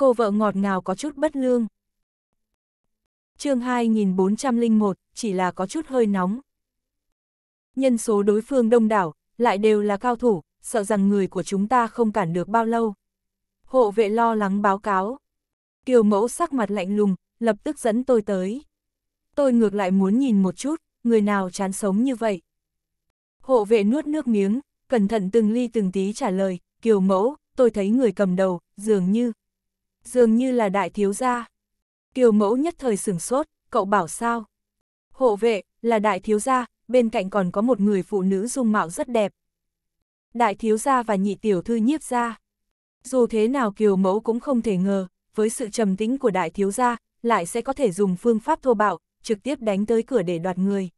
cô vợ ngọt ngào có chút bất lương. chương 2401, chỉ là có chút hơi nóng. Nhân số đối phương đông đảo, lại đều là cao thủ, sợ rằng người của chúng ta không cản được bao lâu. Hộ vệ lo lắng báo cáo. Kiều mẫu sắc mặt lạnh lùng, lập tức dẫn tôi tới. Tôi ngược lại muốn nhìn một chút, người nào chán sống như vậy. Hộ vệ nuốt nước miếng, cẩn thận từng ly từng tí trả lời, kiều mẫu, tôi thấy người cầm đầu, dường như Dường như là đại thiếu gia. Kiều mẫu nhất thời sửng sốt, cậu bảo sao? Hộ vệ, là đại thiếu gia, bên cạnh còn có một người phụ nữ dung mạo rất đẹp. Đại thiếu gia và nhị tiểu thư nhiếp gia. Dù thế nào kiều mẫu cũng không thể ngờ, với sự trầm tĩnh của đại thiếu gia, lại sẽ có thể dùng phương pháp thô bạo, trực tiếp đánh tới cửa để đoạt người.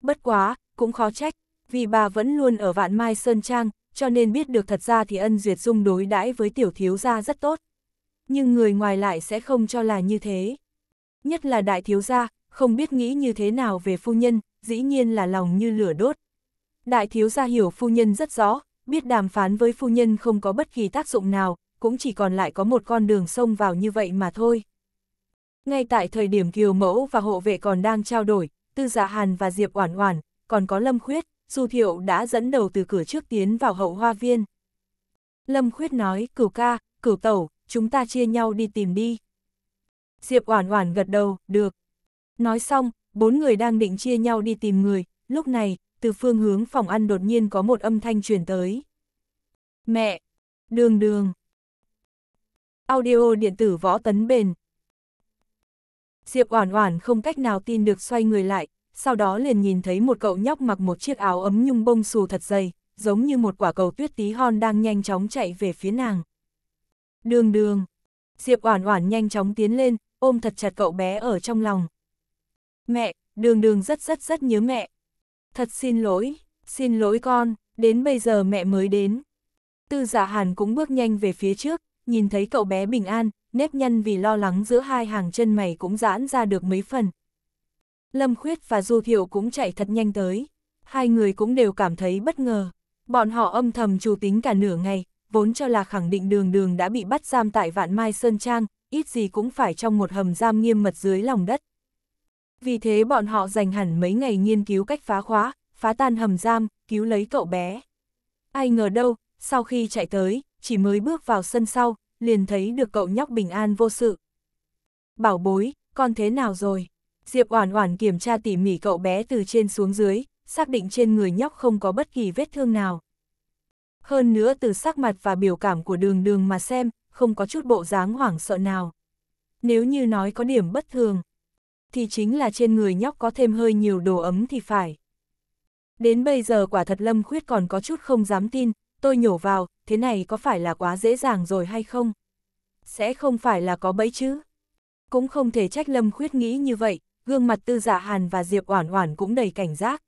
Bất quá, cũng khó trách, vì bà vẫn luôn ở vạn mai sơn trang, cho nên biết được thật ra thì ân duyệt dung đối đãi với tiểu thiếu gia rất tốt nhưng người ngoài lại sẽ không cho là như thế. Nhất là đại thiếu gia, không biết nghĩ như thế nào về phu nhân, dĩ nhiên là lòng như lửa đốt. Đại thiếu gia hiểu phu nhân rất rõ, biết đàm phán với phu nhân không có bất kỳ tác dụng nào, cũng chỉ còn lại có một con đường sông vào như vậy mà thôi. Ngay tại thời điểm Kiều Mẫu và hộ vệ còn đang trao đổi, Tư Dạ Hàn và Diệp Oản Oản, còn có Lâm Khuyết, Du Thiệu đã dẫn đầu từ cửa trước tiến vào hậu hoa viên. Lâm Khuyết nói, cửu ca, cửu tẩu, chúng ta chia nhau đi tìm đi. Diệp Oản Oản gật đầu, được. Nói xong, bốn người đang định chia nhau đi tìm người, lúc này, từ phương hướng phòng ăn đột nhiên có một âm thanh truyền tới. Mẹ! Đường đường! Audio điện tử võ tấn bền. Diệp Oản Oản không cách nào tin được xoay người lại, sau đó liền nhìn thấy một cậu nhóc mặc một chiếc áo ấm nhung bông xù thật dày, giống như một quả cầu tuyết tí hon đang nhanh chóng chạy về phía nàng. Đường đường. Diệp Oản Oản nhanh chóng tiến lên, ôm thật chặt cậu bé ở trong lòng. Mẹ, đường đường rất rất rất nhớ mẹ. Thật xin lỗi, xin lỗi con, đến bây giờ mẹ mới đến. Tư giả dạ hàn cũng bước nhanh về phía trước, nhìn thấy cậu bé bình an, nếp nhăn vì lo lắng giữa hai hàng chân mày cũng giãn ra được mấy phần. Lâm Khuyết và Du Thiệu cũng chạy thật nhanh tới, hai người cũng đều cảm thấy bất ngờ. Bọn họ âm thầm chủ tính cả nửa ngày, vốn cho là khẳng định đường đường đã bị bắt giam tại Vạn Mai Sơn Trang, ít gì cũng phải trong một hầm giam nghiêm mật dưới lòng đất. Vì thế bọn họ dành hẳn mấy ngày nghiên cứu cách phá khóa, phá tan hầm giam, cứu lấy cậu bé. Ai ngờ đâu, sau khi chạy tới, chỉ mới bước vào sân sau, liền thấy được cậu nhóc bình an vô sự. Bảo bối, con thế nào rồi? Diệp Oản Oản kiểm tra tỉ mỉ cậu bé từ trên xuống dưới, xác định trên người nhóc không có bất kỳ vết thương nào hơn nữa từ sắc mặt và biểu cảm của đường đường mà xem, không có chút bộ dáng hoảng sợ nào. Nếu như nói có điểm bất thường, thì chính là trên người nhóc có thêm hơi nhiều đồ ấm thì phải. Đến bây giờ quả thật Lâm Khuyết còn có chút không dám tin, tôi nhổ vào, thế này có phải là quá dễ dàng rồi hay không? Sẽ không phải là có bẫy chứ? Cũng không thể trách Lâm Khuyết nghĩ như vậy, gương mặt tư giả dạ hàn và Diệp Oản Oản cũng đầy cảnh giác.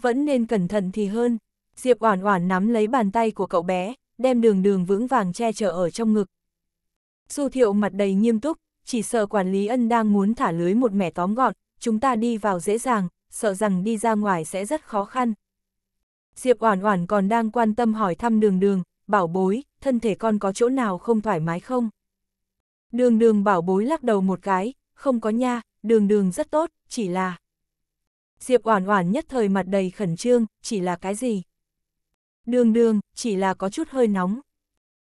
Vẫn nên cẩn thận thì hơn. Diệp Oản Oản nắm lấy bàn tay của cậu bé, đem đường đường vững vàng che chở ở trong ngực. Du Thiệu mặt đầy nghiêm túc, chỉ sợ quản lý ân đang muốn thả lưới một mẻ tóm gọn, chúng ta đi vào dễ dàng, sợ rằng đi ra ngoài sẽ rất khó khăn. Diệp Oản Oản còn đang quan tâm hỏi thăm đường đường, bảo bối, thân thể con có chỗ nào không thoải mái không? Đường đường bảo bối lắc đầu một cái, không có nha, đường đường rất tốt, chỉ là... Diệp Oản Oản nhất thời mặt đầy khẩn trương, chỉ là cái gì? đương đương chỉ là có chút hơi nóng.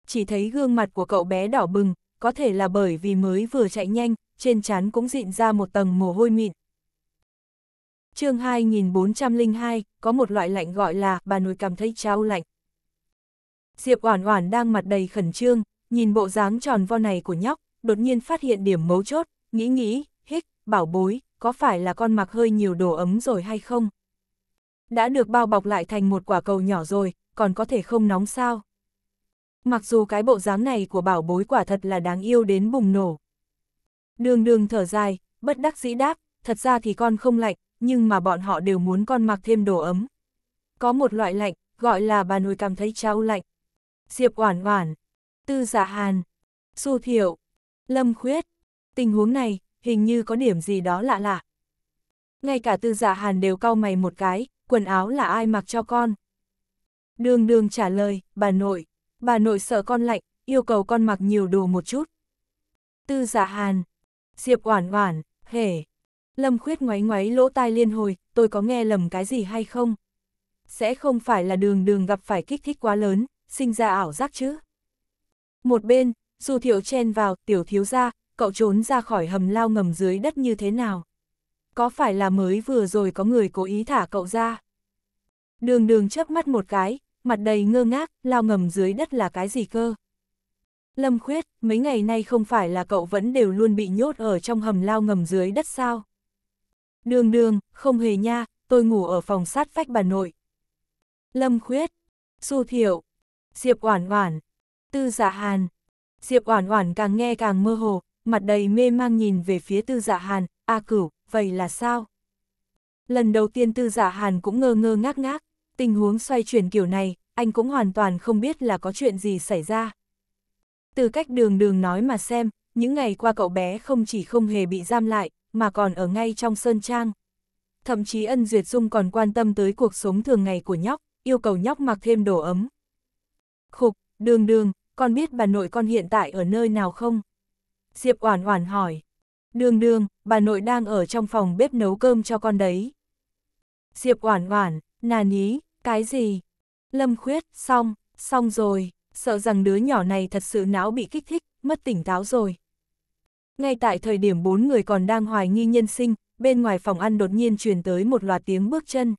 Chỉ thấy gương mặt của cậu bé đỏ bừng, có thể là bởi vì mới vừa chạy nhanh, trên trán cũng dịn ra một tầng mồ hôi mịn. chương 2402, có một loại lạnh gọi là bà nội cảm thấy trao lạnh. Diệp Oản Oản đang mặt đầy khẩn trương, nhìn bộ dáng tròn vo này của nhóc, đột nhiên phát hiện điểm mấu chốt, nghĩ nghĩ, hích, bảo bối, có phải là con mặc hơi nhiều đồ ấm rồi hay không? Đã được bao bọc lại thành một quả cầu nhỏ rồi, còn có thể không nóng sao. Mặc dù cái bộ dáng này của bảo bối quả thật là đáng yêu đến bùng nổ. Đường đường thở dài, bất đắc dĩ đáp, thật ra thì con không lạnh, nhưng mà bọn họ đều muốn con mặc thêm đồ ấm. Có một loại lạnh, gọi là bà nuôi cảm thấy cháu lạnh. Diệp Oản Oản, Tư Dạ Hàn, xu Thiệu, Lâm Khuyết. Tình huống này, hình như có điểm gì đó lạ lạ. Ngay cả Tư Dạ Hàn đều cau mày một cái, quần áo là ai mặc cho con? Đường đường trả lời, bà nội, bà nội sợ con lạnh, yêu cầu con mặc nhiều đồ một chút. Tư giả dạ hàn, diệp oản oản, hể Lâm khuyết ngoáy ngoáy lỗ tai liên hồi, tôi có nghe lầm cái gì hay không? Sẽ không phải là đường đường gặp phải kích thích quá lớn, sinh ra ảo giác chứ? Một bên, dù thiệu chen vào, tiểu thiếu ra, cậu trốn ra khỏi hầm lao ngầm dưới đất như thế nào? Có phải là mới vừa rồi có người cố ý thả cậu ra? Đường đường chớp mắt một cái, mặt đầy ngơ ngác, lao ngầm dưới đất là cái gì cơ. Lâm Khuyết, mấy ngày nay không phải là cậu vẫn đều luôn bị nhốt ở trong hầm lao ngầm dưới đất sao? Đường đường, không hề nha, tôi ngủ ở phòng sát vách bà nội. Lâm Khuyết, Su Thiệu, Diệp Oản Oản, Tư Dạ Hàn. Diệp Oản Oản càng nghe càng mơ hồ, mặt đầy mê mang nhìn về phía Tư Dạ Hàn, "A Cửu, vậy là sao?" Lần đầu tiên Tư Dạ Hàn cũng ngơ ngơ ngác ngác, Tình huống xoay chuyển kiểu này, anh cũng hoàn toàn không biết là có chuyện gì xảy ra. Từ cách đường đường nói mà xem, những ngày qua cậu bé không chỉ không hề bị giam lại, mà còn ở ngay trong Sơn Trang. Thậm chí Ân Duyệt Dung còn quan tâm tới cuộc sống thường ngày của nhóc, yêu cầu nhóc mặc thêm đồ ấm. Khục, đường đường, con biết bà nội con hiện tại ở nơi nào không? Diệp Oản Oản hỏi. Đường đường, bà nội đang ở trong phòng bếp nấu cơm cho con đấy. Diệp Oản Oản, nà ní, cái gì? Lâm khuyết, xong, xong rồi, sợ rằng đứa nhỏ này thật sự não bị kích thích, mất tỉnh táo rồi. Ngay tại thời điểm bốn người còn đang hoài nghi nhân sinh, bên ngoài phòng ăn đột nhiên truyền tới một loạt tiếng bước chân.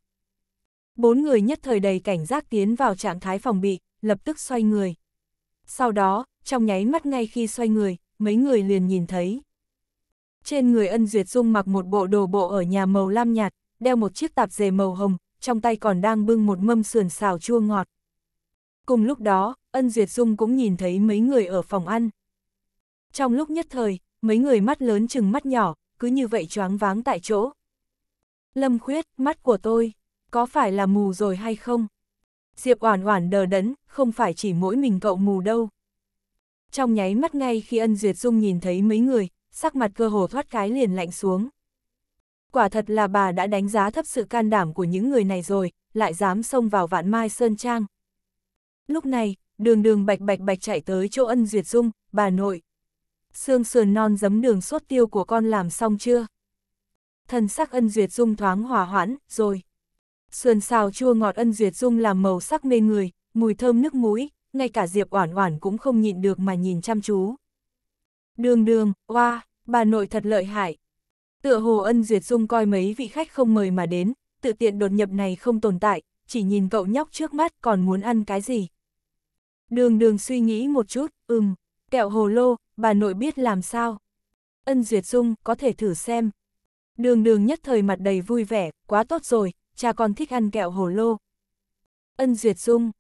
Bốn người nhất thời đầy cảnh giác tiến vào trạng thái phòng bị, lập tức xoay người. Sau đó, trong nháy mắt ngay khi xoay người, mấy người liền nhìn thấy. Trên người ân duyệt dung mặc một bộ đồ bộ ở nhà màu lam nhạt, đeo một chiếc tạp dề màu hồng, trong tay còn đang bưng một mâm sườn xào chua ngọt. Cùng lúc đó, Ân Duyệt Dung cũng nhìn thấy mấy người ở phòng ăn. Trong lúc nhất thời, mấy người mắt lớn chừng mắt nhỏ, cứ như vậy choáng váng tại chỗ. Lâm khuyết, mắt của tôi, có phải là mù rồi hay không? Diệp Oản Oản đờ đẫn, không phải chỉ mỗi mình cậu mù đâu. Trong nháy mắt ngay khi Ân Duyệt Dung nhìn thấy mấy người, sắc mặt cơ hồ thoát cái liền lạnh xuống quả thật là bà đã đánh giá thấp sự can đảm của những người này rồi, lại dám xông vào vạn mai sơn trang. Lúc này, đường đường bạch bạch bạch chạy tới chỗ ân duyệt dung, bà nội. Sương sườn non giấm đường sốt tiêu của con làm xong chưa? Thần sắc ân duyệt dung thoáng hòa hoãn, rồi. Sườn xào chua ngọt ân duyệt dung làm màu sắc mê người, mùi thơm nước mũi, ngay cả Diệp Oản Oản cũng không nhịn được mà nhìn chăm chú. Đường đường, oa, wow, bà nội thật lợi hại, Tựa hồ ân duyệt dung coi mấy vị khách không mời mà đến, tự tiện đột nhập này không tồn tại, chỉ nhìn cậu nhóc trước mắt còn muốn ăn cái gì. Đường đường suy nghĩ một chút, ừm, kẹo hồ lô, bà nội biết làm sao. Ân Duyệt Dung có thể thử xem. Đường đường nhất thời mặt đầy vui vẻ, quá tốt rồi, cha con thích ăn kẹo hồ lô. Ân Duyệt Dung,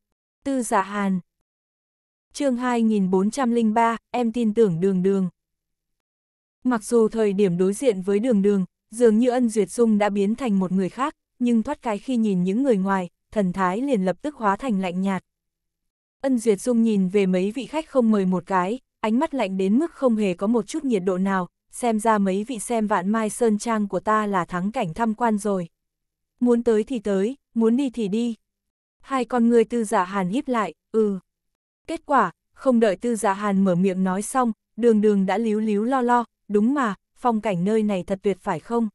Tư giả dạ Hàn. chương 2403, em tin tưởng đường đường. Mặc dù thời điểm đối diện với đường đường, dường như ân duyệt dung đã biến thành một người khác, nhưng thoát cái khi nhìn những người ngoài, thần thái liền lập tức hóa thành lạnh nhạt. Ân duyệt dung nhìn về mấy vị khách không mời một cái, ánh mắt lạnh đến mức không hề có một chút nhiệt độ nào, xem ra mấy vị xem vạn mai sơn trang của ta là thắng cảnh tham quan rồi. Muốn tới thì tới, muốn đi thì đi. Hai con người tư giả dạ hàn híp lại, ừ. Kết quả, không đợi tư giả dạ hàn mở miệng nói xong, đường đường đã líu líu lo lo, đúng mà, phong cảnh nơi này thật tuyệt phải không?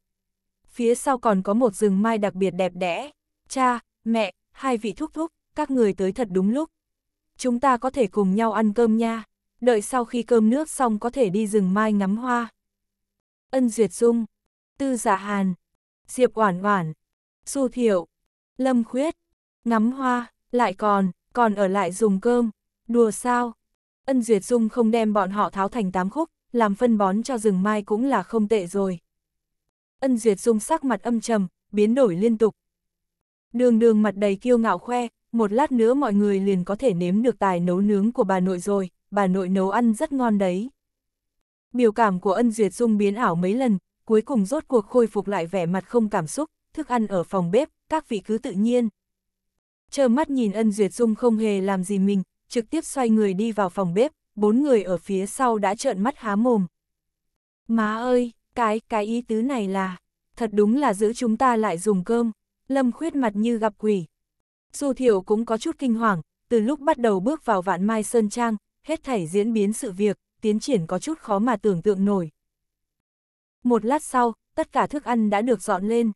Phía sau còn có một rừng mai đặc biệt đẹp đẽ. Cha, mẹ, hai vị thúc thúc, các người tới thật đúng lúc. Chúng ta có thể cùng nhau ăn cơm nha, đợi sau khi cơm nước xong có thể đi rừng mai ngắm hoa. Ân Duyệt Dung, Tư giả dạ Hàn, Diệp Oản Oản, Su Thiệu, Lâm Khuyết, ngắm hoa, lại còn, còn ở lại dùng cơm, đùa sao? Ân Duyệt Dung không đem bọn họ tháo thành tám khúc, làm phân bón cho rừng mai cũng là không tệ rồi. Ân Duyệt Dung sắc mặt âm trầm, biến đổi liên tục. Đường đường mặt đầy kiêu ngạo khoe, một lát nữa mọi người liền có thể nếm được tài nấu nướng của bà nội rồi, bà nội nấu ăn rất ngon đấy. Biểu cảm của ân duyệt dung biến ảo mấy lần, cuối cùng rốt cuộc khôi phục lại vẻ mặt không cảm xúc, thức ăn ở phòng bếp, các vị cứ tự nhiên. Chờ mắt nhìn ân duyệt dung không hề làm gì mình, trực tiếp xoay người đi vào phòng bếp, bốn người ở phía sau đã trợn mắt há mồm. Má ơi, cái, cái ý tứ này là, thật đúng là giữ chúng ta lại dùng cơm, lâm khuyết mặt như gặp quỷ. Dù thiểu cũng có chút kinh hoàng, từ lúc bắt đầu bước vào vạn mai sơn trang, hết thảy diễn biến sự việc, tiến triển có chút khó mà tưởng tượng nổi. Một lát sau, tất cả thức ăn đã được dọn lên.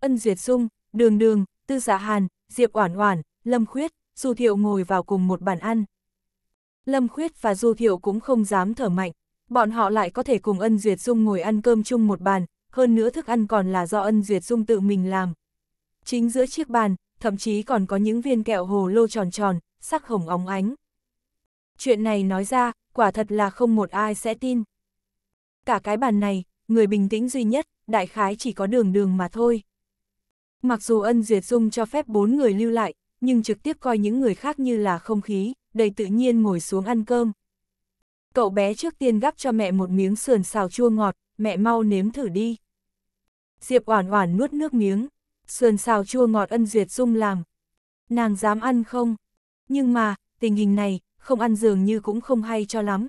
Ân Duyệt Dung, Đường Đường, Tư giả dạ Hàn, Diệp Oản Oản, Lâm Khuyết, Dù Thiệu ngồi vào cùng một bàn ăn. Lâm Khuyết và Du Thiệu cũng không dám thở mạnh, bọn họ lại có thể cùng ân Duyệt Dung ngồi ăn cơm chung một bàn, hơn nữa thức ăn còn là do ân Duyệt Dung tự mình làm. Chính giữa chiếc bàn, thậm chí còn có những viên kẹo hồ lô tròn tròn, sắc hồng óng ánh. Chuyện này nói ra, quả thật là không một ai sẽ tin. Cả cái bàn này, người bình tĩnh duy nhất, đại khái chỉ có đường đường mà thôi. Mặc dù ân Duyệt Dung cho phép bốn người lưu lại, nhưng trực tiếp coi những người khác như là không khí, đầy tự nhiên ngồi xuống ăn cơm. Cậu bé trước tiên gắp cho mẹ một miếng sườn xào chua ngọt, mẹ mau nếm thử đi. Diệp Oản Oản nuốt nước miếng, sườn xào chua ngọt Ân Duyệt Dung làm. Nàng dám ăn không? Nhưng mà, tình hình này, không ăn dường như cũng không hay cho lắm.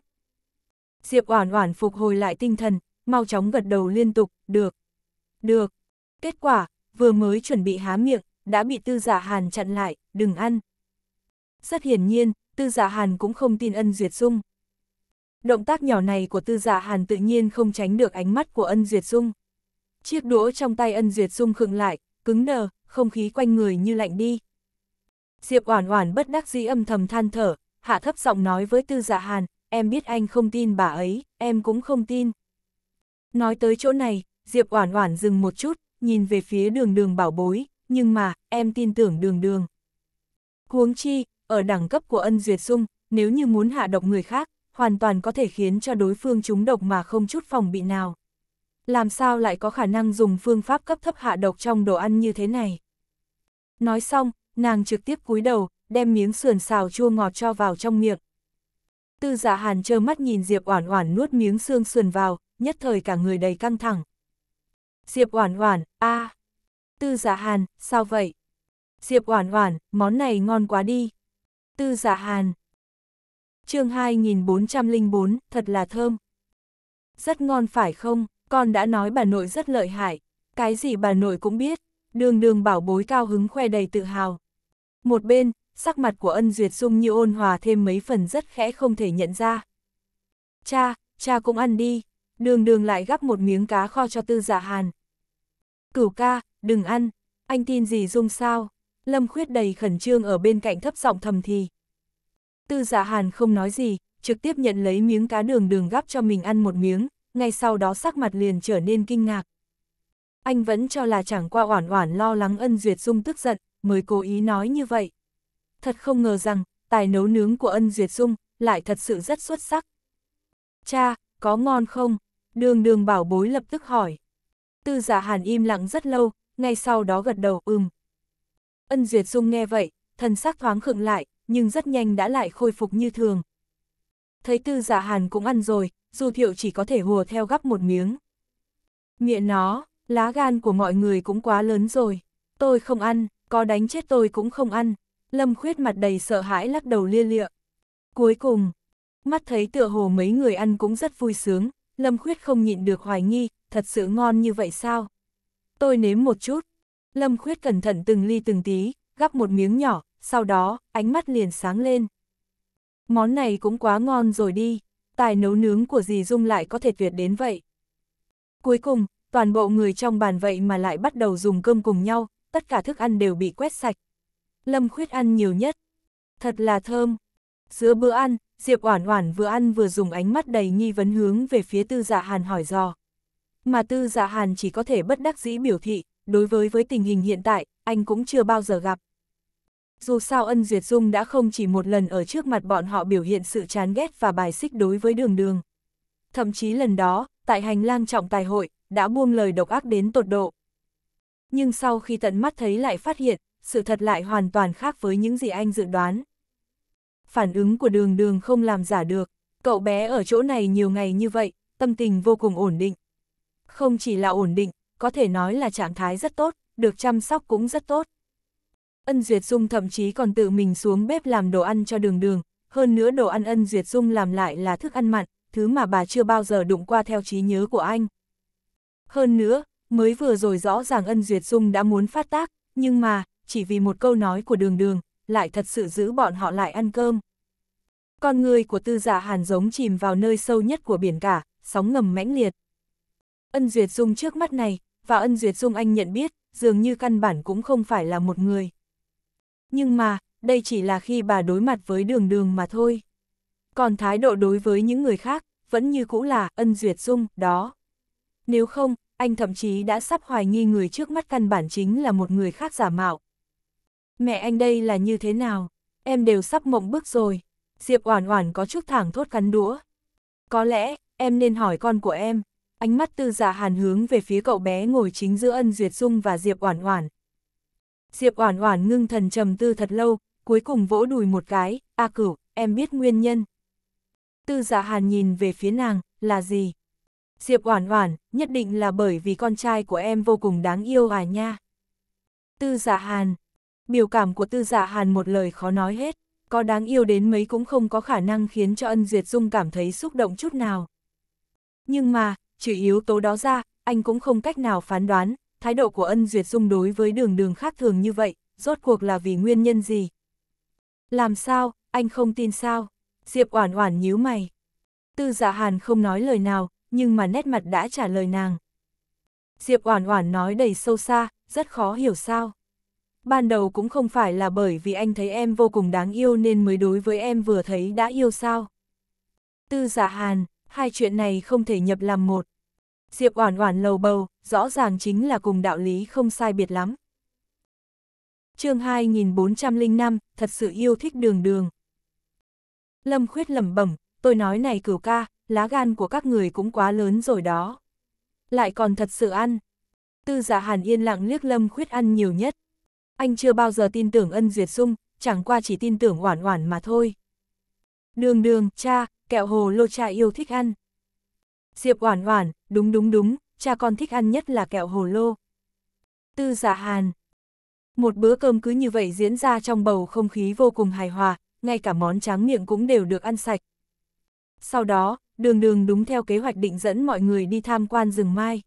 Diệp Oản Oản phục hồi lại tinh thần, mau chóng gật đầu liên tục, được. Được. Kết quả, vừa mới chuẩn bị há miệng, đã bị Tư Giả dạ Hàn chặn lại, đừng ăn. Rất hiển nhiên, Tư Dạ Hàn cũng không tin Ân Duyệt Dung. Động tác nhỏ này của Tư Dạ Hàn tự nhiên không tránh được ánh mắt của Ân Duyệt Dung. Chiếc đũa trong tay Ân Duyệt Dung khựng lại, cứng đờ, không khí quanh người như lạnh đi. Diệp Oản Oản bất đắc dĩ âm thầm than thở, hạ thấp giọng nói với Tư Dạ Hàn, em biết anh không tin bà ấy, em cũng không tin. Nói tới chỗ này, Diệp Oản Oản dừng một chút, nhìn về phía Đường Đường bảo bối, nhưng mà, em tin tưởng Đường Đường. Huống chi, ở đẳng cấp của ân duyệt sung, nếu như muốn hạ độc người khác, hoàn toàn có thể khiến cho đối phương trúng độc mà không chút phòng bị nào. Làm sao lại có khả năng dùng phương pháp cấp thấp hạ độc trong đồ ăn như thế này? Nói xong, nàng trực tiếp cúi đầu, đem miếng sườn xào chua ngọt cho vào trong miệng. Tư giả dạ hàn trơ mắt nhìn Diệp Oản Oản nuốt miếng xương sườn vào, nhất thời cả người đầy căng thẳng. Diệp Oản Oản, a. Tư giả dạ hàn, sao vậy? Diệp Oản Oản, món này ngon quá đi. Tư Dạ Hàn. Chương 2404, thật là thơm. Rất ngon phải không? Con đã nói bà nội rất lợi hại, cái gì bà nội cũng biết. Đường Đường bảo bối cao hứng khoe đầy tự hào. Một bên, sắc mặt của Ân Duyệt Dung như ôn hòa thêm mấy phần rất khẽ không thể nhận ra. Cha, cha cũng ăn đi. Đường Đường lại gắp một miếng cá kho cho Tư Dạ Hàn. Cửu ca, đừng ăn, anh tin gì Dung sao? Lâm Khuyết đầy khẩn trương ở bên cạnh thấp giọng thầm thì. Tư Dạ Hàn không nói gì, trực tiếp nhận lấy miếng cá đường đường gắp cho mình ăn một miếng, ngay sau đó sắc mặt liền trở nên kinh ngạc. Anh vẫn cho là chẳng qua oản oản lo lắng ân duyệt dung tức giận, mới cố ý nói như vậy. Thật không ngờ rằng, tài nấu nướng của ân duyệt dung lại thật sự rất xuất sắc. Cha, có ngon không? Đường đường bảo bối lập tức hỏi. Tư giả dạ hàn im lặng rất lâu, ngay sau đó gật đầu ừm, Ân Duyệt Dung nghe vậy, thần sắc thoáng khựng lại, nhưng rất nhanh đã lại khôi phục như thường. Thấy tư giả dạ hàn cũng ăn rồi, dù thiệu chỉ có thể hùa theo gắp một miếng. Miệng nó, lá gan của mọi người cũng quá lớn rồi. Tôi không ăn, có đánh chết tôi cũng không ăn. Lâm khuyết mặt đầy sợ hãi lắc đầu lia lịa. Cuối cùng, mắt thấy tựa hồ mấy người ăn cũng rất vui sướng. Lâm khuyết không nhịn được hoài nghi, thật sự ngon như vậy sao? Tôi nếm một chút, Lâm Khuyết cẩn thận từng ly từng tí, gắp một miếng nhỏ, sau đó, ánh mắt liền sáng lên. Món này cũng quá ngon rồi đi, tài nấu nướng của dì Dung lại có thể tuyệt đến vậy. Cuối cùng, toàn bộ người trong bàn vậy mà lại bắt đầu dùng cơm cùng nhau, tất cả thức ăn đều bị quét sạch. Lâm Khuyết ăn nhiều nhất. Thật là thơm. Giữa bữa ăn, Diệp Oản Oản vừa ăn vừa dùng ánh mắt đầy nghi vấn hướng về phía Tư Dạ Hàn hỏi dò. Mà Tư Dạ Hàn chỉ có thể bất đắc dĩ biểu thị, đối với với tình hình hiện tại, anh cũng chưa bao giờ gặp. Dù sao Ân Duyệt Dung đã không chỉ một lần ở trước mặt bọn họ biểu hiện sự chán ghét và bài xích đối với đường đường. Thậm chí lần đó, tại hành lang trọng tài hội, đã buông lời độc ác đến tột độ. Nhưng sau khi tận mắt thấy lại phát hiện, sự thật lại hoàn toàn khác với những gì anh dự đoán. Phản ứng của đường đường không làm giả được, cậu bé ở chỗ này nhiều ngày như vậy, tâm tình vô cùng ổn định. Không chỉ là ổn định, có thể nói là trạng thái rất tốt, được chăm sóc cũng rất tốt. Ân Duyệt Dung thậm chí còn tự mình xuống bếp làm đồ ăn cho đường đường, hơn nữa đồ ăn Ân Duyệt Dung làm lại là thức ăn mặn, thứ mà bà chưa bao giờ đụng qua theo trí nhớ của anh. Hơn nữa, mới vừa rồi rõ ràng Ân Duyệt Dung đã muốn phát tác, nhưng mà, chỉ vì một câu nói của đường đường, lại thật sự giữ bọn họ lại ăn cơm. Con người của tư giả dạ hàn giống chìm vào nơi sâu nhất của biển cả, sóng ngầm mãnh liệt. Ân Duyệt Dung trước mắt này, và ân duyệt dung anh nhận biết, dường như căn bản cũng không phải là một người. Nhưng mà, đây chỉ là khi bà đối mặt với đường đường mà thôi. Còn thái độ đối với những người khác, vẫn như cũ là ân duyệt dung, đó. Nếu không, anh thậm chí đã sắp hoài nghi người trước mắt căn bản chính là một người khác giả mạo. Mẹ anh đây là như thế nào? Em đều sắp mộng bức rồi. Diệp Oản Oản có chút thẳng thốt cắn đũa. Có lẽ, em nên hỏi con của em, ánh mắt tư dạ hàn hướng về phía cậu bé ngồi chính giữa ân duyệt dung và Diệp Oản Oản. Diệp Oản Oản ngưng thần trầm tư thật lâu, cuối cùng vỗ đùi một cái, "A à Cửu, em biết nguyên nhân." Tư Dạ Hàn nhìn về phía nàng, "Là gì?" Diệp Oản Oản, "Nhất định là bởi vì con trai của em vô cùng đáng yêu à nha." Tư Dạ Hàn. Biểu cảm của Tư Dạ Hàn một lời khó nói hết, có đáng yêu đến mấy cũng không có khả năng khiến cho Ân Duyệt Dung cảm thấy xúc động chút nào. Nhưng mà, trừ yếu tố đó ra, anh cũng không cách nào phán đoán, thái độ của ân duyệt dung đối với đường đường khác thường như vậy, rốt cuộc là vì nguyên nhân gì. Làm sao, anh không tin sao? Diệp Oản Oản nhíu mày. Tư Dạ Hàn không nói lời nào, nhưng mà nét mặt đã trả lời nàng. Diệp Oản Oản nói đầy sâu xa, rất khó hiểu sao. Ban đầu cũng không phải là bởi vì anh thấy em vô cùng đáng yêu nên mới đối với em vừa thấy đã yêu sao. Tư Dạ Hàn, hai chuyện này không thể nhập làm một. Diệp Oản Oản lầu bầu, rõ ràng chính là cùng đạo lý không sai biệt lắm. Chương 2405, thật sự yêu thích Đường Đường. Lâm Khuyết lẩm bẩm, tôi nói này cửu ca, lá gan của các người cũng quá lớn rồi đó. Lại còn thật sự ăn. Tư Dạ Hàn yên lặng liếc Lâm Khuyết ăn nhiều nhất. Anh chưa bao giờ tin tưởng Ân Duyệt Dung, chẳng qua chỉ tin tưởng Oản Oản mà thôi. Đường đường, cha, kẹo hồ lô cha yêu thích ăn. Diệp Oản Oản, đúng đúng đúng, cha con thích ăn nhất là kẹo hồ lô. Tư giả dạ Hàn. Một bữa cơm cứ như vậy diễn ra trong bầu không khí vô cùng hài hòa, ngay cả món tráng miệng cũng đều được ăn sạch. Sau đó, Đường Đường đúng theo kế hoạch định dẫn mọi người đi tham quan rừng mai.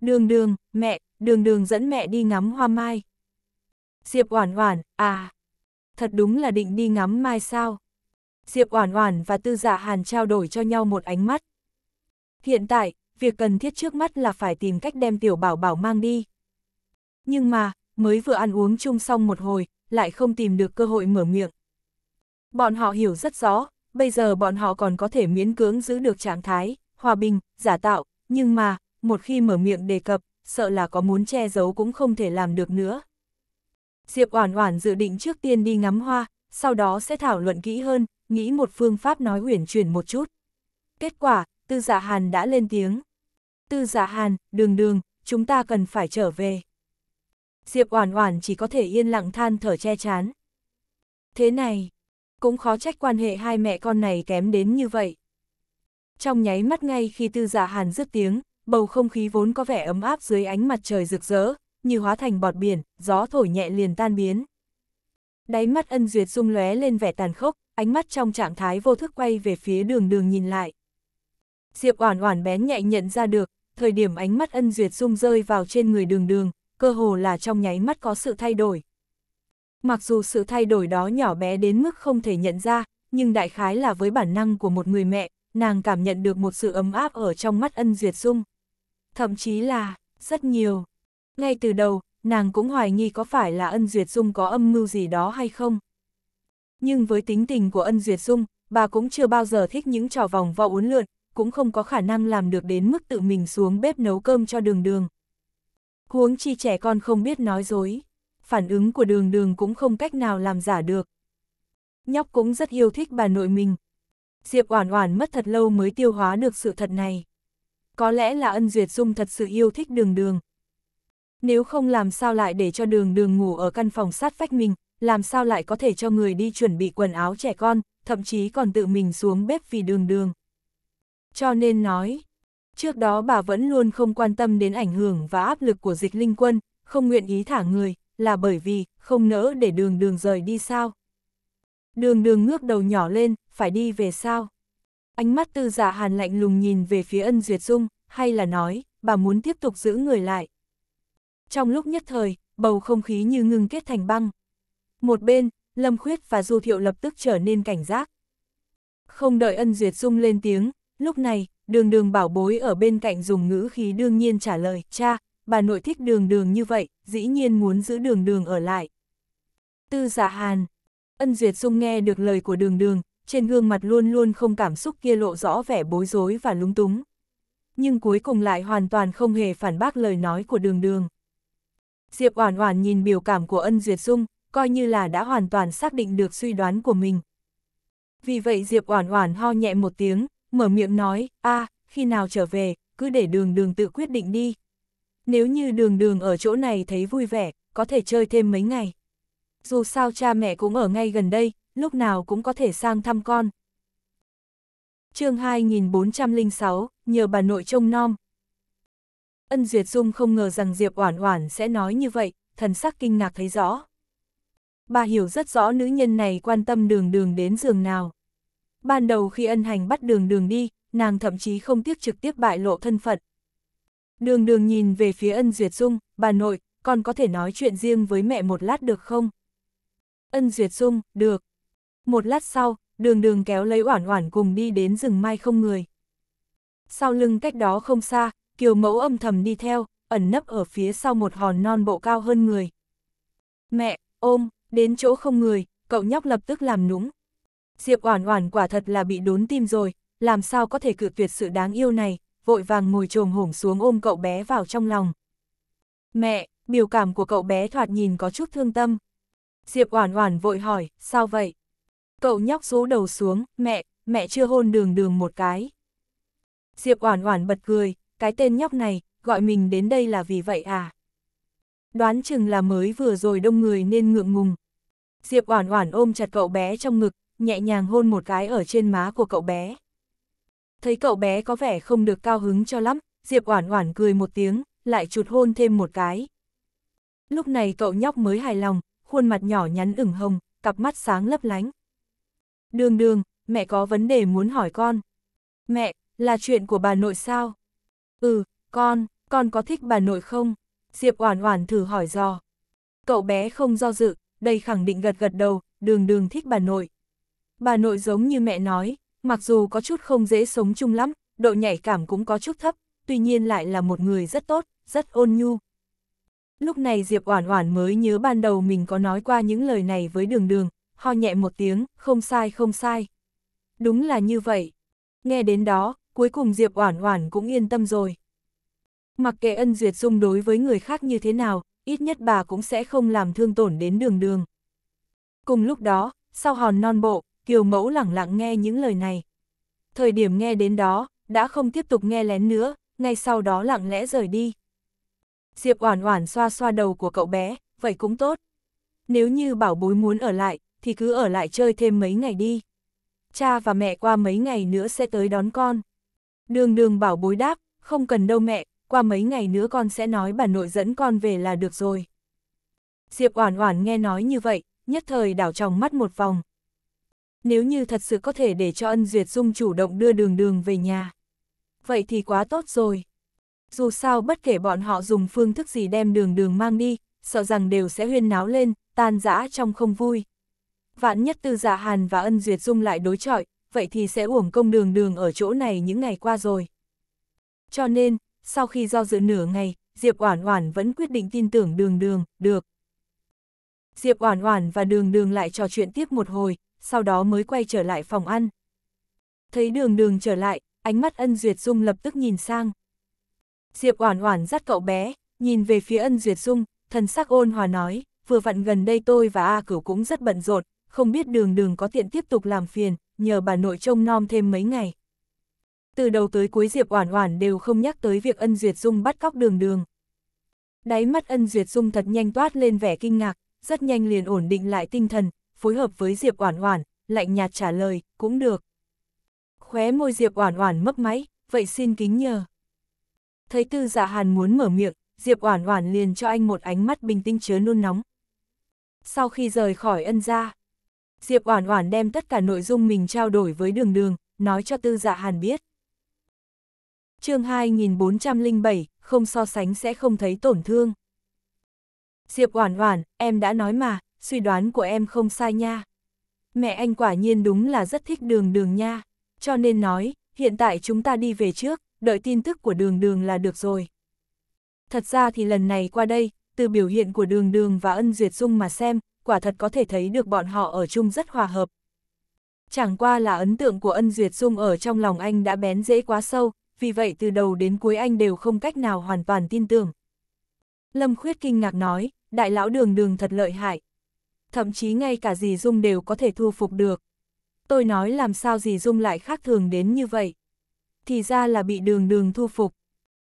Đường Đường, mẹ, Đường Đường dẫn mẹ đi ngắm hoa mai. Diệp Oản Oản, à, thật đúng là định đi ngắm mai sao? Diệp Oản Oản và Tư Dạ Hàn trao đổi cho nhau một ánh mắt. Hiện tại, việc cần thiết trước mắt là phải tìm cách đem tiểu bảo bảo mang đi. Nhưng mà, mới vừa ăn uống chung xong một hồi, lại không tìm được cơ hội mở miệng. Bọn họ hiểu rất rõ, bây giờ bọn họ còn có thể miễn cưỡng giữ được trạng thái, hòa bình, giả tạo, nhưng mà, một khi mở miệng đề cập, sợ là có muốn che giấu cũng không thể làm được nữa. Diệp Oản Oản dự định trước tiên đi ngắm hoa, sau đó sẽ thảo luận kỹ hơn, nghĩ một phương pháp nói huyền chuyển một chút. Kết quả, Tư Dạ Hàn đã lên tiếng. Tư Dạ Hàn, đường đường, chúng ta cần phải trở về. Diệp Oản Oản chỉ có thể yên lặng than thở che chán. Thế này, cũng khó trách quan hệ hai mẹ con này kém đến như vậy. Trong nháy mắt ngay khi Tư Dạ Hàn dứt tiếng, bầu không khí vốn có vẻ ấm áp dưới ánh mặt trời rực rỡ, như hóa thành bọt biển, gió thổi nhẹ liền tan biến đáy mắt ân duyệt rung lóe lên vẻ tàn khốc, ánh mắt trong trạng thái vô thức quay về phía đường đường nhìn lại. Diệp Oản Oản bén nhạy nhận ra được, thời điểm ánh mắt ân duyệt rung rơi vào trên người đường đường, cơ hồ là trong nháy mắt có sự thay đổi. Mặc dù sự thay đổi đó nhỏ bé đến mức không thể nhận ra, nhưng đại khái là với bản năng của một người mẹ, nàng cảm nhận được một sự ấm áp ở trong mắt ân duyệt dung. Thậm chí là, rất nhiều. Ngay từ đầu, nàng cũng hoài nghi có phải là ân duyệt dung có âm mưu gì đó hay không. Nhưng với tính tình của ân duyệt dung, bà cũng chưa bao giờ thích những trò vòng vo uốn lượn, cũng không có khả năng làm được đến mức tự mình xuống bếp nấu cơm cho đường đường. Huống chi trẻ con không biết nói dối, phản ứng của đường đường cũng không cách nào làm giả được. Nhóc cũng rất yêu thích bà nội mình. Diệp Oản Oản mất thật lâu mới tiêu hóa được sự thật này. Có lẽ là ân duyệt dung thật sự yêu thích đường đường, nếu không làm sao lại để cho đường đường ngủ ở căn phòng sát vách mình, làm sao lại có thể cho người đi chuẩn bị quần áo trẻ con, thậm chí còn tự mình xuống bếp vì đường đường. Cho nên nói, trước đó bà vẫn luôn không quan tâm đến ảnh hưởng và áp lực của dịch linh quân, không nguyện ý thả người, là bởi vì không nỡ để đường đường rời đi sao. Đường đường ngước đầu nhỏ lên, phải đi về sao. Ánh mắt tư giả dạ hàn lạnh lùng nhìn về phía ân duyệt dung, hay là nói, bà muốn tiếp tục giữ người lại. Trong lúc nhất thời, bầu không khí như ngưng kết thành băng. Một bên, Lâm Khuyết và Du Thiệu lập tức trở nên cảnh giác. Không đợi ân duyệt dung lên tiếng, lúc này, đường đường bảo bối ở bên cạnh dùng ngữ khí đương nhiên trả lời, cha, bà nội thích đường đường như vậy, dĩ nhiên muốn giữ đường đường ở lại. Tư giả dạ hàn, ân duyệt dung nghe được lời của đường đường, trên gương mặt luôn luôn không cảm xúc kia lộ rõ vẻ bối rối và lúng túng. Nhưng cuối cùng lại hoàn toàn không hề phản bác lời nói của đường đường. Diệp Oản Oản nhìn biểu cảm của Ân Duyệt Dung, coi như là đã hoàn toàn xác định được suy đoán của mình. Vì vậy Diệp Oản Oản ho nhẹ một tiếng, mở miệng nói, a khi nào trở về, cứ để đường đường tự quyết định đi. Nếu như đường đường ở chỗ này thấy vui vẻ, có thể chơi thêm mấy ngày. Dù sao cha mẹ cũng ở ngay gần đây, lúc nào cũng có thể sang thăm con. chương 2406, nhờ bà nội trông nom. Ân Duyệt Dung không ngờ rằng Diệp Oản Oản sẽ nói như vậy, thần sắc kinh ngạc thấy rõ. Bà hiểu rất rõ nữ nhân này quan tâm đường đường đến giường nào. Ban đầu khi ân hành bắt đường đường đi, nàng thậm chí không tiếc trực tiếp bại lộ thân phận. Đường đường nhìn về phía ân Duyệt Dung, bà nội, con có thể nói chuyện riêng với mẹ một lát được không? Ân Duyệt Dung, được. Một lát sau, đường đường kéo lấy oản oản cùng đi đến rừng mai không người. Sau lưng cách đó không xa, kiều mẫu âm thầm đi theo, ẩn nấp ở phía sau một hòn non bộ cao hơn người. Mẹ, ôm, đến chỗ không người, cậu nhóc lập tức làm nũng. Diệp Oản Oản quả thật là bị đốn tim rồi, làm sao có thể cự tuyệt sự đáng yêu này, vội vàng ngồi trồm hổm xuống ôm cậu bé vào trong lòng. Mẹ, biểu cảm của cậu bé thoạt nhìn có chút thương tâm. Diệp Oản Oản vội hỏi, sao vậy? Cậu nhóc rú đầu xuống, mẹ, mẹ chưa hôn đường đường một cái. Diệp Oản Oản bật cười, cái tên nhóc này, gọi mình đến đây là vì vậy à? Đoán chừng là mới vừa rồi đông người nên ngượng ngùng. Diệp Oản Oản ôm chặt cậu bé trong ngực, nhẹ nhàng hôn một cái ở trên má của cậu bé. Thấy cậu bé có vẻ không được cao hứng cho lắm, Diệp Oản Oản cười một tiếng, lại chụt hôn thêm một cái. Lúc này cậu nhóc mới hài lòng, khuôn mặt nhỏ nhắn ửng hồng, cặp mắt sáng lấp lánh. "Đường Đường, mẹ có vấn đề muốn hỏi con." "Mẹ, là chuyện của bà nội sao?" Ừ, con, con có thích bà nội không? Diệp Oản Oản thử hỏi dò. Cậu bé không do dự, đầy khẳng định gật gật đầu, đường đường thích bà nội. Bà nội giống như mẹ nói, mặc dù có chút không dễ sống chung lắm, độ nhạy cảm cũng có chút thấp, tuy nhiên lại là một người rất tốt, rất ôn nhu. Lúc này Diệp Oản Oản mới nhớ ban đầu mình có nói qua những lời này với Đường Đường, ho nhẹ một tiếng, không sai không sai. Đúng là như vậy. Nghe đến đó, cuối cùng Diệp Oản Oản cũng yên tâm rồi. Mặc kệ ân duyệt dung đối với người khác như thế nào, ít nhất bà cũng sẽ không làm thương tổn đến đường đường. Cùng lúc đó, sau hòn non bộ, Kiều Mẫu lặng lặng nghe những lời này. Thời điểm nghe đến đó, đã không tiếp tục nghe lén nữa, ngay sau đó lặng lẽ rời đi. Diệp Oản Oản xoa xoa đầu của cậu bé, vậy cũng tốt. Nếu như bảo bối muốn ở lại, thì cứ ở lại chơi thêm mấy ngày đi. Cha và mẹ qua mấy ngày nữa sẽ tới đón con. Đường đường bảo bối đáp, không cần đâu mẹ, qua mấy ngày nữa con sẽ nói bà nội dẫn con về là được rồi. Diệp Oản Oản nghe nói như vậy, nhất thời đảo trong mắt một vòng. Nếu như thật sự có thể để cho Ân Duyệt Dung chủ động đưa đường đường về nhà. Vậy thì quá tốt rồi. Dù sao bất kể bọn họ dùng phương thức gì đem đường đường mang đi, sợ rằng đều sẽ huyên náo lên, tan rã trong không vui. Vạn nhất Tư giả dạ Hàn và Ân Duyệt Dung lại đối chọi, vậy thì sẽ uổng công đường đường ở chỗ này những ngày qua rồi. Cho nên, sau khi do dự nửa ngày, Diệp Oản Oản vẫn quyết định tin tưởng đường đường, được. Diệp Oản Oản và đường đường lại trò chuyện tiếp một hồi, sau đó mới quay trở lại phòng ăn. Thấy đường đường trở lại, ánh mắt ân duyệt dung lập tức nhìn sang. Diệp Oản Oản dắt cậu bé, nhìn về phía ân duyệt dung, thần sắc ôn hòa nói, vừa vặn gần đây tôi và A Cửu cũng rất bận rộn, không biết đường đường có tiện tiếp tục làm phiền, nhờ bà nội trông nom thêm mấy ngày. Từ đầu tới cuối Diệp Oản Oản đều không nhắc tới việc Ân Duyệt Dung bắt cóc Đường Đường. Đáy mắt Ân Duyệt Dung thật nhanh toát lên vẻ kinh ngạc, rất nhanh liền ổn định lại tinh thần, phối hợp với Diệp Oản Oản, lạnh nhạt trả lời, cũng được. Khóe môi Diệp Oản Oản mấp máy, vậy xin kính nhờ. Thấy Tư Dạ Hàn muốn mở miệng, Diệp Oản Oản liền cho anh một ánh mắt bình tĩnh chứa nôn nóng. Sau khi rời khỏi Ân gia, Diệp Oản Oản đem tất cả nội dung mình trao đổi với Đường Đường, nói cho Tư Dạ Hàn biết. Chương 2407, không so sánh sẽ không thấy tổn thương. Diệp Oản Oản, em đã nói mà, suy đoán của em không sai nha. Mẹ anh quả nhiên đúng là rất thích Đường Đường nha, cho nên nói, hiện tại chúng ta đi về trước, đợi tin tức của Đường Đường là được rồi. Thật ra thì lần này qua đây, từ biểu hiện của Đường Đường và Ân Duyệt Dung mà xem, quả thật có thể thấy được bọn họ ở chung rất hòa hợp. Chẳng qua là ấn tượng của ân duyệt dung ở trong lòng anh đã bén dễ quá sâu, vì vậy từ đầu đến cuối anh đều không cách nào hoàn toàn tin tưởng. Lâm Khuyết kinh ngạc nói, đại lão đường đường thật lợi hại. Thậm chí ngay cả dì Dung đều có thể thu phục được. Tôi nói làm sao dì Dung lại khác thường đến như vậy. Thì ra là bị đường đường thu phục.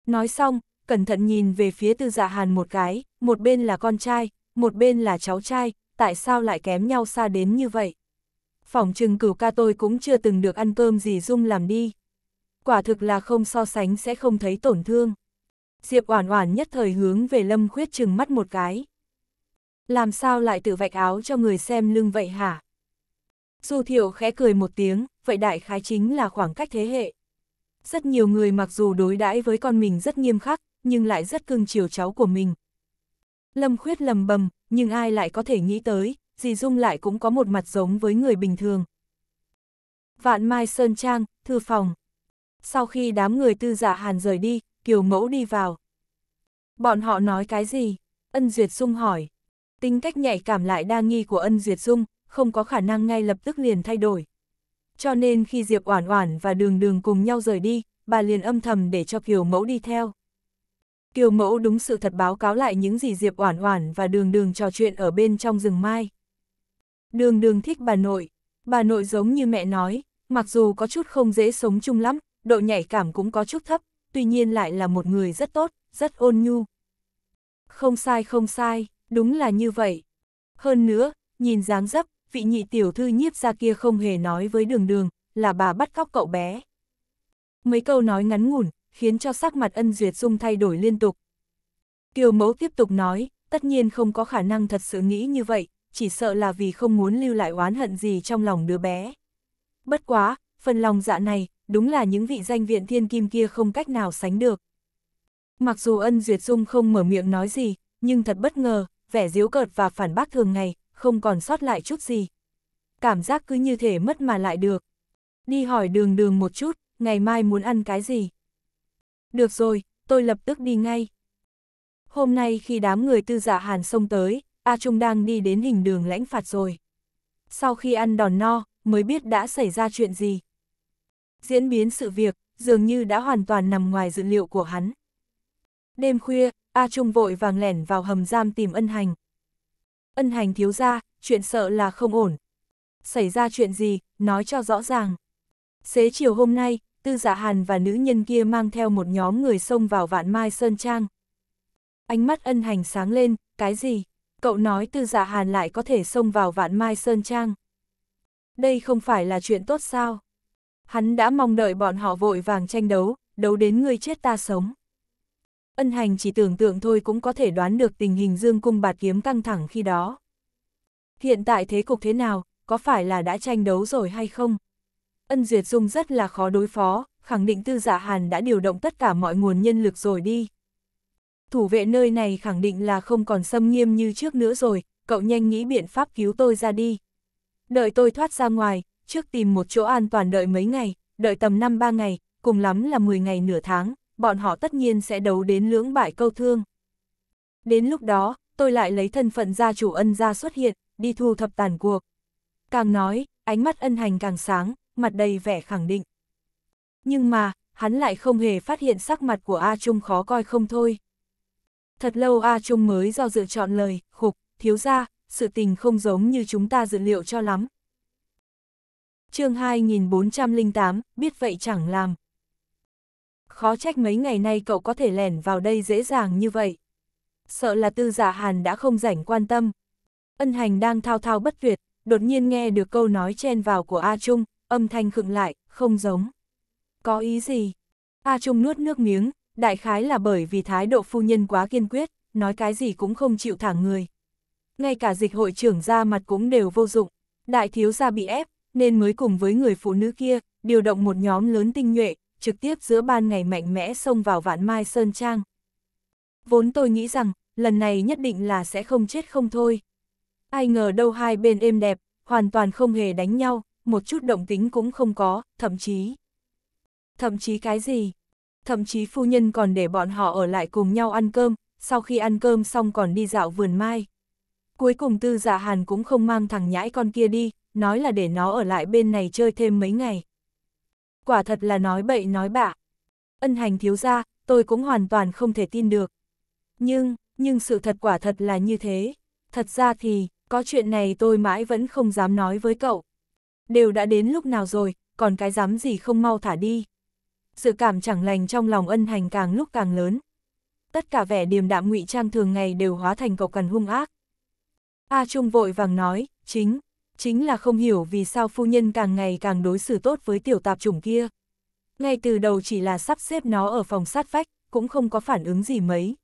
Nói xong, cẩn thận nhìn về phía tư dạ hàn một cái, một bên là con trai, một bên là cháu trai, tại sao lại kém nhau xa đến như vậy? Phỏng chừng cửu ca tôi cũng chưa từng được ăn cơm gì Dung làm đi. Quả thực là không so sánh sẽ không thấy tổn thương. Diệp Oản Oản nhất thời hướng về Lâm Khuyết chừng mắt một cái. Làm sao lại tự vạch áo cho người xem lưng vậy hả? Du Thiệu khẽ cười một tiếng, vậy đại khái chính là khoảng cách thế hệ. Rất nhiều người mặc dù đối đãi với con mình rất nghiêm khắc, nhưng lại rất cưng chiều cháu của mình, Lâm Khuyết lầm bầm, nhưng ai lại có thể nghĩ tới, dì Dung lại cũng có một mặt giống với người bình thường. Vạn Mai Sơn Trang, thư phòng. Sau khi đám người tư giả dạ hàn rời đi, Kiều Mẫu đi vào. Bọn họ nói cái gì? Ân Duyệt Dung hỏi. Tính cách nhạy cảm lại đa nghi của Ân Duyệt Dung, không có khả năng ngay lập tức liền thay đổi. Cho nên khi Diệp Oản Oản và Đường Đường cùng nhau rời đi, bà liền âm thầm để cho Kiều Mẫu đi theo. Kiều Mẫu đúng sự thật báo cáo lại những gì Diệp Oản Oản và Đường Đường trò chuyện ở bên trong rừng mai. Đường Đường thích bà nội, bà nội giống như mẹ nói, mặc dù có chút không dễ sống chung lắm, độ nhạy cảm cũng có chút thấp, tuy nhiên lại là một người rất tốt, rất ôn nhu. Không sai không sai, đúng là như vậy. Hơn nữa, nhìn dáng dấp, vị nhị tiểu thư nhiếp gia kia không hề nói với đường đường, là bà bắt cóc cậu bé. Mấy câu nói ngắn ngủn, khiến cho sắc mặt ân duyệt dung thay đổi liên tục. Kiều mẫu tiếp tục nói, tất nhiên không có khả năng thật sự nghĩ như vậy, chỉ sợ là vì không muốn lưu lại oán hận gì trong lòng đứa bé. Bất quá, phần lòng dạ này, đúng là những vị danh viện thiên kim kia không cách nào sánh được. Mặc dù ân duyệt dung không mở miệng nói gì, nhưng thật bất ngờ, vẻ diếu cợt và phản bác thường ngày, không còn sót lại chút gì. Cảm giác cứ như thể mất mà lại được. Đi hỏi đường đường một chút, ngày mai muốn ăn cái gì? Được rồi, tôi lập tức đi ngay. Hôm nay khi đám người tư giả dạ hàn xông tới, A Trung đang đi đến hình đường lãnh phạt rồi. Sau khi ăn đòn no, mới biết đã xảy ra chuyện gì. Diễn biến sự việc, dường như đã hoàn toàn nằm ngoài dự liệu của hắn. Đêm khuya, A Trung vội vàng lẻn vào hầm giam tìm ân hành. Ân hành thiếu ra, chuyện sợ là không ổn. Xảy ra chuyện gì, nói cho rõ ràng. Xế chiều hôm nay, tư dạ hàn và nữ nhân kia mang theo một nhóm người xông vào vạn mai sơn trang. Ánh mắt ân hành sáng lên, cái gì? Cậu nói tư dạ hàn lại có thể xông vào vạn mai sơn trang. Đây không phải là chuyện tốt sao? Hắn đã mong đợi bọn họ vội vàng tranh đấu, đấu đến người chết ta sống. Ân hành chỉ tưởng tượng thôi cũng có thể đoán được tình hình dương cung bạt kiếm căng thẳng khi đó. Hiện tại thế cục thế nào, có phải là đã tranh đấu rồi hay không? Ân Duyệt Dung rất là khó đối phó, khẳng định Tư Dạ Hàn đã điều động tất cả mọi nguồn nhân lực rồi đi. Thủ vệ nơi này khẳng định là không còn xâm nghiêm như trước nữa rồi, cậu nhanh nghĩ biện pháp cứu tôi ra đi. Đợi tôi thoát ra ngoài, trước tìm một chỗ an toàn đợi mấy ngày, đợi tầm 5-3 ngày, cùng lắm là 10 ngày nửa tháng, bọn họ tất nhiên sẽ đấu đến lưỡng bại câu thương. Đến lúc đó, tôi lại lấy thân phận gia chủ ân gia xuất hiện, đi thu thập tàn cuộc. Càng nói, ánh mắt ân hành càng sáng, mặt đầy vẻ khẳng định. Nhưng mà, hắn lại không hề phát hiện sắc mặt của A Trung khó coi không thôi. Thật lâu A Trung mới do dự chọn lời, khục, thiếu ra, sự tình không giống như chúng ta dự liệu cho lắm. chương 2408, biết vậy chẳng làm. Khó trách mấy ngày nay cậu có thể lẻn vào đây dễ dàng như vậy. Sợ là tư giả dạ hàn đã không rảnh quan tâm. Ân hành đang thao thao bất tuyệt, đột nhiên nghe được câu nói chen vào của A Trung, âm thanh khựng lại, không giống. Có ý gì? A Trung nuốt nước miếng, đại khái là bởi vì thái độ phu nhân quá kiên quyết, nói cái gì cũng không chịu thả người. Ngay cả dịch hội trưởng ra mặt cũng đều vô dụng, đại thiếu gia bị ép, nên mới cùng với người phụ nữ kia, điều động một nhóm lớn tinh nhuệ, trực tiếp giữa ban ngày mạnh mẽ xông vào vạn mai sơn trang. Vốn tôi nghĩ rằng, lần này nhất định là sẽ không chết không thôi. Ai ngờ đâu hai bên êm đẹp, hoàn toàn không hề đánh nhau, một chút động tính cũng không có, thậm chí... Thậm chí cái gì? Thậm chí phu nhân còn để bọn họ ở lại cùng nhau ăn cơm, sau khi ăn cơm xong còn đi dạo vườn mai. Cuối cùng tư dạ hàn cũng không mang thằng nhãi con kia đi, nói là để nó ở lại bên này chơi thêm mấy ngày. Quả thật là nói bậy nói bạ. Ân hành thiếu ra, tôi cũng hoàn toàn không thể tin được. Nhưng, nhưng sự thật quả thật là như thế. Thật ra thì, có chuyện này tôi mãi vẫn không dám nói với cậu. Đều đã đến lúc nào rồi, còn cái dám gì không mau thả đi. Sự cảm chẳng lành trong lòng ân hành càng lúc càng lớn. Tất cả vẻ điềm đạm ngụy trang thường ngày đều hóa thành cọc cằn hung ác. A Trung vội vàng nói, chính, chính là không hiểu vì sao phu nhân càng ngày càng đối xử tốt với tiểu tạp chủng kia. Ngay từ đầu chỉ là sắp xếp nó ở phòng sát vách, cũng không có phản ứng gì mấy.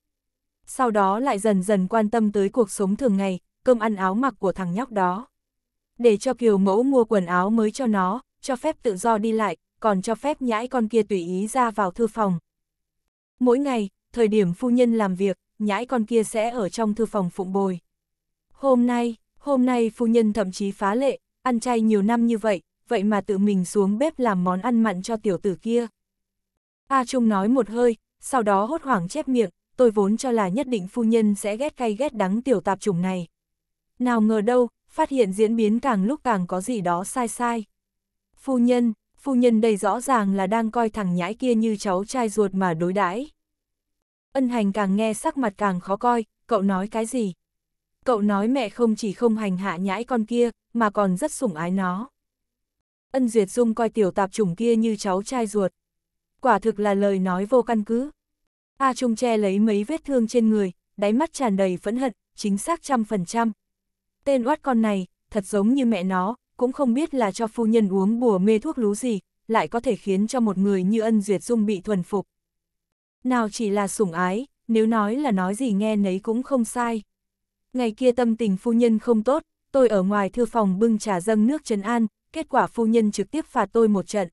Sau đó lại dần dần quan tâm tới cuộc sống thường ngày, cơm ăn áo mặc của thằng nhóc đó để cho kiều mẫu mua quần áo mới cho nó, cho phép tự do đi lại, còn cho phép nhãi con kia tùy ý ra vào thư phòng. Mỗi ngày, thời điểm phu nhân làm việc, nhãi con kia sẽ ở trong thư phòng phụng bồi. Hôm nay, hôm nay phu nhân thậm chí phá lệ, ăn chay nhiều năm như vậy, vậy mà tự mình xuống bếp làm món ăn mặn cho tiểu tử kia. A Trung nói một hơi, sau đó hốt hoảng chép miệng, tôi vốn cho là nhất định phu nhân sẽ ghét cay ghét đắng tiểu tạp chủng này. Nào ngờ đâu, phát hiện diễn biến càng lúc càng có gì đó sai sai. Phu nhân, phu nhân đây rõ ràng là đang coi thằng nhãi kia như cháu trai ruột mà đối đãi. Ân hành càng nghe sắc mặt càng khó coi, cậu nói cái gì? Cậu nói mẹ không chỉ không hành hạ nhãi con kia, mà còn rất sủng ái nó. Ân Duyệt Dung coi tiểu tạp trùng kia như cháu trai ruột. Quả thực là lời nói vô căn cứ. A Trung che lấy mấy vết thương trên người, đáy mắt tràn đầy phẫn hận, chính xác trăm phần trăm, tên oát con này, thật giống như mẹ nó, cũng không biết là cho phu nhân uống bùa mê thuốc lú gì, lại có thể khiến cho một người như ân duyệt dung bị thuần phục. Nào chỉ là sủng ái, nếu nói là nói gì nghe nấy cũng không sai. Ngày kia tâm tình phu nhân không tốt, tôi ở ngoài thư phòng bưng trà dâng nước trấn an, kết quả phu nhân trực tiếp phạt tôi một trận.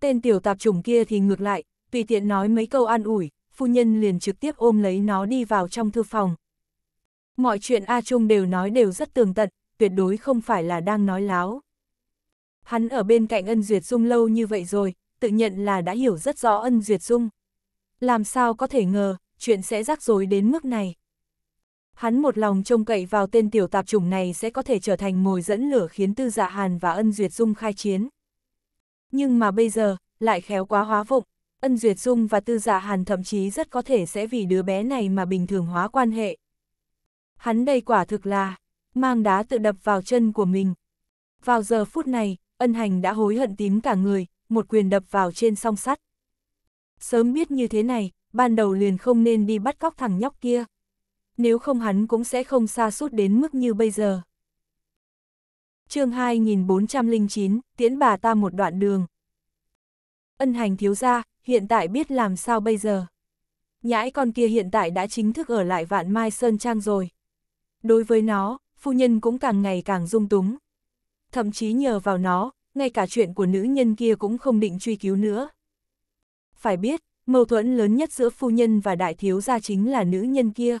Tên tiểu tạp chủng kia thì ngược lại, tùy tiện nói mấy câu an ủi, phu nhân liền trực tiếp ôm lấy nó đi vào trong thư phòng. Mọi chuyện A Trung đều nói đều rất tường tận, tuyệt đối không phải là đang nói láo. Hắn ở bên cạnh ân duyệt dung lâu như vậy rồi, tự nhận là đã hiểu rất rõ ân duyệt dung. Làm sao có thể ngờ, chuyện sẽ rắc rối đến mức này. Hắn một lòng trông cậy vào tên tiểu tạp chủng này sẽ có thể trở thành mồi dẫn lửa khiến Tư Dạ Hàn và Ân Duyệt Dung khai chiến. Nhưng mà bây giờ, lại khéo quá hóa vụng, Ân Duyệt Dung và Tư Dạ Hàn thậm chí rất có thể sẽ vì đứa bé này mà bình thường hóa quan hệ hắn đây quả thực là, mang đá tự đập vào chân của mình. Vào giờ phút này, ân hành đã hối hận tím cả người, một quyền đập vào trên song sắt. Sớm biết như thế này, ban đầu liền không nên đi bắt cóc thằng nhóc kia. Nếu không hắn cũng sẽ không xa suốt đến mức như bây giờ. chương 2409, tiễn bà ta một đoạn đường. Ân hành thiếu ra, hiện tại biết làm sao bây giờ. Nhãi con kia hiện tại đã chính thức ở lại vạn mai sơn trang rồi. Đối với nó, phu nhân cũng càng ngày càng dung túng. Thậm chí nhờ vào nó, ngay cả chuyện của nữ nhân kia cũng không định truy cứu nữa. Phải biết, mâu thuẫn lớn nhất giữa phu nhân và đại thiếu gia chính là nữ nhân kia.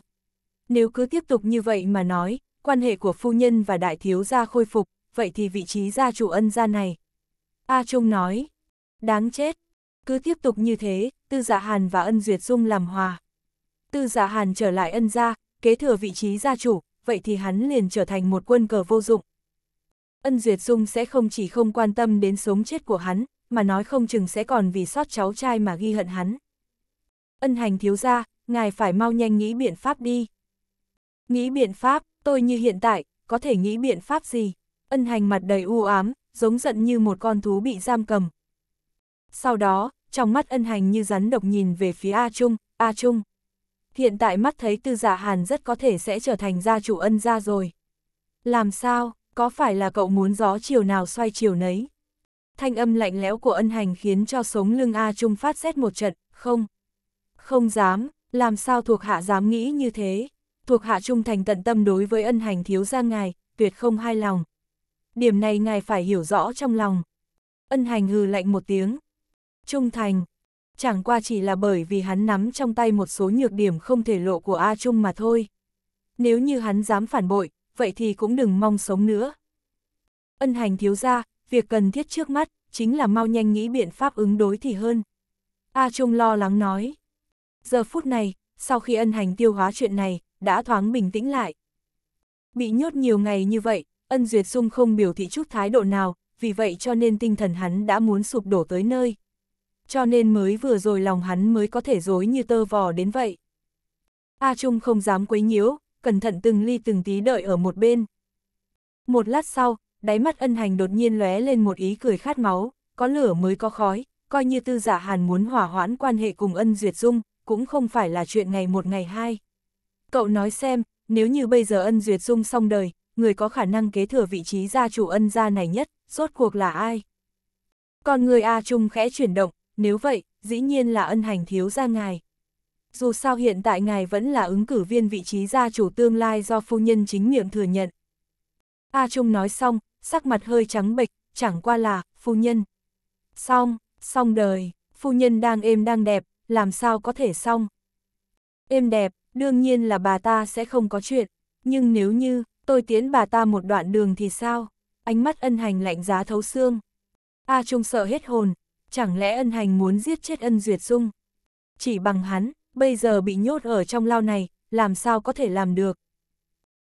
Nếu cứ tiếp tục như vậy mà nói, quan hệ của phu nhân và đại thiếu gia khôi phục, vậy thì vị trí gia chủ ân gia này. A Trung nói, đáng chết, cứ tiếp tục như thế, Tư Dạ Hàn và Ân Duyệt Dung làm hòa. Tư Dạ Hàn trở lại ân gia, kế thừa vị trí gia chủ, vậy thì hắn liền trở thành một quân cờ vô dụng. Ân Duyệt Dung sẽ không chỉ không quan tâm đến sống chết của hắn, mà nói không chừng sẽ còn vì sót cháu trai mà ghi hận hắn. Ân hành thiếu ra, ngài phải mau nhanh nghĩ biện pháp đi. Nghĩ biện pháp, tôi như hiện tại, có thể nghĩ biện pháp gì? Ân hành mặt đầy u ám, giống giận như một con thú bị giam cầm. Sau đó, trong mắt ân hành như rắn độc nhìn về phía A Trung, A Trung hiện tại mắt thấy tư giả dạ hàn rất có thể sẽ trở thành gia chủ ân gia rồi. Làm sao, có phải là cậu muốn gió chiều nào xoay chiều nấy? Thanh âm lạnh lẽo của ân hành khiến cho sống lưng A Trung phát xét một trận, không. Không dám, làm sao thuộc hạ dám nghĩ như thế? Thuộc hạ trung thành tận tâm đối với ân hành thiếu gia ngài, tuyệt không hai lòng. Điểm này ngài phải hiểu rõ trong lòng. Ân hành hừ lạnh một tiếng. Trung thành, chẳng qua chỉ là bởi vì hắn nắm trong tay một số nhược điểm không thể lộ của A Trung mà thôi. Nếu như hắn dám phản bội, vậy thì cũng đừng mong sống nữa. Ân hành thiếu ra, việc cần thiết trước mắt, chính là mau nhanh nghĩ biện pháp ứng đối thì hơn. A Trung lo lắng nói. Giờ phút này, sau khi ân hành tiêu hóa chuyện này, đã thoáng bình tĩnh lại. Bị nhốt nhiều ngày như vậy, ân duyệt dung không biểu thị chút thái độ nào, vì vậy cho nên tinh thần hắn đã muốn sụp đổ tới nơi cho nên mới vừa rồi lòng hắn mới có thể dối như tơ vò đến vậy. A Trung không dám quấy nhiễu, cẩn thận từng ly từng tí đợi ở một bên. Một lát sau, đáy mắt ân hành đột nhiên lóe lên một ý cười khát máu, có lửa mới có khói, coi như tư giả dạ hàn muốn hỏa hoãn quan hệ cùng ân duyệt dung, cũng không phải là chuyện ngày một ngày hai. Cậu nói xem, nếu như bây giờ ân duyệt dung xong đời, người có khả năng kế thừa vị trí gia chủ ân gia này nhất, rốt cuộc là ai? Còn người A Trung khẽ chuyển động, nếu vậy, dĩ nhiên là ân hành thiếu ra ngài. Dù sao hiện tại ngài vẫn là ứng cử viên vị trí gia chủ tương lai do phu nhân chính miệng thừa nhận. A Trung nói xong, sắc mặt hơi trắng bệch, chẳng qua là, phu nhân. Xong, xong đời, phu nhân đang êm đang đẹp, làm sao có thể xong. Êm đẹp, đương nhiên là bà ta sẽ không có chuyện, nhưng nếu như, tôi tiến bà ta một đoạn đường thì sao? Ánh mắt ân hành lạnh giá thấu xương. A Trung sợ hết hồn, chẳng lẽ ân hành muốn giết chết ân duyệt dung? Chỉ bằng hắn, bây giờ bị nhốt ở trong lao này, làm sao có thể làm được?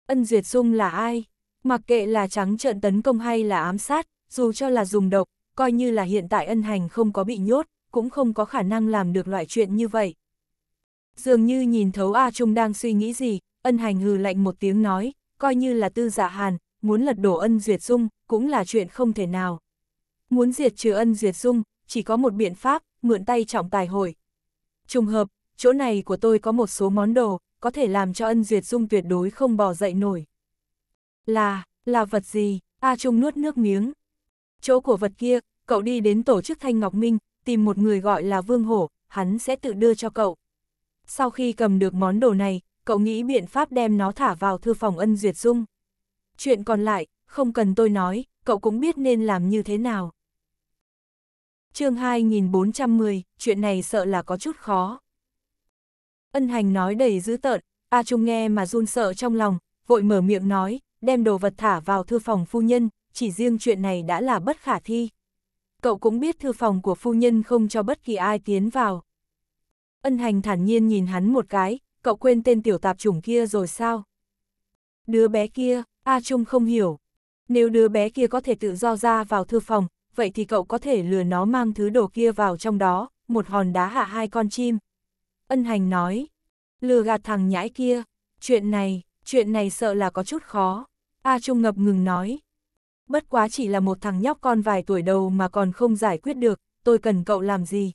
Ân duyệt dung là ai? Mặc kệ là trắng trợn tấn công hay là ám sát, dù cho là dùng độc, coi như là hiện tại ân hành không có bị nhốt, cũng không có khả năng làm được loại chuyện như vậy. Dường như nhìn thấu A Trung đang suy nghĩ gì, ân hành hừ lạnh một tiếng nói, coi như là tư giả dạ hàn, muốn lật đổ ân duyệt dung, cũng là chuyện không thể nào. Muốn diệt trừ ân duyệt dung, chỉ có một biện pháp, mượn tay trọng tài hồi. Trùng hợp, chỗ này của tôi có một số món đồ, có thể làm cho ân duyệt dung tuyệt đối không bỏ dậy nổi. Là, là vật gì? A Trung nuốt nước miếng. Chỗ của vật kia, cậu đi đến tổ chức Thanh Ngọc Minh, tìm một người gọi là Vương Hổ, hắn sẽ tự đưa cho cậu. Sau khi cầm được món đồ này, cậu nghĩ biện pháp đem nó thả vào thư phòng ân duyệt dung. Chuyện còn lại, không cần tôi nói, cậu cũng biết nên làm như thế nào chương 2410, chuyện này sợ là có chút khó. Ân hành nói đầy dữ tợn, A Trung nghe mà run sợ trong lòng, vội mở miệng nói, đem đồ vật thả vào thư phòng phu nhân, chỉ riêng chuyện này đã là bất khả thi. Cậu cũng biết thư phòng của phu nhân không cho bất kỳ ai tiến vào. Ân hành thản nhiên nhìn hắn một cái, cậu quên tên tiểu tạp chủng kia rồi sao? Đứa bé kia, A Trung không hiểu. Nếu đứa bé kia có thể tự do ra vào thư phòng, vậy thì cậu có thể lừa nó mang thứ đồ kia vào trong đó, một hòn đá hạ hai con chim. Ân hành nói, lừa gạt thằng nhãi kia, chuyện này, chuyện này sợ là có chút khó. A Trung ngập ngừng nói, bất quá chỉ là một thằng nhóc con vài tuổi đầu mà còn không giải quyết được, tôi cần cậu làm gì.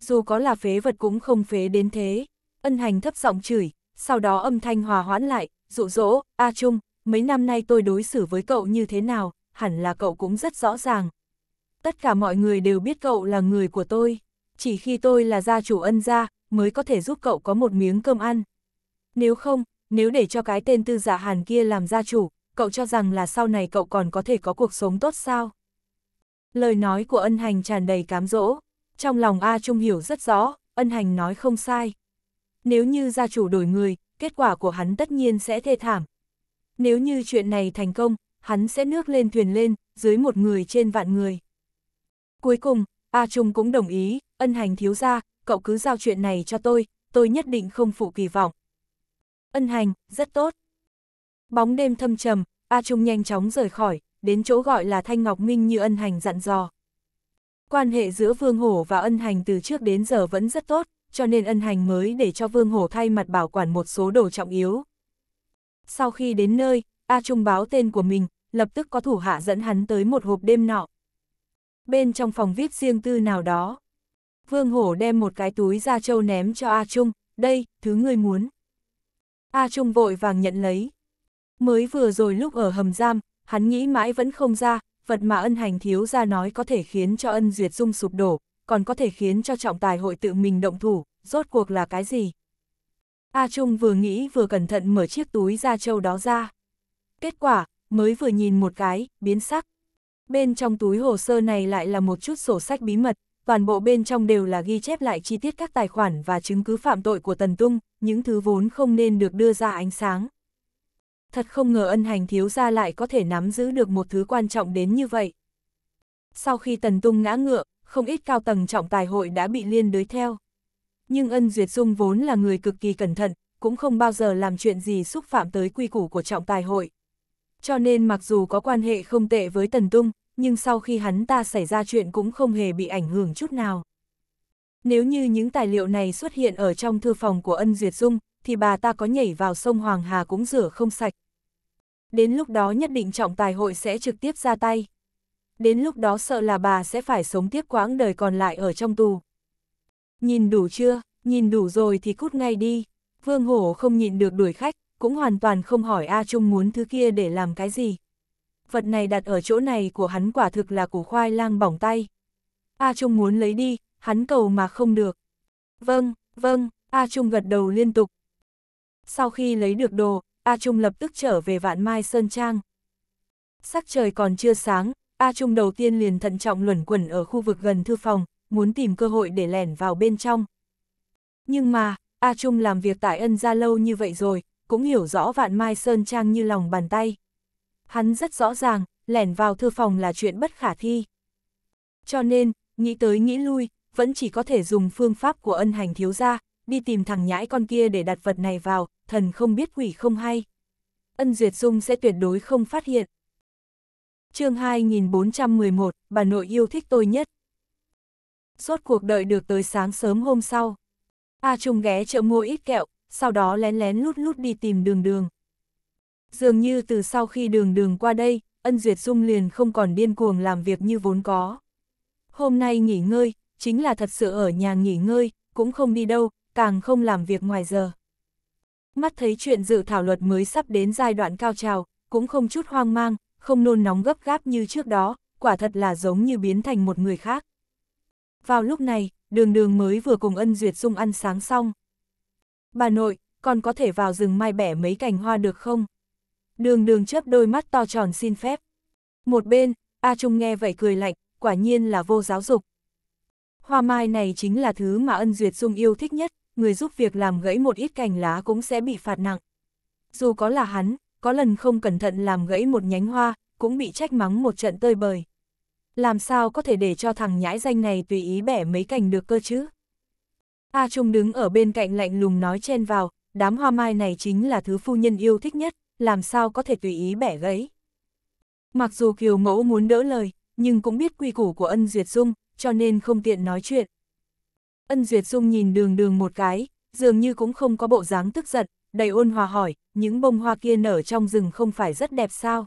Dù có là phế vật cũng không phế đến thế. Ân hành thấp giọng chửi, sau đó âm thanh hòa hoãn lại, dụ dỗ, A Trung, mấy năm nay tôi đối xử với cậu như thế nào, hẳn là cậu cũng rất rõ ràng, tất cả mọi người đều biết cậu là người của tôi, chỉ khi tôi là gia chủ ân gia, mới có thể giúp cậu có một miếng cơm ăn. Nếu không, nếu để cho cái tên tư giả dạ hàn kia làm gia chủ, cậu cho rằng là sau này cậu còn có thể có cuộc sống tốt sao? Lời nói của ân hành tràn đầy cám dỗ, trong lòng A Trung hiểu rất rõ, ân hành nói không sai. Nếu như gia chủ đổi người, kết quả của hắn tất nhiên sẽ thê thảm. Nếu như chuyện này thành công, hắn sẽ nước lên thuyền lên, dưới một người trên vạn người. Cuối cùng, A Trung cũng đồng ý, ân hành thiếu ra, cậu cứ giao chuyện này cho tôi, tôi nhất định không phụ kỳ vọng. Ân hành, rất tốt. Bóng đêm thâm trầm, A Trung nhanh chóng rời khỏi, đến chỗ gọi là Thanh Ngọc Minh như ân hành dặn dò. Quan hệ giữa Vương Hổ và ân hành từ trước đến giờ vẫn rất tốt, cho nên ân hành mới để cho Vương Hổ thay mặt bảo quản một số đồ trọng yếu. Sau khi đến nơi, A Trung báo tên của mình, lập tức có thủ hạ dẫn hắn tới một hộp đêm nọ bên trong phòng VIP riêng tư nào đó. Vương Hổ đem một cái túi da trâu ném cho A Trung, đây, thứ ngươi muốn. A Trung vội vàng nhận lấy. Mới vừa rồi lúc ở hầm giam, hắn nghĩ mãi vẫn không ra, vật mà ân hành thiếu ra nói có thể khiến cho ân duyệt dung sụp đổ, còn có thể khiến cho trọng tài hội tự mình động thủ, rốt cuộc là cái gì? A Trung vừa nghĩ vừa cẩn thận mở chiếc túi da trâu đó ra. Kết quả, mới vừa nhìn một cái, biến sắc. Bên trong túi hồ sơ này lại là một chút sổ sách bí mật, toàn bộ bên trong đều là ghi chép lại chi tiết các tài khoản và chứng cứ phạm tội của Tần Tung, những thứ vốn không nên được đưa ra ánh sáng. Thật không ngờ ân hành thiếu gia lại có thể nắm giữ được một thứ quan trọng đến như vậy. Sau khi Tần Tung ngã ngựa, không ít cao tầng trọng tài hội đã bị liên đới theo. Nhưng ân duyệt dung vốn là người cực kỳ cẩn thận, cũng không bao giờ làm chuyện gì xúc phạm tới quy củ của trọng tài hội. Cho nên mặc dù có quan hệ không tệ với Tần Tung, nhưng sau khi hắn ta xảy ra chuyện cũng không hề bị ảnh hưởng chút nào. Nếu như những tài liệu này xuất hiện ở trong thư phòng của ân Duyệt Dung, thì bà ta có nhảy vào sông Hoàng Hà cũng rửa không sạch. Đến lúc đó nhất định trọng tài hội sẽ trực tiếp ra tay. Đến lúc đó sợ là bà sẽ phải sống tiếp quãng đời còn lại ở trong tù. Nhìn đủ chưa, nhìn đủ rồi thì cút ngay đi. Vương Hổ không nhịn được đuổi khách, cũng hoàn toàn không hỏi A Trung muốn thứ kia để làm cái gì vật này đặt ở chỗ này của hắn quả thực là củ khoai lang bỏng tay. A Trung muốn lấy đi, hắn cầu mà không được. Vâng, vâng, A Trung gật đầu liên tục. Sau khi lấy được đồ, A Trung lập tức trở về vạn mai Sơn Trang. Sắc trời còn chưa sáng, A Trung đầu tiên liền thận trọng luẩn quẩn ở khu vực gần thư phòng, muốn tìm cơ hội để lẻn vào bên trong. Nhưng mà, A Trung làm việc tại ân gia lâu như vậy rồi, cũng hiểu rõ vạn mai Sơn Trang như lòng bàn tay hắn rất rõ ràng, lẻn vào thư phòng là chuyện bất khả thi. Cho nên, nghĩ tới nghĩ lui, vẫn chỉ có thể dùng phương pháp của ân hành thiếu gia, đi tìm thằng nhãi con kia để đặt vật này vào, thần không biết quỷ không hay. Ân Duyệt Dung sẽ tuyệt đối không phát hiện. chương 2411, bà nội yêu thích tôi nhất. Suốt cuộc đợi được tới sáng sớm hôm sau. A Trung ghé chợ mua ít kẹo, sau đó lén lén lút lút đi tìm đường đường. Dường như từ sau khi đường đường qua đây, ân duyệt dung liền không còn điên cuồng làm việc như vốn có. Hôm nay nghỉ ngơi, chính là thật sự ở nhà nghỉ ngơi, cũng không đi đâu, càng không làm việc ngoài giờ. Mắt thấy chuyện dự thảo luật mới sắp đến giai đoạn cao trào, cũng không chút hoang mang, không nôn nóng gấp gáp như trước đó, quả thật là giống như biến thành một người khác. Vào lúc này, đường đường mới vừa cùng ân duyệt dung ăn sáng xong. Bà nội, con có thể vào rừng mai bẻ mấy cành hoa được không? đường đường chớp đôi mắt to tròn xin phép. Một bên, A Trung nghe vậy cười lạnh, quả nhiên là vô giáo dục. Hoa mai này chính là thứ mà ân duyệt dung yêu thích nhất, người giúp việc làm gãy một ít cành lá cũng sẽ bị phạt nặng. Dù có là hắn, có lần không cẩn thận làm gãy một nhánh hoa, cũng bị trách mắng một trận tơi bời. Làm sao có thể để cho thằng nhãi danh này tùy ý bẻ mấy cành được cơ chứ? A Trung đứng ở bên cạnh lạnh lùng nói chen vào, đám hoa mai này chính là thứ phu nhân yêu thích nhất, làm sao có thể tùy ý bẻ gãy. Mặc dù Kiều Mẫu muốn đỡ lời, nhưng cũng biết quy củ của Ân Duyệt Dung, cho nên không tiện nói chuyện. Ân Duyệt Dung nhìn đường đường một cái, dường như cũng không có bộ dáng tức giận, đầy ôn hòa hỏi, những bông hoa kia nở trong rừng không phải rất đẹp sao?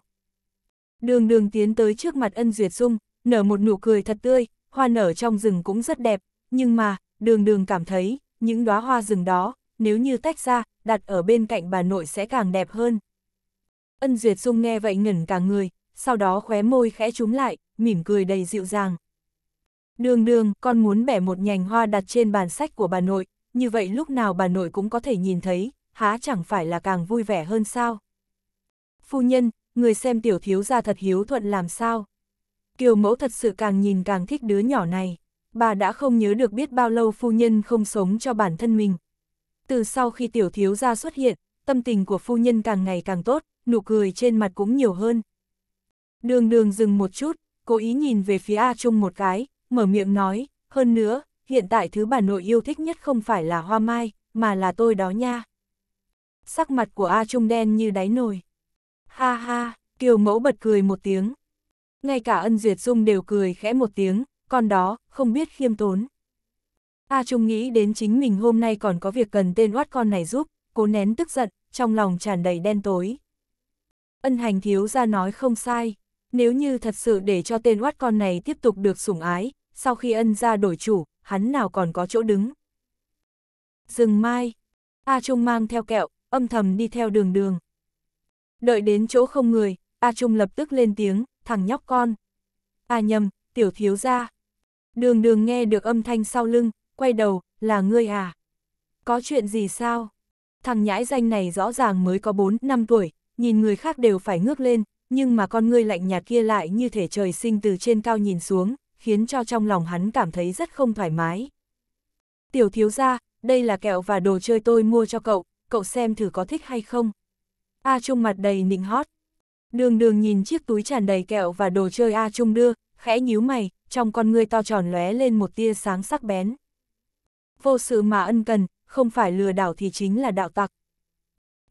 Đường đường tiến tới trước mặt Ân Duyệt Dung, nở một nụ cười thật tươi, hoa nở trong rừng cũng rất đẹp, nhưng mà, đường đường cảm thấy, những đóa hoa rừng đó, nếu như tách ra, đặt ở bên cạnh bà nội sẽ càng đẹp hơn. Ân Duyệt Dung nghe vậy ngẩn cả người, sau đó khóe môi khẽ trúng lại, mỉm cười đầy dịu dàng. Đường đường, con muốn bẻ một nhành hoa đặt trên bàn sách của bà nội, như vậy lúc nào bà nội cũng có thể nhìn thấy, há chẳng phải là càng vui vẻ hơn sao. Phu nhân, người xem tiểu thiếu ra thật hiếu thuận làm sao. Kiều mẫu thật sự càng nhìn càng thích đứa nhỏ này, bà đã không nhớ được biết bao lâu phu nhân không sống cho bản thân mình. Từ sau khi tiểu thiếu ra xuất hiện, tâm tình của phu nhân càng ngày càng tốt, nụ cười trên mặt cũng nhiều hơn. Đường đường dừng một chút, cố ý nhìn về phía A Trung một cái, mở miệng nói, hơn nữa, hiện tại thứ bà nội yêu thích nhất không phải là hoa mai, mà là tôi đó nha. Sắc mặt của A Trung đen như đáy nồi. Ha ha, Kiều Mẫu bật cười một tiếng. Ngay cả ân duyệt dung đều cười khẽ một tiếng, còn đó, không biết khiêm tốn. A Trung nghĩ đến chính mình hôm nay còn có việc cần tên oát con này giúp, cố nén tức giận, trong lòng tràn đầy đen tối. Ân hành thiếu ra nói không sai, nếu như thật sự để cho tên oát con này tiếp tục được sủng ái, sau khi ân ra đổi chủ, hắn nào còn có chỗ đứng. Dừng mai, A Trung mang theo kẹo, âm thầm đi theo đường đường. Đợi đến chỗ không người, A Trung lập tức lên tiếng, thằng nhóc con. A à nhầm, tiểu thiếu ra. Đường đường nghe được âm thanh sau lưng, quay đầu, là ngươi à? Có chuyện gì sao? Thằng nhãi danh này rõ ràng mới có 4, 5 tuổi, nhìn người khác đều phải ngước lên, nhưng mà con ngươi lạnh nhạt kia lại như thể trời sinh từ trên cao nhìn xuống, khiến cho trong lòng hắn cảm thấy rất không thoải mái. Tiểu thiếu gia, đây là kẹo và đồ chơi tôi mua cho cậu, cậu xem thử có thích hay không. A Trung mặt đầy nịnh hót. Đường đường nhìn chiếc túi tràn đầy kẹo và đồ chơi A Trung đưa, khẽ nhíu mày, trong con ngươi to tròn lóe lên một tia sáng sắc bén. Vô sự mà ân cần, không phải lừa đảo thì chính là đạo tặc.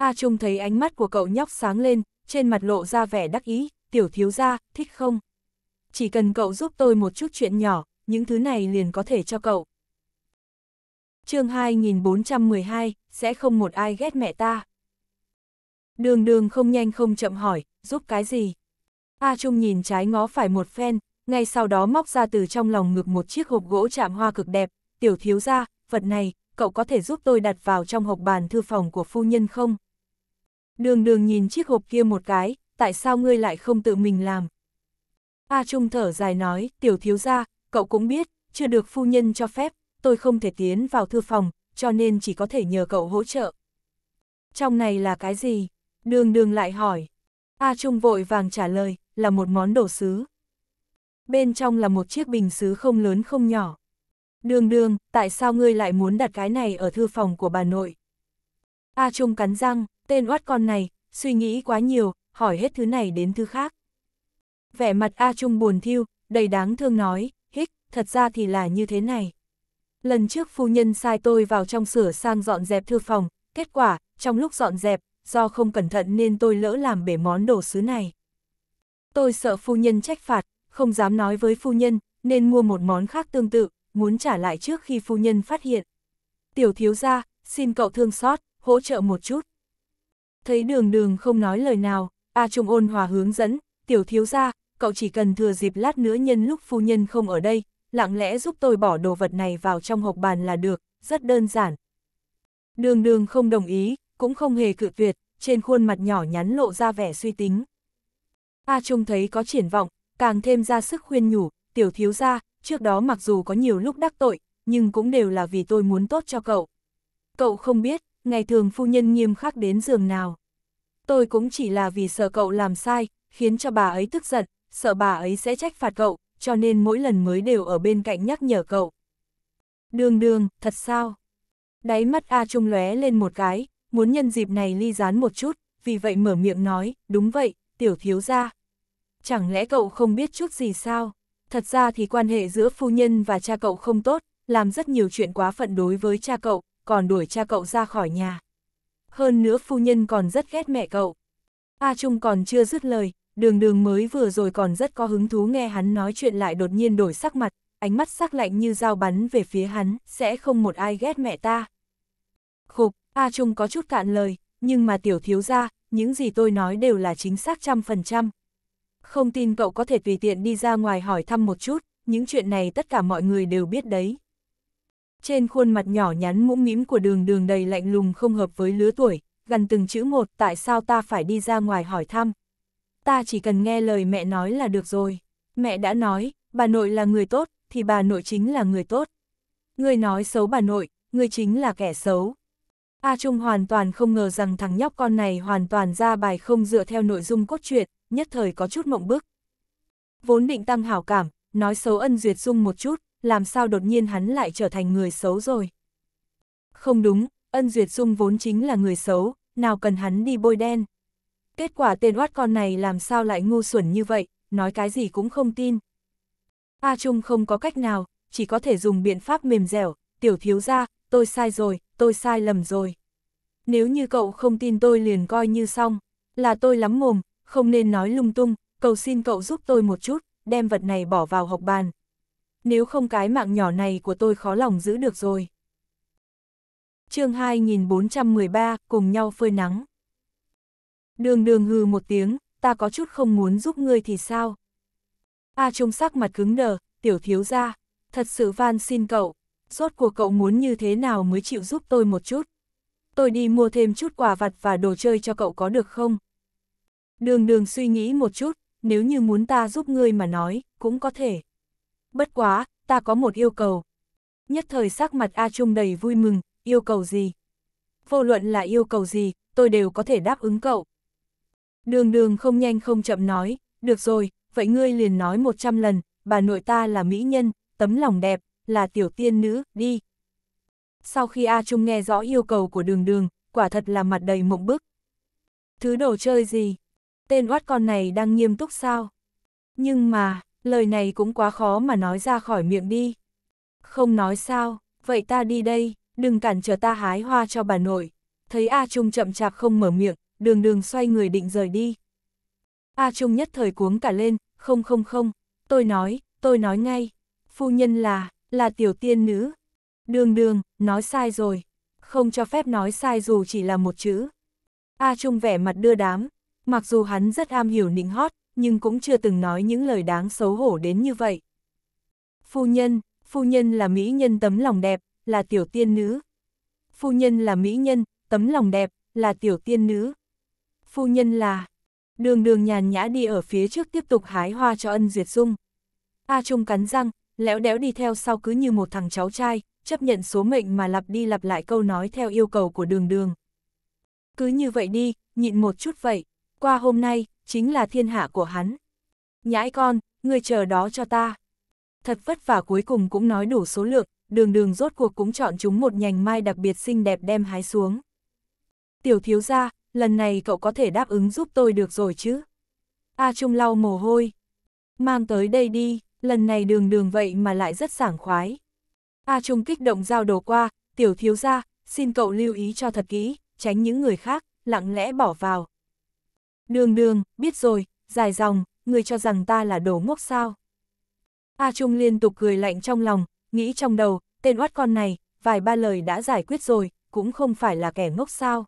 A Trung thấy ánh mắt của cậu nhóc sáng lên, trên mặt lộ ra vẻ đắc ý, tiểu thiếu gia, thích không? Chỉ cần cậu giúp tôi một chút chuyện nhỏ, những thứ này liền có thể cho cậu. chương 2412, sẽ không một ai ghét mẹ ta. Đường đường không nhanh không chậm hỏi, giúp cái gì? A Trung nhìn trái ngó phải một phen, ngay sau đó móc ra từ trong lòng ngực một chiếc hộp gỗ chạm hoa cực đẹp, tiểu thiếu gia, vật này, cậu có thể giúp tôi đặt vào trong hộp bàn thư phòng của phu nhân không? Đường đường nhìn chiếc hộp kia một cái, tại sao ngươi lại không tự mình làm? A Trung thở dài nói, tiểu thiếu gia, cậu cũng biết, chưa được phu nhân cho phép, tôi không thể tiến vào thư phòng, cho nên chỉ có thể nhờ cậu hỗ trợ. Trong này là cái gì? Đường đường lại hỏi. A Trung vội vàng trả lời, là một món đồ sứ. Bên trong là một chiếc bình sứ không lớn không nhỏ. Đường đường, tại sao ngươi lại muốn đặt cái này ở thư phòng của bà nội? A Trung cắn răng, tên oát con này, suy nghĩ quá nhiều, hỏi hết thứ này đến thứ khác. Vẻ mặt A Trung buồn thiêu, đầy đáng thương nói, hích, thật ra thì là như thế này. Lần trước phu nhân sai tôi vào trong sửa sang dọn dẹp thư phòng, kết quả, trong lúc dọn dẹp, do không cẩn thận nên tôi lỡ làm bể món đồ sứ này. Tôi sợ phu nhân trách phạt, không dám nói với phu nhân, nên mua một món khác tương tự, muốn trả lại trước khi phu nhân phát hiện. Tiểu thiếu gia, xin cậu thương xót, hỗ trợ một chút. Thấy đường đường không nói lời nào, A Trung ôn hòa hướng dẫn, tiểu thiếu ra, cậu chỉ cần thừa dịp lát nữa nhân lúc phu nhân không ở đây, lặng lẽ giúp tôi bỏ đồ vật này vào trong hộp bàn là được, rất đơn giản. Đường đường không đồng ý, cũng không hề cự tuyệt, trên khuôn mặt nhỏ nhắn lộ ra vẻ suy tính. A Trung thấy có triển vọng, càng thêm ra sức khuyên nhủ, tiểu thiếu ra, trước đó mặc dù có nhiều lúc đắc tội, nhưng cũng đều là vì tôi muốn tốt cho cậu. Cậu không biết, ngày thường phu nhân nghiêm khắc đến giường nào. Tôi cũng chỉ là vì sợ cậu làm sai, khiến cho bà ấy tức giận, sợ bà ấy sẽ trách phạt cậu, cho nên mỗi lần mới đều ở bên cạnh nhắc nhở cậu. Đường đường, thật sao? Đáy mắt A Trung lóe lên một cái, muốn nhân dịp này ly gián một chút, vì vậy mở miệng nói, đúng vậy, tiểu thiếu gia. Chẳng lẽ cậu không biết chút gì sao? Thật ra thì quan hệ giữa phu nhân và cha cậu không tốt, làm rất nhiều chuyện quá phận đối với cha cậu, còn đuổi cha cậu ra khỏi nhà. Hơn nữa phu nhân còn rất ghét mẹ cậu. A Trung còn chưa dứt lời, đường đường mới vừa rồi còn rất có hứng thú nghe hắn nói chuyện lại đột nhiên đổi sắc mặt, ánh mắt sắc lạnh như dao bắn về phía hắn, sẽ không một ai ghét mẹ ta. Khục, A Trung có chút cạn lời, nhưng mà tiểu thiếu ra, những gì tôi nói đều là chính xác trăm phần trăm. Không tin cậu có thể tùy tiện đi ra ngoài hỏi thăm một chút, những chuyện này tất cả mọi người đều biết đấy. Trên khuôn mặt nhỏ nhắn mũm mĩm của đường đường đầy lạnh lùng không hợp với lứa tuổi, gần từng chữ một tại sao ta phải đi ra ngoài hỏi thăm. Ta chỉ cần nghe lời mẹ nói là được rồi. Mẹ đã nói, bà nội là người tốt, thì bà nội chính là người tốt. Người nói xấu bà nội, người chính là kẻ xấu. A Trung hoàn toàn không ngờ rằng thằng nhóc con này hoàn toàn ra bài không dựa theo nội dung cốt truyện, nhất thời có chút mộng bức. Vốn định tăng hảo cảm, nói xấu ân duyệt dung một chút, làm sao đột nhiên hắn lại trở thành người xấu rồi. Không đúng, Ân Duyệt Dung vốn chính là người xấu, nào cần hắn đi bôi đen. Kết quả tên oát con này làm sao lại ngu xuẩn như vậy, nói cái gì cũng không tin. A Trung không có cách nào, chỉ có thể dùng biện pháp mềm dẻo, tiểu thiếu ra, tôi sai rồi, tôi sai lầm rồi. Nếu như cậu không tin tôi liền coi như xong, là tôi lắm mồm, không nên nói lung tung, cầu xin cậu giúp tôi một chút, đem vật này bỏ vào học bàn, nếu không cái mạng nhỏ này của tôi khó lòng giữ được rồi. chương 2413, cùng nhau phơi nắng. Đường đường hừ một tiếng, ta có chút không muốn giúp ngươi thì sao? A Trung sắc mặt cứng đờ, tiểu thiếu ra, thật sự van xin cậu, rốt của cậu muốn như thế nào mới chịu giúp tôi một chút? Tôi đi mua thêm chút quà vặt và đồ chơi cho cậu có được không? Đường đường suy nghĩ một chút, nếu như muốn ta giúp ngươi mà nói, cũng có thể bất quá, ta có một yêu cầu. Nhất thời sắc mặt A Trung đầy vui mừng, yêu cầu gì? Vô luận là yêu cầu gì, tôi đều có thể đáp ứng cậu. Đường đường không nhanh không chậm nói, được rồi, vậy ngươi liền nói 100 lần, bà nội ta là mỹ nhân, tấm lòng đẹp, là tiểu tiên nữ, đi. Sau khi A Trung nghe rõ yêu cầu của đường đường, quả thật là mặt đầy mộng bức. Thứ đồ chơi gì? Tên oát con này đang nghiêm túc sao? Nhưng mà, lời này cũng quá khó mà nói ra khỏi miệng đi. Không nói sao, vậy ta đi đây, đừng cản trở ta hái hoa cho bà nội. Thấy A Trung chậm chạp không mở miệng, đường đường xoay người định rời đi. A Trung nhất thời cuống cả lên, không không không, tôi nói, tôi nói ngay, phu nhân là, là tiểu tiên nữ. Đường đường, nói sai rồi, không cho phép nói sai dù chỉ là một chữ. A Trung vẻ mặt đưa đám, mặc dù hắn rất am hiểu nịnh hót, nhưng cũng chưa từng nói những lời đáng xấu hổ đến như vậy. Phu nhân, phu nhân là mỹ nhân tấm lòng đẹp, là tiểu tiên nữ. Phu nhân là mỹ nhân, tấm lòng đẹp, là tiểu tiên nữ. Phu nhân là... Đường đường nhàn nhã đi ở phía trước tiếp tục hái hoa cho ân duyệt dung. A Trung cắn răng, lẽo đéo đi theo sau cứ như một thằng cháu trai, chấp nhận số mệnh mà lặp đi lặp lại câu nói theo yêu cầu của đường đường. Cứ như vậy đi, nhịn một chút vậy, qua hôm nay, chính là thiên hạ của hắn. Nhãi con, ngươi chờ đó cho ta. Thật vất vả cuối cùng cũng nói đủ số lượng, đường đường rốt cuộc cũng chọn chúng một nhành mai đặc biệt xinh đẹp đem hái xuống. Tiểu thiếu gia, lần này cậu có thể đáp ứng giúp tôi được rồi chứ? A Trung lau mồ hôi. Mang tới đây đi, lần này đường đường vậy mà lại rất sảng khoái. A Trung kích động giao đồ qua, tiểu thiếu gia, xin cậu lưu ý cho thật kỹ, tránh những người khác, lặng lẽ bỏ vào, đường đường biết rồi, dài dòng, người cho rằng ta là đồ ngốc sao. A Trung liên tục cười lạnh trong lòng, nghĩ trong đầu, tên oát con này, vài ba lời đã giải quyết rồi, cũng không phải là kẻ ngốc sao.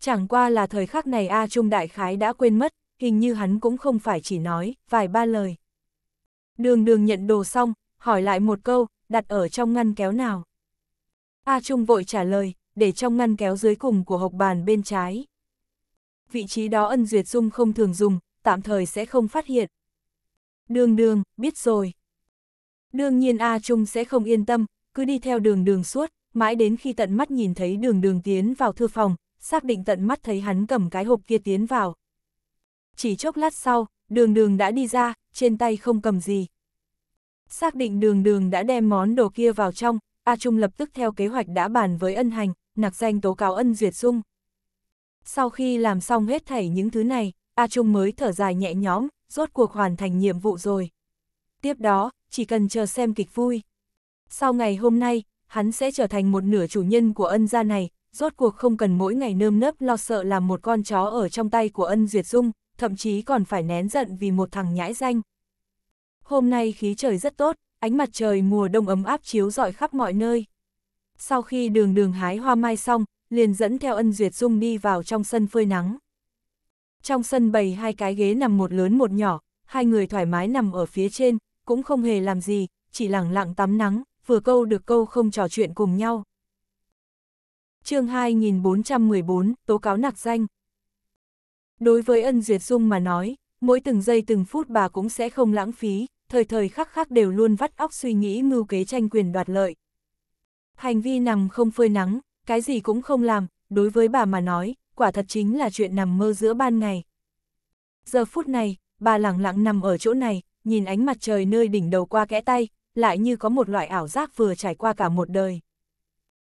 Chẳng qua là thời khắc này A Trung đại khái đã quên mất, hình như hắn cũng không phải chỉ nói, vài ba lời. Đường đường nhận đồ xong, hỏi lại một câu, đặt ở trong ngăn kéo nào. A Trung vội trả lời, để trong ngăn kéo dưới cùng của hộp bàn bên trái vị trí đó ân duyệt dung không thường dùng, tạm thời sẽ không phát hiện. Đường đường, biết rồi. Đương nhiên A Trung sẽ không yên tâm, cứ đi theo đường đường suốt, mãi đến khi tận mắt nhìn thấy đường đường tiến vào thư phòng, xác định tận mắt thấy hắn cầm cái hộp kia tiến vào. Chỉ chốc lát sau, đường đường đã đi ra, trên tay không cầm gì. Xác định đường đường đã đem món đồ kia vào trong, A Trung lập tức theo kế hoạch đã bàn với ân hành, nặc danh tố cáo ân duyệt dung. Sau khi làm xong hết thảy những thứ này, A Trung mới thở dài nhẹ nhõm, rốt cuộc hoàn thành nhiệm vụ rồi. Tiếp đó, chỉ cần chờ xem kịch vui. Sau ngày hôm nay, hắn sẽ trở thành một nửa chủ nhân của ân gia này, rốt cuộc không cần mỗi ngày nơm nớp lo sợ làm một con chó ở trong tay của ân duyệt dung, thậm chí còn phải nén giận vì một thằng nhãi danh. Hôm nay khí trời rất tốt, ánh mặt trời mùa đông ấm áp chiếu rọi khắp mọi nơi. Sau khi đường đường hái hoa mai xong, liền dẫn theo ân duyệt dung đi vào trong sân phơi nắng. Trong sân bày hai cái ghế nằm một lớn một nhỏ, hai người thoải mái nằm ở phía trên, cũng không hề làm gì, chỉ lẳng lặng tắm nắng, vừa câu được câu không trò chuyện cùng nhau. chương 2414, tố cáo nạc danh. Đối với ân duyệt dung mà nói, mỗi từng giây từng phút bà cũng sẽ không lãng phí, thời thời khắc khắc đều luôn vắt óc suy nghĩ mưu kế tranh quyền đoạt lợi. Hành vi nằm không phơi nắng, cái gì cũng không làm, đối với bà mà nói, quả thật chính là chuyện nằm mơ giữa ban ngày. Giờ phút này, bà lẳng lặng nằm ở chỗ này, nhìn ánh mặt trời nơi đỉnh đầu qua kẽ tay, lại như có một loại ảo giác vừa trải qua cả một đời.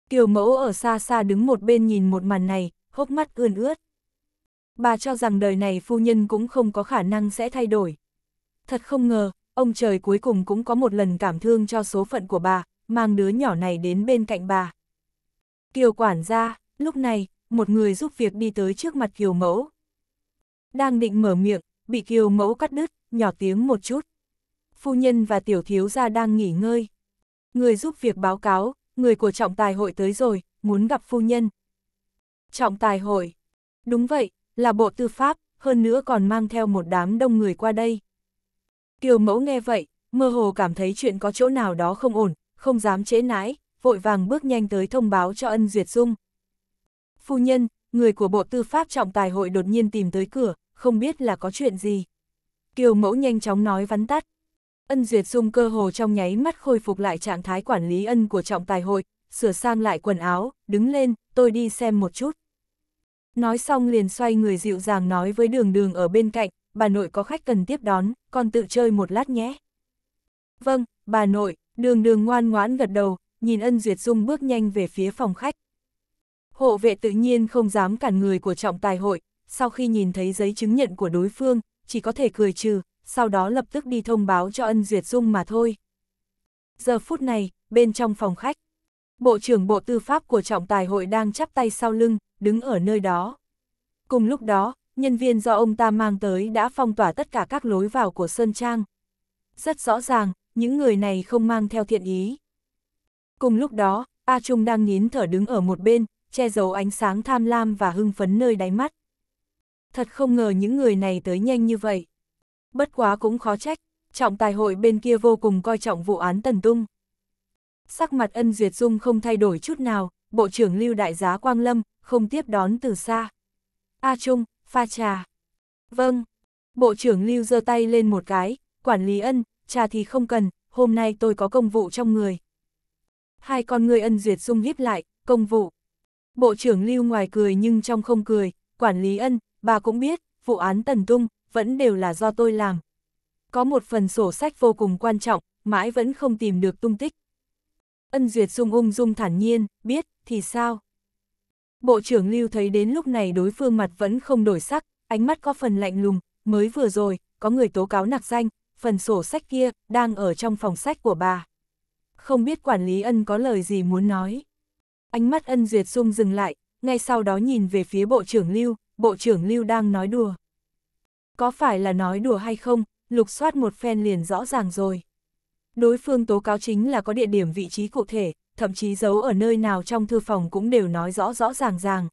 Kiều mẫu ở xa xa đứng một bên nhìn một màn này, hốc mắt ươn ướt. Bà cho rằng đời này phu nhân cũng không có khả năng sẽ thay đổi. Thật không ngờ, ông trời cuối cùng cũng có một lần cảm thương cho số phận của bà, mang đứa nhỏ này đến bên cạnh bà. Kiều quản gia, lúc này, một người giúp việc đi tới trước mặt Kiều mẫu. Đang định mở miệng, bị Kiều mẫu cắt đứt, nhỏ tiếng một chút. Phu nhân và tiểu thiếu gia đang nghỉ ngơi. Người giúp việc báo cáo, người của trọng tài hội tới rồi, muốn gặp phu nhân. Trọng tài hội. Đúng vậy, là bộ tư pháp, hơn nữa còn mang theo một đám đông người qua đây. Kiều mẫu nghe vậy, mơ hồ cảm thấy chuyện có chỗ nào đó không ổn, không dám chế nãi, vội vàng bước nhanh tới thông báo cho ân duyệt dung. Phu nhân, người của Bộ Tư pháp trọng tài hội đột nhiên tìm tới cửa, không biết là có chuyện gì. Kiều mẫu nhanh chóng nói vắn tắt. Ân duyệt dung cơ hồ trong nháy mắt khôi phục lại trạng thái quản lý ân của trọng tài hội, sửa sang lại quần áo, đứng lên, tôi đi xem một chút. Nói xong liền xoay người dịu dàng nói với đường đường ở bên cạnh, bà nội có khách cần tiếp đón, con tự chơi một lát nhé. Vâng, bà nội, đường đường ngoan ngoãn gật đầu, nhìn Ân Duyệt Dung bước nhanh về phía phòng khách. Hộ vệ tự nhiên không dám cản người của trọng tài hội, sau khi nhìn thấy giấy chứng nhận của đối phương, chỉ có thể cười trừ, sau đó lập tức đi thông báo cho Ân Duyệt Dung mà thôi. Giờ phút này, bên trong phòng khách, Bộ trưởng Bộ Tư pháp của trọng tài hội đang chắp tay sau lưng, đứng ở nơi đó. Cùng lúc đó, nhân viên do ông ta mang tới đã phong tỏa tất cả các lối vào của Sơn Trang. Rất rõ ràng, những người này không mang theo thiện ý. Cùng lúc đó, A Trung đang nín thở đứng ở một bên, che giấu ánh sáng tham lam và hưng phấn nơi đáy mắt. Thật không ngờ những người này tới nhanh như vậy. Bất quá cũng khó trách, trọng tài hội bên kia vô cùng coi trọng vụ án Tần Tung. Sắc mặt ân duyệt dung không thay đổi chút nào, Bộ trưởng Lưu Đại Giá Quang Lâm không tiếp đón từ xa. A Trung, pha trà. Vâng. Bộ trưởng Lưu giơ tay lên một cái, quản lý ân, trà thì không cần, hôm nay tôi có công vụ trong người hai con người ân duyệt dung híp lại, công vụ. Bộ trưởng lưu ngoài cười nhưng trong không cười, quản lý ân, bà cũng biết, vụ án tần tung, vẫn đều là do tôi làm. Có một phần sổ sách vô cùng quan trọng, mãi vẫn không tìm được tung tích. Ân duyệt dung ung dung thản nhiên, biết, thì sao? Bộ trưởng lưu thấy đến lúc này đối phương mặt vẫn không đổi sắc, ánh mắt có phần lạnh lùng, mới vừa rồi, có người tố cáo nặc danh, phần sổ sách kia, đang ở trong phòng sách của bà không biết quản lý ân có lời gì muốn nói. Ánh mắt ân duyệt sung dừng lại, ngay sau đó nhìn về phía bộ trưởng Lưu, bộ trưởng Lưu đang nói đùa. Có phải là nói đùa hay không, lục soát một phen liền rõ ràng rồi. Đối phương tố cáo chính là có địa điểm vị trí cụ thể, thậm chí giấu ở nơi nào trong thư phòng cũng đều nói rõ rõ ràng ràng.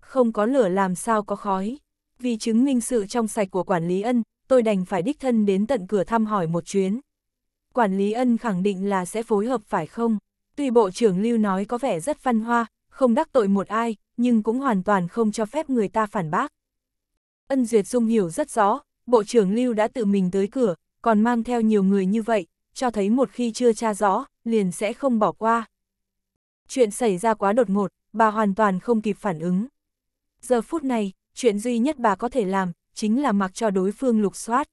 Không có lửa làm sao có khói. Vì chứng minh sự trong sạch của quản lý ân, tôi đành phải đích thân đến tận cửa thăm hỏi một chuyến quản lý ân khẳng định là sẽ phối hợp phải không? Tuy bộ trưởng Lưu nói có vẻ rất văn hoa, không đắc tội một ai, nhưng cũng hoàn toàn không cho phép người ta phản bác. Ân Duyệt Dung hiểu rất rõ, bộ trưởng Lưu đã tự mình tới cửa, còn mang theo nhiều người như vậy, cho thấy một khi chưa tra rõ, liền sẽ không bỏ qua. Chuyện xảy ra quá đột ngột, bà hoàn toàn không kịp phản ứng. Giờ phút này, chuyện duy nhất bà có thể làm, chính là mặc cho đối phương lục soát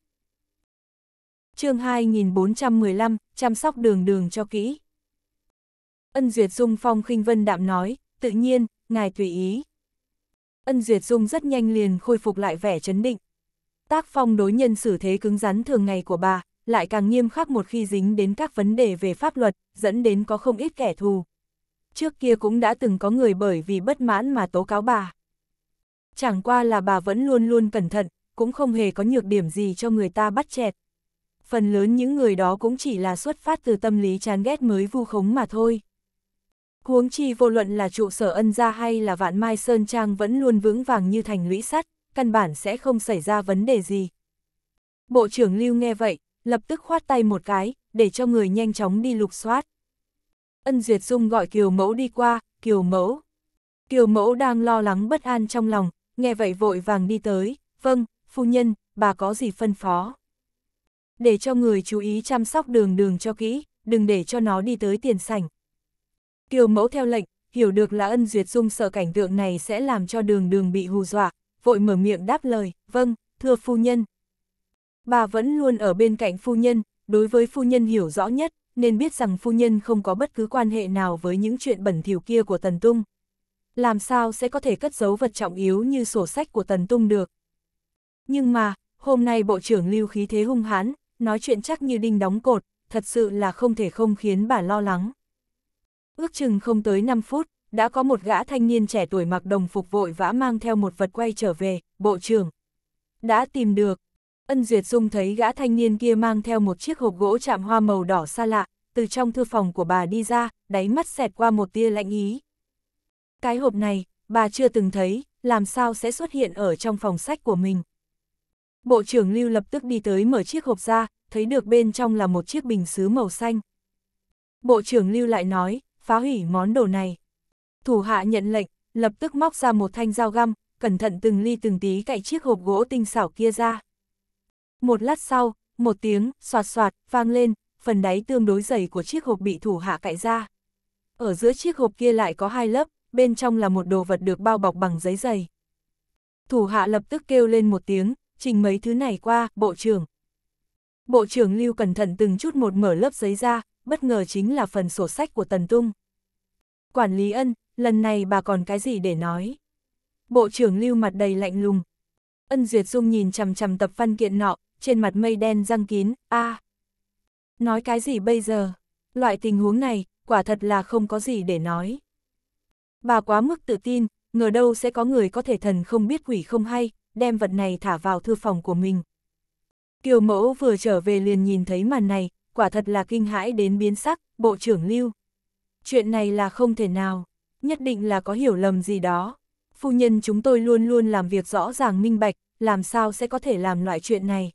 chương 2415, chăm sóc đường đường cho kỹ. Ân Duyệt Dung phong khinh vân đạm nói, tự nhiên, ngài tùy ý. Ân Duyệt Dung rất nhanh liền khôi phục lại vẻ chấn định. Tác phong đối nhân xử thế cứng rắn thường ngày của bà, lại càng nghiêm khắc một khi dính đến các vấn đề về pháp luật, dẫn đến có không ít kẻ thù. Trước kia cũng đã từng có người bởi vì bất mãn mà tố cáo bà. Chẳng qua là bà vẫn luôn luôn cẩn thận, cũng không hề có nhược điểm gì cho người ta bắt chẹt phần lớn những người đó cũng chỉ là xuất phát từ tâm lý chán ghét mới vu khống mà thôi. Huống chi vô luận là trụ sở ân gia hay là vạn mai sơn trang vẫn luôn vững vàng như thành lũy sắt, căn bản sẽ không xảy ra vấn đề gì. Bộ trưởng Lưu nghe vậy, lập tức khoát tay một cái, để cho người nhanh chóng đi lục soát. Ân Duyệt Dung gọi Kiều Mẫu đi qua, Kiều Mẫu. Kiều Mẫu đang lo lắng bất an trong lòng, nghe vậy vội vàng đi tới, vâng, phu nhân, bà có gì phân phó để cho người chú ý chăm sóc đường đường cho kỹ, đừng để cho nó đi tới tiền sảnh. Kiều mẫu theo lệnh, hiểu được là ân duyệt dung sợ cảnh tượng này sẽ làm cho đường đường bị hù dọa, vội mở miệng đáp lời, vâng, thưa phu nhân. Bà vẫn luôn ở bên cạnh phu nhân, đối với phu nhân hiểu rõ nhất, nên biết rằng phu nhân không có bất cứ quan hệ nào với những chuyện bẩn thỉu kia của Tần Tung. Làm sao sẽ có thể cất giấu vật trọng yếu như sổ sách của Tần Tung được? Nhưng mà, hôm nay Bộ trưởng Lưu khí thế hung hán nói chuyện chắc như đinh đóng cột, thật sự là không thể không khiến bà lo lắng. Ước chừng không tới 5 phút, đã có một gã thanh niên trẻ tuổi mặc đồng phục vội vã mang theo một vật quay trở về, bộ trưởng. Đã tìm được. Ân Duyệt Dung thấy gã thanh niên kia mang theo một chiếc hộp gỗ chạm hoa màu đỏ xa lạ, từ trong thư phòng của bà đi ra, đáy mắt xẹt qua một tia lạnh ý. Cái hộp này, bà chưa từng thấy, làm sao sẽ xuất hiện ở trong phòng sách của mình. Bộ trưởng Lưu lập tức đi tới mở chiếc hộp ra, thấy được bên trong là một chiếc bình xứ màu xanh. Bộ trưởng Lưu lại nói, phá hủy món đồ này. Thủ hạ nhận lệnh, lập tức móc ra một thanh dao găm, cẩn thận từng ly từng tí cạy chiếc hộp gỗ tinh xảo kia ra. Một lát sau, một tiếng soạt soạt vang lên, phần đáy tương đối dày của chiếc hộp bị thủ hạ cạy ra. Ở giữa chiếc hộp kia lại có hai lớp, bên trong là một đồ vật được bao bọc bằng giấy dày. Thủ hạ lập tức kêu lên một tiếng, trình mấy thứ này qua, Bộ trưởng. Bộ trưởng Lưu cẩn thận từng chút một mở lớp giấy ra, bất ngờ chính là phần sổ sách của Tần Tung. Quản lý ân, lần này bà còn cái gì để nói? Bộ trưởng Lưu mặt đầy lạnh lùng. Ân Duyệt Dung nhìn chằm chằm tập văn kiện nọ, trên mặt mây đen răng kín, a à, Nói cái gì bây giờ? Loại tình huống này, quả thật là không có gì để nói. Bà quá mức tự tin, ngờ đâu sẽ có người có thể thần không biết quỷ không hay, đem vật này thả vào thư phòng của mình. Kiều mẫu vừa trở về liền nhìn thấy màn này, quả thật là kinh hãi đến biến sắc, bộ trưởng lưu. Chuyện này là không thể nào, nhất định là có hiểu lầm gì đó. Phu nhân chúng tôi luôn luôn làm việc rõ ràng minh bạch, làm sao sẽ có thể làm loại chuyện này.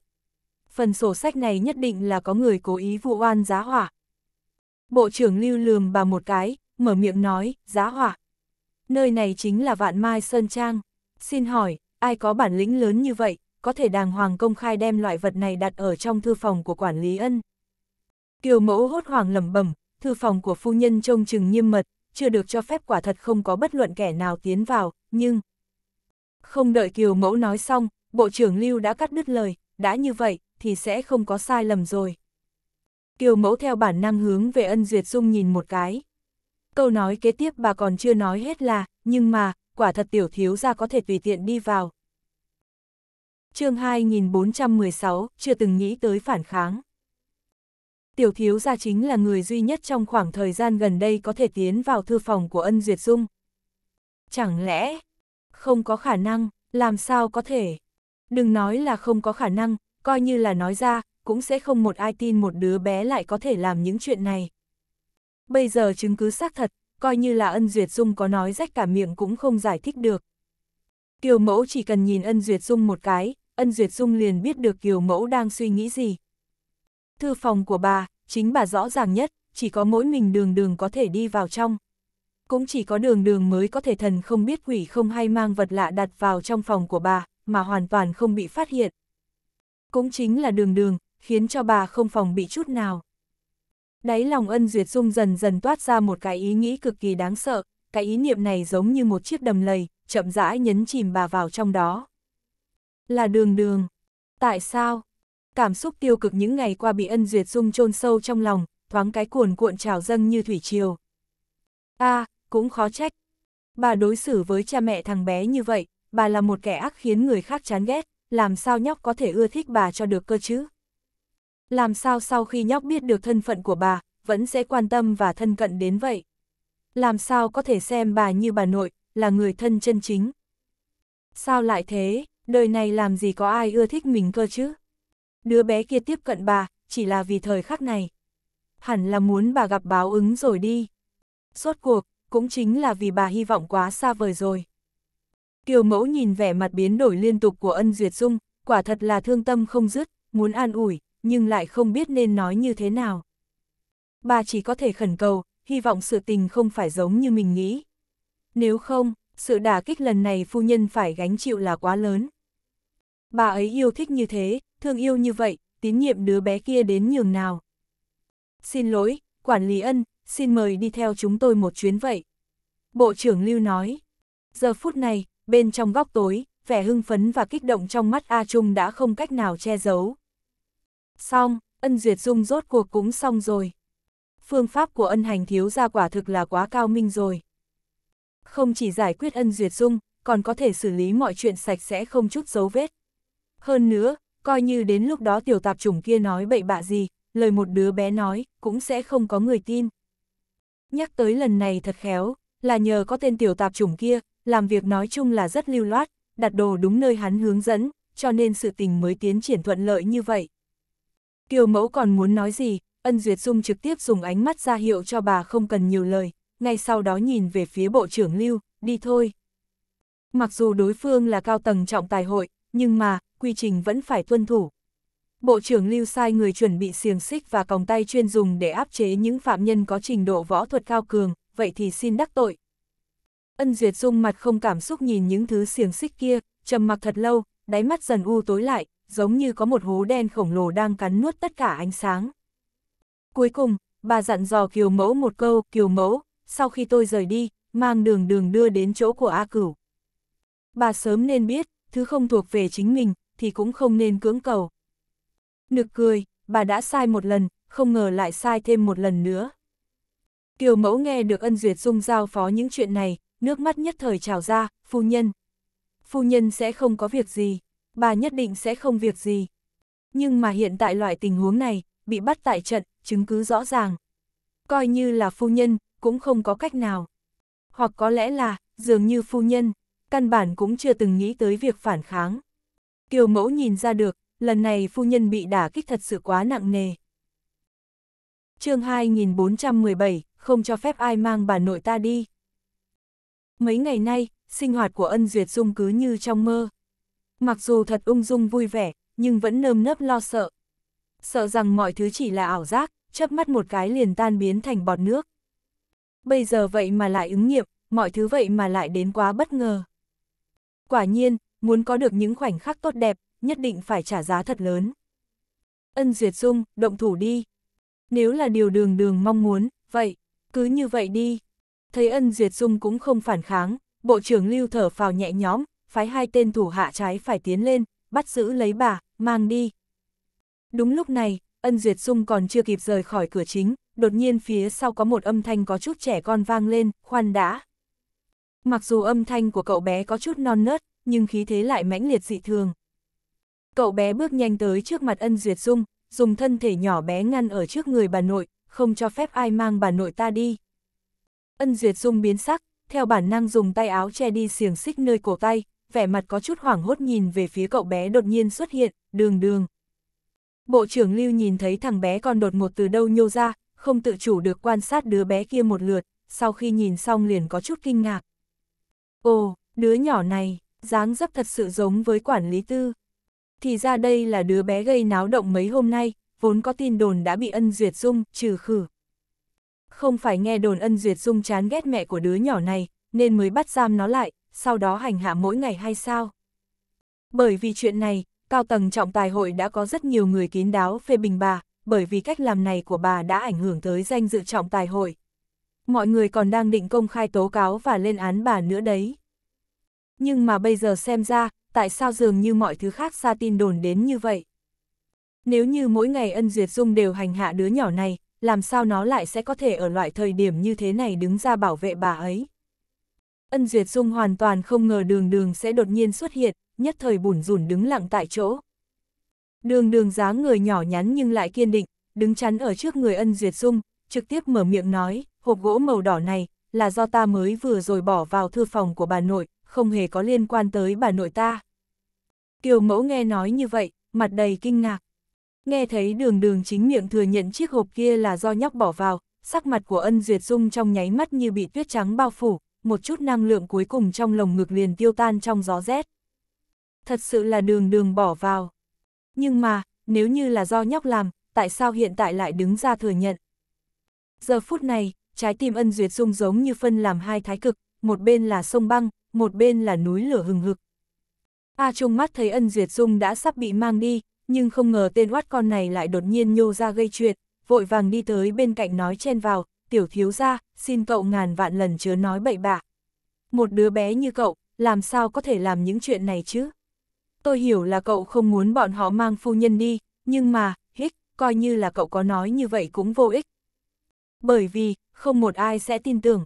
Phần sổ sách này nhất định là có người cố ý vụ oan giá hỏa. Bộ trưởng lưu lườm bà một cái, mở miệng nói, giá hỏa. Nơi này chính là vạn mai sơn trang. Xin hỏi, ai có bản lĩnh lớn như vậy, có thể đàng hoàng công khai đem loại vật này đặt ở trong thư phòng của quản lý ân. Kiều mẫu hốt hoảng lẩm bẩm, thư phòng của phu nhân trông chừng nghiêm mật, chưa được cho phép quả thật không có bất luận kẻ nào tiến vào, nhưng... Không đợi Kiều mẫu nói xong, Bộ trưởng Lưu đã cắt đứt lời, đã như vậy, thì sẽ không có sai lầm rồi. Kiều mẫu theo bản năng hướng về ân duyệt dung nhìn một cái. Câu nói kế tiếp bà còn chưa nói hết là, nhưng mà, quả thật tiểu thiếu ra có thể tùy tiện đi vào. chương 2416, chưa từng nghĩ tới phản kháng. Tiểu thiếu gia chính là người duy nhất trong khoảng thời gian gần đây có thể tiến vào thư phòng của ân duyệt dung. Chẳng lẽ, không có khả năng, làm sao có thể? Đừng nói là không có khả năng, coi như là nói ra, cũng sẽ không một ai tin một đứa bé lại có thể làm những chuyện này. Bây giờ chứng cứ xác thật, coi như là ân duyệt dung có nói rách cả miệng cũng không giải thích được. Kiều mẫu chỉ cần nhìn ân duyệt dung một cái, ân duyệt dung liền biết được kiều mẫu đang suy nghĩ gì. Thư phòng của bà, chính bà rõ ràng nhất, chỉ có mỗi mình đường đường có thể đi vào trong. Cũng chỉ có đường đường mới có thể thần không biết quỷ không hay mang vật lạ đặt vào trong phòng của bà, mà hoàn toàn không bị phát hiện. Cũng chính là đường đường, khiến cho bà không phòng bị chút nào. Đáy lòng ân duyệt dung dần dần toát ra một cái ý nghĩ cực kỳ đáng sợ, cái ý niệm này giống như một chiếc đầm lầy, chậm rãi nhấn chìm bà vào trong đó. Là đường đường. Tại sao? Cảm xúc tiêu cực những ngày qua bị ân duyệt dung chôn sâu trong lòng, thoáng cái cuồn cuộn trào dâng như thủy triều. a à, cũng khó trách. Bà đối xử với cha mẹ thằng bé như vậy, bà là một kẻ ác khiến người khác chán ghét, làm sao nhóc có thể ưa thích bà cho được cơ chứ? làm sao sau khi nhóc biết được thân phận của bà, vẫn sẽ quan tâm và thân cận đến vậy. Làm sao có thể xem bà như bà nội, là người thân chân chính. Sao lại thế, đời này làm gì có ai ưa thích mình cơ chứ? Đứa bé kia tiếp cận bà, chỉ là vì thời khắc này. Hẳn là muốn bà gặp báo ứng rồi đi. Suốt cuộc, cũng chính là vì bà hy vọng quá xa vời rồi. Kiều mẫu nhìn vẻ mặt biến đổi liên tục của ân duyệt dung, quả thật là thương tâm không dứt, muốn an ủi, nhưng lại không biết nên nói như thế nào. Bà chỉ có thể khẩn cầu, hy vọng sự tình không phải giống như mình nghĩ. Nếu không, sự đả kích lần này phu nhân phải gánh chịu là quá lớn. Bà ấy yêu thích như thế, thương yêu như vậy, tín nhiệm đứa bé kia đến nhường nào. Xin lỗi, quản lý ân, xin mời đi theo chúng tôi một chuyến vậy. Bộ trưởng Lưu nói, giờ phút này, bên trong góc tối, vẻ hưng phấn và kích động trong mắt A Trung đã không cách nào che giấu. Xong, ân duyệt dung rốt cuộc cũng xong rồi. Phương pháp của ân hành thiếu ra quả thực là quá cao minh rồi. Không chỉ giải quyết ân duyệt dung, còn có thể xử lý mọi chuyện sạch sẽ không chút dấu vết. Hơn nữa, coi như đến lúc đó tiểu tạp chủng kia nói bậy bạ gì, lời một đứa bé nói, cũng sẽ không có người tin. Nhắc tới lần này thật khéo, là nhờ có tên tiểu tạp chủng kia, làm việc nói chung là rất lưu loát, đặt đồ đúng nơi hắn hướng dẫn, cho nên sự tình mới tiến triển thuận lợi như vậy. Kiều mẫu còn muốn nói gì, ân duyệt dung trực tiếp dùng ánh mắt ra hiệu cho bà không cần nhiều lời, ngay sau đó nhìn về phía bộ trưởng lưu, đi thôi. Mặc dù đối phương là cao tầng trọng tài hội, nhưng mà, quy trình vẫn phải tuân thủ. Bộ trưởng lưu sai người chuẩn bị xiềng xích và còng tay chuyên dùng để áp chế những phạm nhân có trình độ võ thuật cao cường, vậy thì xin đắc tội. Ân Duyệt Dung mặt không cảm xúc nhìn những thứ xiềng xích kia, trầm mặc thật lâu, đáy mắt dần u tối lại, giống như có một hố đen khổng lồ đang cắn nuốt tất cả ánh sáng. Cuối cùng, bà dặn dò Kiều Mẫu một câu, Kiều Mẫu, sau khi tôi rời đi, mang đường đường đưa đến chỗ của A Cửu. Bà sớm nên biết, thứ không thuộc về chính mình, thì cũng không nên cưỡng cầu. Nực cười, bà đã sai một lần, không ngờ lại sai thêm một lần nữa. Kiều Mẫu nghe được ân duyệt dung giao phó những chuyện này, nước mắt nhất thời trào ra, phu nhân. Phu nhân sẽ không có việc gì bà nhất định sẽ không việc gì. Nhưng mà hiện tại loại tình huống này, bị bắt tại trận, chứng cứ rõ ràng. Coi như là phu nhân, cũng không có cách nào. Hoặc có lẽ là, dường như phu nhân, căn bản cũng chưa từng nghĩ tới việc phản kháng. Kiều mẫu nhìn ra được, lần này phu nhân bị đả kích thật sự quá nặng nề. chương 2417, không cho phép ai mang bà nội ta đi. Mấy ngày nay, sinh hoạt của ân duyệt dung cứ như trong mơ mặc dù thật ung dung vui vẻ, nhưng vẫn nơm nớp lo sợ. Sợ rằng mọi thứ chỉ là ảo giác, chớp mắt một cái liền tan biến thành bọt nước. Bây giờ vậy mà lại ứng nghiệm, mọi thứ vậy mà lại đến quá bất ngờ. Quả nhiên, muốn có được những khoảnh khắc tốt đẹp, nhất định phải trả giá thật lớn. Ân Duyệt Dung, động thủ đi. Nếu là điều đường đường mong muốn, vậy, cứ như vậy đi. Thấy ân Duyệt Dung cũng không phản kháng, Bộ trưởng Lưu thở phào nhẹ nhõm, phái hai tên thủ hạ trái phải tiến lên, bắt giữ lấy bà, mang đi. Đúng lúc này, Ân Duyệt Dung còn chưa kịp rời khỏi cửa chính, đột nhiên phía sau có một âm thanh có chút trẻ con vang lên, khoan đã. Mặc dù âm thanh của cậu bé có chút non nớt, nhưng khí thế lại mãnh liệt dị thường. Cậu bé bước nhanh tới trước mặt Ân Duyệt Dung, dùng thân thể nhỏ bé ngăn ở trước người bà nội, không cho phép ai mang bà nội ta đi. Ân Duyệt Dung biến sắc, theo bản năng dùng tay áo che đi xiềng xích nơi cổ tay, vẻ mặt có chút hoảng hốt nhìn về phía cậu bé đột nhiên xuất hiện, đường đường. Bộ trưởng Lưu nhìn thấy thằng bé còn đột ngột từ đâu nhô ra, không tự chủ được quan sát đứa bé kia một lượt, sau khi nhìn xong liền có chút kinh ngạc. Ồ, đứa nhỏ này, dáng dấp thật sự giống với quản lý tư. Thì ra đây là đứa bé gây náo động mấy hôm nay, vốn có tin đồn đã bị ân duyệt dung, trừ khử. Không phải nghe đồn ân duyệt dung chán ghét mẹ của đứa nhỏ này, nên mới bắt giam nó lại, sau đó hành hạ mỗi ngày hay sao? Bởi vì chuyện này, cao tầng trọng tài hội đã có rất nhiều người kín đáo phê bình bà, bởi vì cách làm này của bà đã ảnh hưởng tới danh dự trọng tài hội. Mọi người còn đang định công khai tố cáo và lên án bà nữa đấy. Nhưng mà bây giờ xem ra, tại sao dường như mọi thứ khác xa tin đồn đến như vậy? Nếu như mỗi ngày ân duyệt dung đều hành hạ đứa nhỏ này, làm sao nó lại sẽ có thể ở loại thời điểm như thế này đứng ra bảo vệ bà ấy? Ân Duyệt Dung hoàn toàn không ngờ đường đường sẽ đột nhiên xuất hiện, nhất thời bủn rủn đứng lặng tại chỗ. Đường đường dáng người nhỏ nhắn nhưng lại kiên định, đứng chắn ở trước người ân Duyệt Dung, trực tiếp mở miệng nói, hộp gỗ màu đỏ này, là do ta mới vừa rồi bỏ vào thư phòng của bà nội, không hề có liên quan tới bà nội ta. Kiều mẫu nghe nói như vậy, mặt đầy kinh ngạc. Nghe thấy đường đường chính miệng thừa nhận chiếc hộp kia là do nhóc bỏ vào, sắc mặt của ân Duyệt Dung trong nháy mắt như bị tuyết trắng bao phủ, một chút năng lượng cuối cùng trong lồng ngực liền tiêu tan trong gió rét. Thật sự là đường đường bỏ vào. Nhưng mà, nếu như là do nhóc làm, tại sao hiện tại lại đứng ra thừa nhận? Giờ phút này, trái tim ân duyệt dung giống như phân làm hai thái cực, một bên là sông băng, một bên là núi lửa hừng hực. A Trung mắt thấy ân duyệt dung đã sắp bị mang đi, nhưng không ngờ tên oát con này lại đột nhiên nhô ra gây chuyện, vội vàng đi tới bên cạnh nói chen vào, tiểu thiếu gia, xin cậu ngàn vạn lần chớ nói bậy bạ. Một đứa bé như cậu, làm sao có thể làm những chuyện này chứ? Tôi hiểu là cậu không muốn bọn họ mang phu nhân đi, nhưng mà, hít coi như là cậu có nói như vậy cũng vô ích. Bởi vì, không một ai sẽ tin tưởng.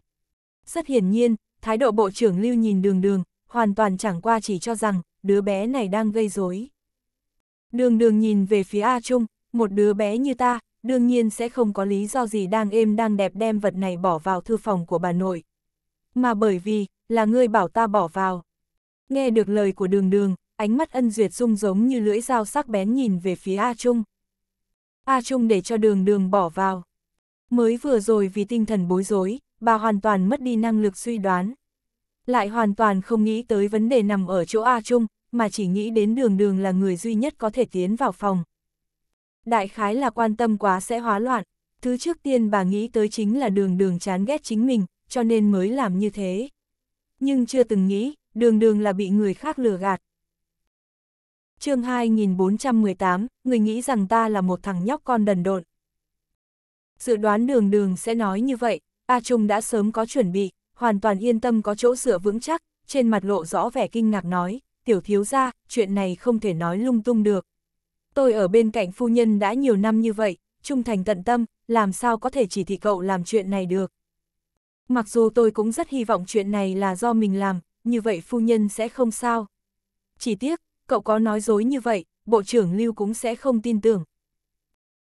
Rất hiển nhiên, thái độ bộ trưởng lưu nhìn đường đường, hoàn toàn chẳng qua chỉ cho rằng, đứa bé này đang gây rối. Đường đường nhìn về phía A Trung, một đứa bé như ta, đương nhiên sẽ không có lý do gì đang êm đang đẹp đem vật này bỏ vào thư phòng của bà nội. Mà bởi vì, là ngươi bảo ta bỏ vào. Nghe được lời của đường đường, ánh mắt ân duyệt dung giống như lưỡi dao sắc bén nhìn về phía A Trung. A Trung để cho đường đường bỏ vào. Mới vừa rồi vì tinh thần bối rối, bà hoàn toàn mất đi năng lực suy đoán. Lại hoàn toàn không nghĩ tới vấn đề nằm ở chỗ A Trung, mà chỉ nghĩ đến đường đường là người duy nhất có thể tiến vào phòng đại khái là quan tâm quá sẽ hóa loạn, thứ trước tiên bà nghĩ tới chính là đường đường chán ghét chính mình, cho nên mới làm như thế. Nhưng chưa từng nghĩ, đường đường là bị người khác lừa gạt. chương 2418, người nghĩ rằng ta là một thằng nhóc con đần độn. Dự đoán đường đường sẽ nói như vậy, A Trung đã sớm có chuẩn bị, hoàn toàn yên tâm có chỗ dựa vững chắc, trên mặt lộ rõ vẻ kinh ngạc nói, tiểu thiếu ra, chuyện này không thể nói lung tung được tôi ở bên cạnh phu nhân đã nhiều năm như vậy, trung thành tận tâm, làm sao có thể chỉ thị cậu làm chuyện này được. Mặc dù tôi cũng rất hy vọng chuyện này là do mình làm, như vậy phu nhân sẽ không sao. Chỉ tiếc, cậu có nói dối như vậy, Bộ trưởng Lưu cũng sẽ không tin tưởng.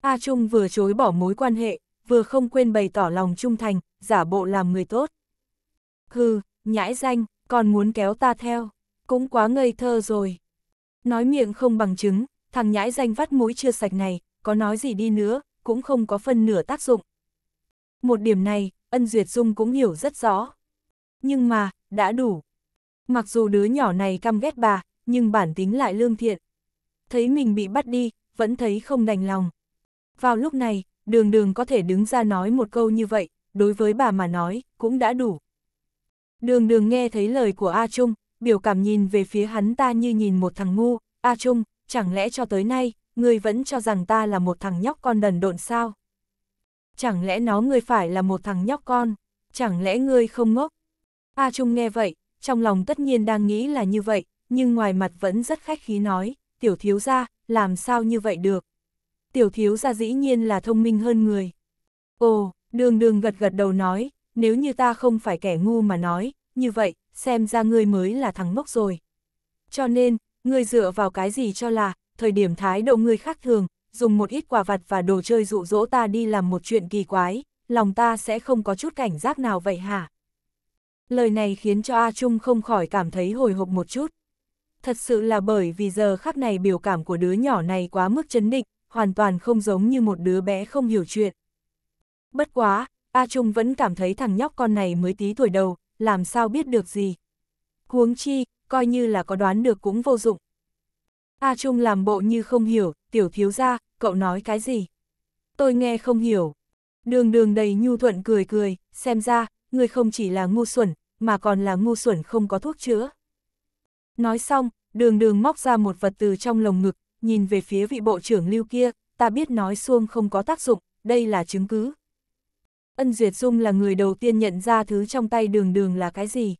A Trung vừa chối bỏ mối quan hệ, vừa không quên bày tỏ lòng trung thành, giả bộ làm người tốt. Hừ, nhãi danh, còn muốn kéo ta theo, cũng quá ngây thơ rồi. Nói miệng không bằng chứng, thằng nhãi danh vắt mũi chưa sạch này, có nói gì đi nữa, cũng không có phân nửa tác dụng. Một điểm này, Ân Duyệt Dung cũng hiểu rất rõ. Nhưng mà, đã đủ. Mặc dù đứa nhỏ này căm ghét bà, nhưng bản tính lại lương thiện. Thấy mình bị bắt đi, vẫn thấy không đành lòng. Vào lúc này, đường đường có thể đứng ra nói một câu như vậy, đối với bà mà nói, cũng đã đủ. Đường đường nghe thấy lời của A Trung, biểu cảm nhìn về phía hắn ta như nhìn một thằng ngu, A Trung, chẳng lẽ cho tới nay, ngươi vẫn cho rằng ta là một thằng nhóc con đần độn sao? Chẳng lẽ nó ngươi phải là một thằng nhóc con? Chẳng lẽ ngươi không ngốc? A Trung nghe vậy, trong lòng tất nhiên đang nghĩ là như vậy, nhưng ngoài mặt vẫn rất khách khí nói, tiểu thiếu gia, làm sao như vậy được? Tiểu thiếu gia dĩ nhiên là thông minh hơn người. Ồ, đường đường gật gật đầu nói, nếu như ta không phải kẻ ngu mà nói, như vậy, xem ra ngươi mới là thằng ngốc rồi. Cho nên, ngươi dựa vào cái gì cho là, thời điểm thái độ ngươi khác thường, dùng một ít quà vặt và đồ chơi dụ dỗ ta đi làm một chuyện kỳ quái, lòng ta sẽ không có chút cảnh giác nào vậy hả? Lời này khiến cho A Trung không khỏi cảm thấy hồi hộp một chút. Thật sự là bởi vì giờ khắc này biểu cảm của đứa nhỏ này quá mức chấn định, hoàn toàn không giống như một đứa bé không hiểu chuyện. Bất quá, A Trung vẫn cảm thấy thằng nhóc con này mới tí tuổi đầu, làm sao biết được gì. Huống chi, coi như là có đoán được cũng vô dụng. A Trung làm bộ như không hiểu, tiểu thiếu ra, cậu nói cái gì? Tôi nghe không hiểu. Đường đường đầy nhu thuận cười cười, xem ra, người không chỉ là ngu xuẩn, mà còn là ngu xuẩn không có thuốc chữa. Nói xong, đường đường móc ra một vật từ trong lồng ngực, nhìn về phía vị bộ trưởng lưu kia, ta biết nói xuông không có tác dụng, đây là chứng cứ. Ân Duyệt Dung là người đầu tiên nhận ra thứ trong tay đường đường là cái gì.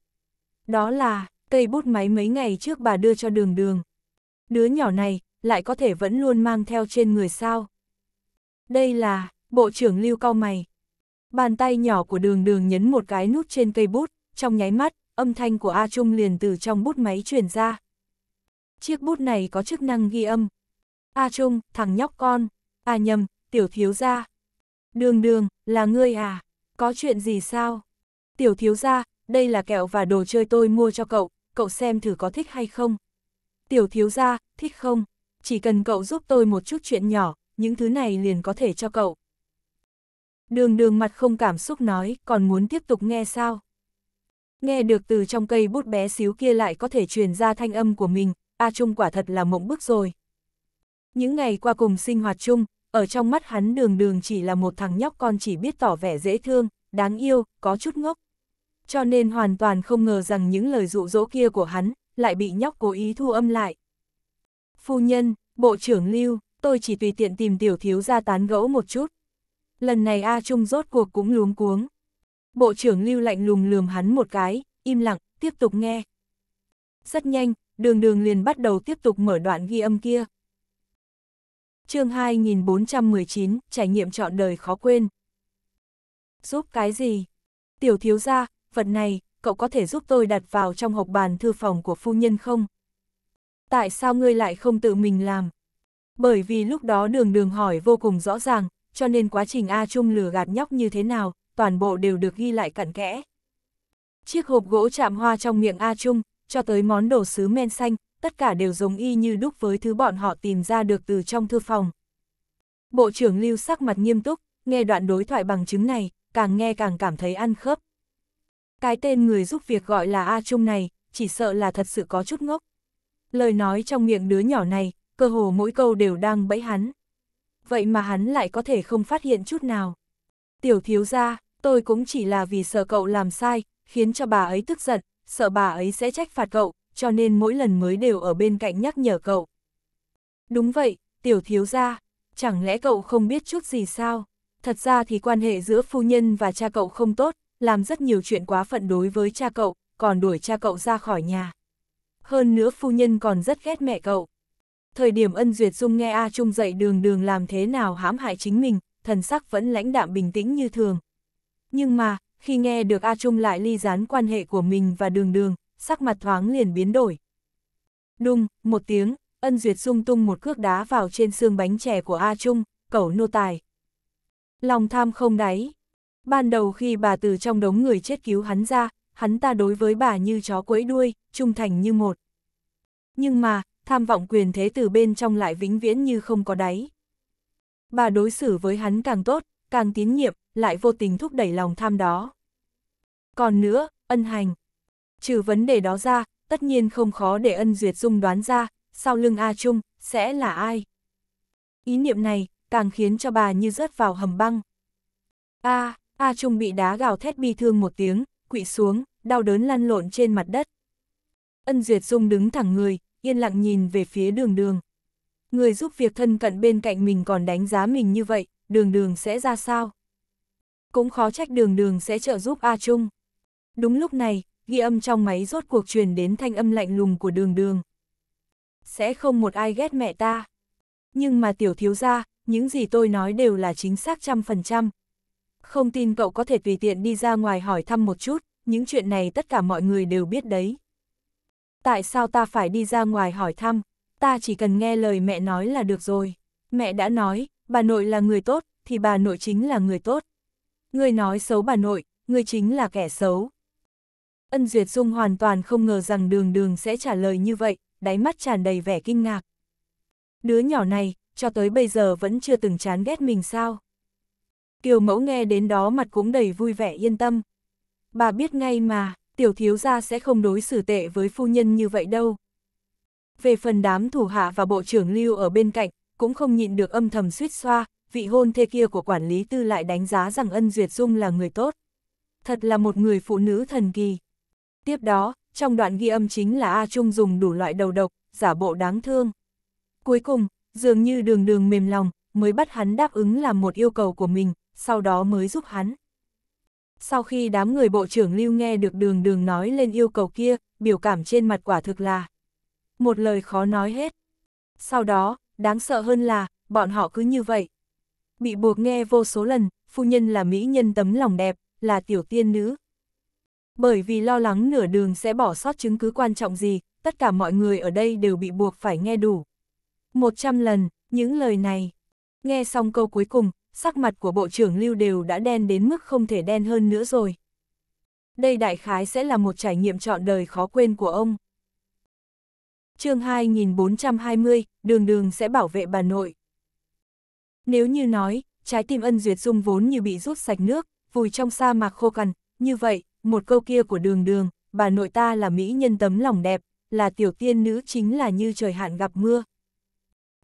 Đó là, cây bút máy mấy ngày trước bà đưa cho đường đường. Đứa nhỏ này, lại có thể vẫn luôn mang theo trên người sao. Đây là, bộ trưởng lưu cao mày. Bàn tay nhỏ của đường đường nhấn một cái nút trên cây bút, trong nháy mắt, âm thanh của A Trung liền từ trong bút máy truyền ra. Chiếc bút này có chức năng ghi âm. A Trung, thằng nhóc con. A à nhầm, tiểu thiếu gia. Đường đường, là ngươi à? Có chuyện gì sao? Tiểu thiếu gia, đây là kẹo và đồ chơi tôi mua cho cậu, cậu xem thử có thích hay không. Tiểu thiếu gia, thích không? Chỉ cần cậu giúp tôi một chút chuyện nhỏ, những thứ này liền có thể cho cậu. Đường đường mặt không cảm xúc nói, còn muốn tiếp tục nghe sao? Nghe được từ trong cây bút bé xíu kia lại có thể truyền ra thanh âm của mình, A Trung quả thật là mộng bức rồi. Những ngày qua cùng sinh hoạt chung, ở trong mắt hắn đường đường chỉ là một thằng nhóc con chỉ biết tỏ vẻ dễ thương, đáng yêu, có chút ngốc, cho nên hoàn toàn không ngờ rằng những lời dụ dỗ kia của hắn lại bị nhóc cố ý thu âm lại. Phu nhân, Bộ trưởng Lưu, tôi chỉ tùy tiện tìm tiểu thiếu ra tán gẫu một chút. Lần này A Trung rốt cuộc cũng luống cuống. Bộ trưởng Lưu lạnh lùng lườm hắn một cái, im lặng, tiếp tục nghe. Rất nhanh, đường đường liền bắt đầu tiếp tục mở đoạn ghi âm kia. chương 2419, trải nghiệm chọn đời khó quên. Giúp cái gì? Tiểu thiếu ra, vật này, cậu có thể giúp tôi đặt vào trong hộp bàn thư phòng của phu nhân không? Tại sao ngươi lại không tự mình làm? Bởi vì lúc đó đường đường hỏi vô cùng rõ ràng, cho nên quá trình A Trung lừa gạt nhóc như thế nào, toàn bộ đều được ghi lại cặn kẽ. Chiếc hộp gỗ chạm hoa trong miệng A Trung, cho tới món đồ sứ men xanh, tất cả đều giống y như đúc với thứ bọn họ tìm ra được từ trong thư phòng. Bộ trưởng lưu sắc mặt nghiêm túc, nghe đoạn đối thoại bằng chứng này, càng nghe càng cảm thấy ăn khớp, cái tên người giúp việc gọi là A Trung này, chỉ sợ là thật sự có chút ngốc. Lời nói trong miệng đứa nhỏ này, cơ hồ mỗi câu đều đang bẫy hắn. Vậy mà hắn lại có thể không phát hiện chút nào. Tiểu thiếu gia, tôi cũng chỉ là vì sợ cậu làm sai, khiến cho bà ấy tức giận, sợ bà ấy sẽ trách phạt cậu, cho nên mỗi lần mới đều ở bên cạnh nhắc nhở cậu. Đúng vậy, tiểu thiếu gia, chẳng lẽ cậu không biết chút gì sao? Thật ra thì quan hệ giữa phu nhân và cha cậu không tốt, làm rất nhiều chuyện quá phận đối với cha cậu, còn đuổi cha cậu ra khỏi nhà. Hơn nữa phu nhân còn rất ghét mẹ cậu. Thời điểm ân duyệt dung nghe A Trung dạy đường đường làm thế nào hãm hại chính mình, thần sắc vẫn lãnh đạm bình tĩnh như thường. Nhưng mà, khi nghe được A Trung lại ly gián quan hệ của mình và đường đường, sắc mặt thoáng liền biến đổi. Đùng, một tiếng, ân duyệt dung tung một cước đá vào trên xương bánh chè của A Trung, cẩu nô tài. Lòng tham không đáy. Ban đầu khi bà từ trong đống người chết cứu hắn ra, hắn ta đối với bà như chó quẫy đuôi, trung thành như một. Nhưng mà, tham vọng quyền thế từ bên trong lại vĩnh viễn như không có đáy. Bà đối xử với hắn càng tốt, càng tín nhiệm, lại vô tình thúc đẩy lòng tham đó. Còn nữa, ân hành. Trừ vấn đề đó ra, tất nhiên không khó để ân duyệt dung đoán ra, sau lưng A Trung, sẽ là ai. Ý niệm này, càng khiến cho bà như rớt vào hầm băng. A, à, A Trung bị đá gào thét bi thương một tiếng, quỵ xuống, đau đớn lăn lộn trên mặt đất. Ân Duyệt Dung đứng thẳng người, yên lặng nhìn về phía đường đường. Người giúp việc thân cận bên cạnh mình còn đánh giá mình như vậy, đường đường sẽ ra sao? Cũng khó trách đường đường sẽ trợ giúp A Trung. Đúng lúc này, ghi âm trong máy rốt cuộc truyền đến thanh âm lạnh lùng của đường đường. Sẽ không một ai ghét mẹ ta. Nhưng mà tiểu thiếu ra, những gì tôi nói đều là chính xác trăm phần trăm, không tin cậu có thể tùy tiện đi ra ngoài hỏi thăm một chút, những chuyện này tất cả mọi người đều biết đấy. Tại sao ta phải đi ra ngoài hỏi thăm, ta chỉ cần nghe lời mẹ nói là được rồi. Mẹ đã nói, bà nội là người tốt, thì bà nội chính là người tốt. Người nói xấu bà nội, người chính là kẻ xấu. Ân Duyệt Dung hoàn toàn không ngờ rằng đường đường sẽ trả lời như vậy, đáy mắt tràn đầy vẻ kinh ngạc. Đứa nhỏ này, cho tới bây giờ vẫn chưa từng chán ghét mình sao? Kiều mẫu nghe đến đó mặt cũng đầy vui vẻ yên tâm. Bà biết ngay mà, tiểu thiếu gia sẽ không đối xử tệ với phu nhân như vậy đâu. Về phần đám thủ hạ và bộ trưởng lưu ở bên cạnh, cũng không nhịn được âm thầm suýt xoa, vị hôn thê kia của quản lý tư lại đánh giá rằng ân duyệt dung là người tốt. Thật là một người phụ nữ thần kỳ. Tiếp đó, trong đoạn ghi âm chính là A Trung dùng đủ loại đầu độc, giả bộ đáng thương. Cuối cùng, dường như đường đường mềm lòng, mới bắt hắn đáp ứng làm một yêu cầu của mình, sau đó mới giúp hắn. Sau khi đám người bộ trưởng lưu nghe được đường đường nói lên yêu cầu kia, biểu cảm trên mặt quả thực là một lời khó nói hết. Sau đó, đáng sợ hơn là, bọn họ cứ như vậy. Bị buộc nghe vô số lần, phu nhân là mỹ nhân tấm lòng đẹp, là tiểu tiên nữ. Bởi vì lo lắng nửa đường sẽ bỏ sót chứng cứ quan trọng gì, tất cả mọi người ở đây đều bị buộc phải nghe đủ. Một trăm lần, những lời này. Nghe xong câu cuối cùng, sắc mặt của Bộ trưởng Lưu đều đã đen đến mức không thể đen hơn nữa rồi. Đây đại khái sẽ là một trải nghiệm trọn đời khó quên của ông. chương 2420, đường đường sẽ bảo vệ bà nội. Nếu như nói, trái tim ân duyệt dung vốn như bị rút sạch nước, vùi trong sa mạc khô cằn, như vậy, một câu kia của đường đường, bà nội ta là mỹ nhân tấm lòng đẹp, là tiểu tiên nữ chính là như trời hạn gặp mưa.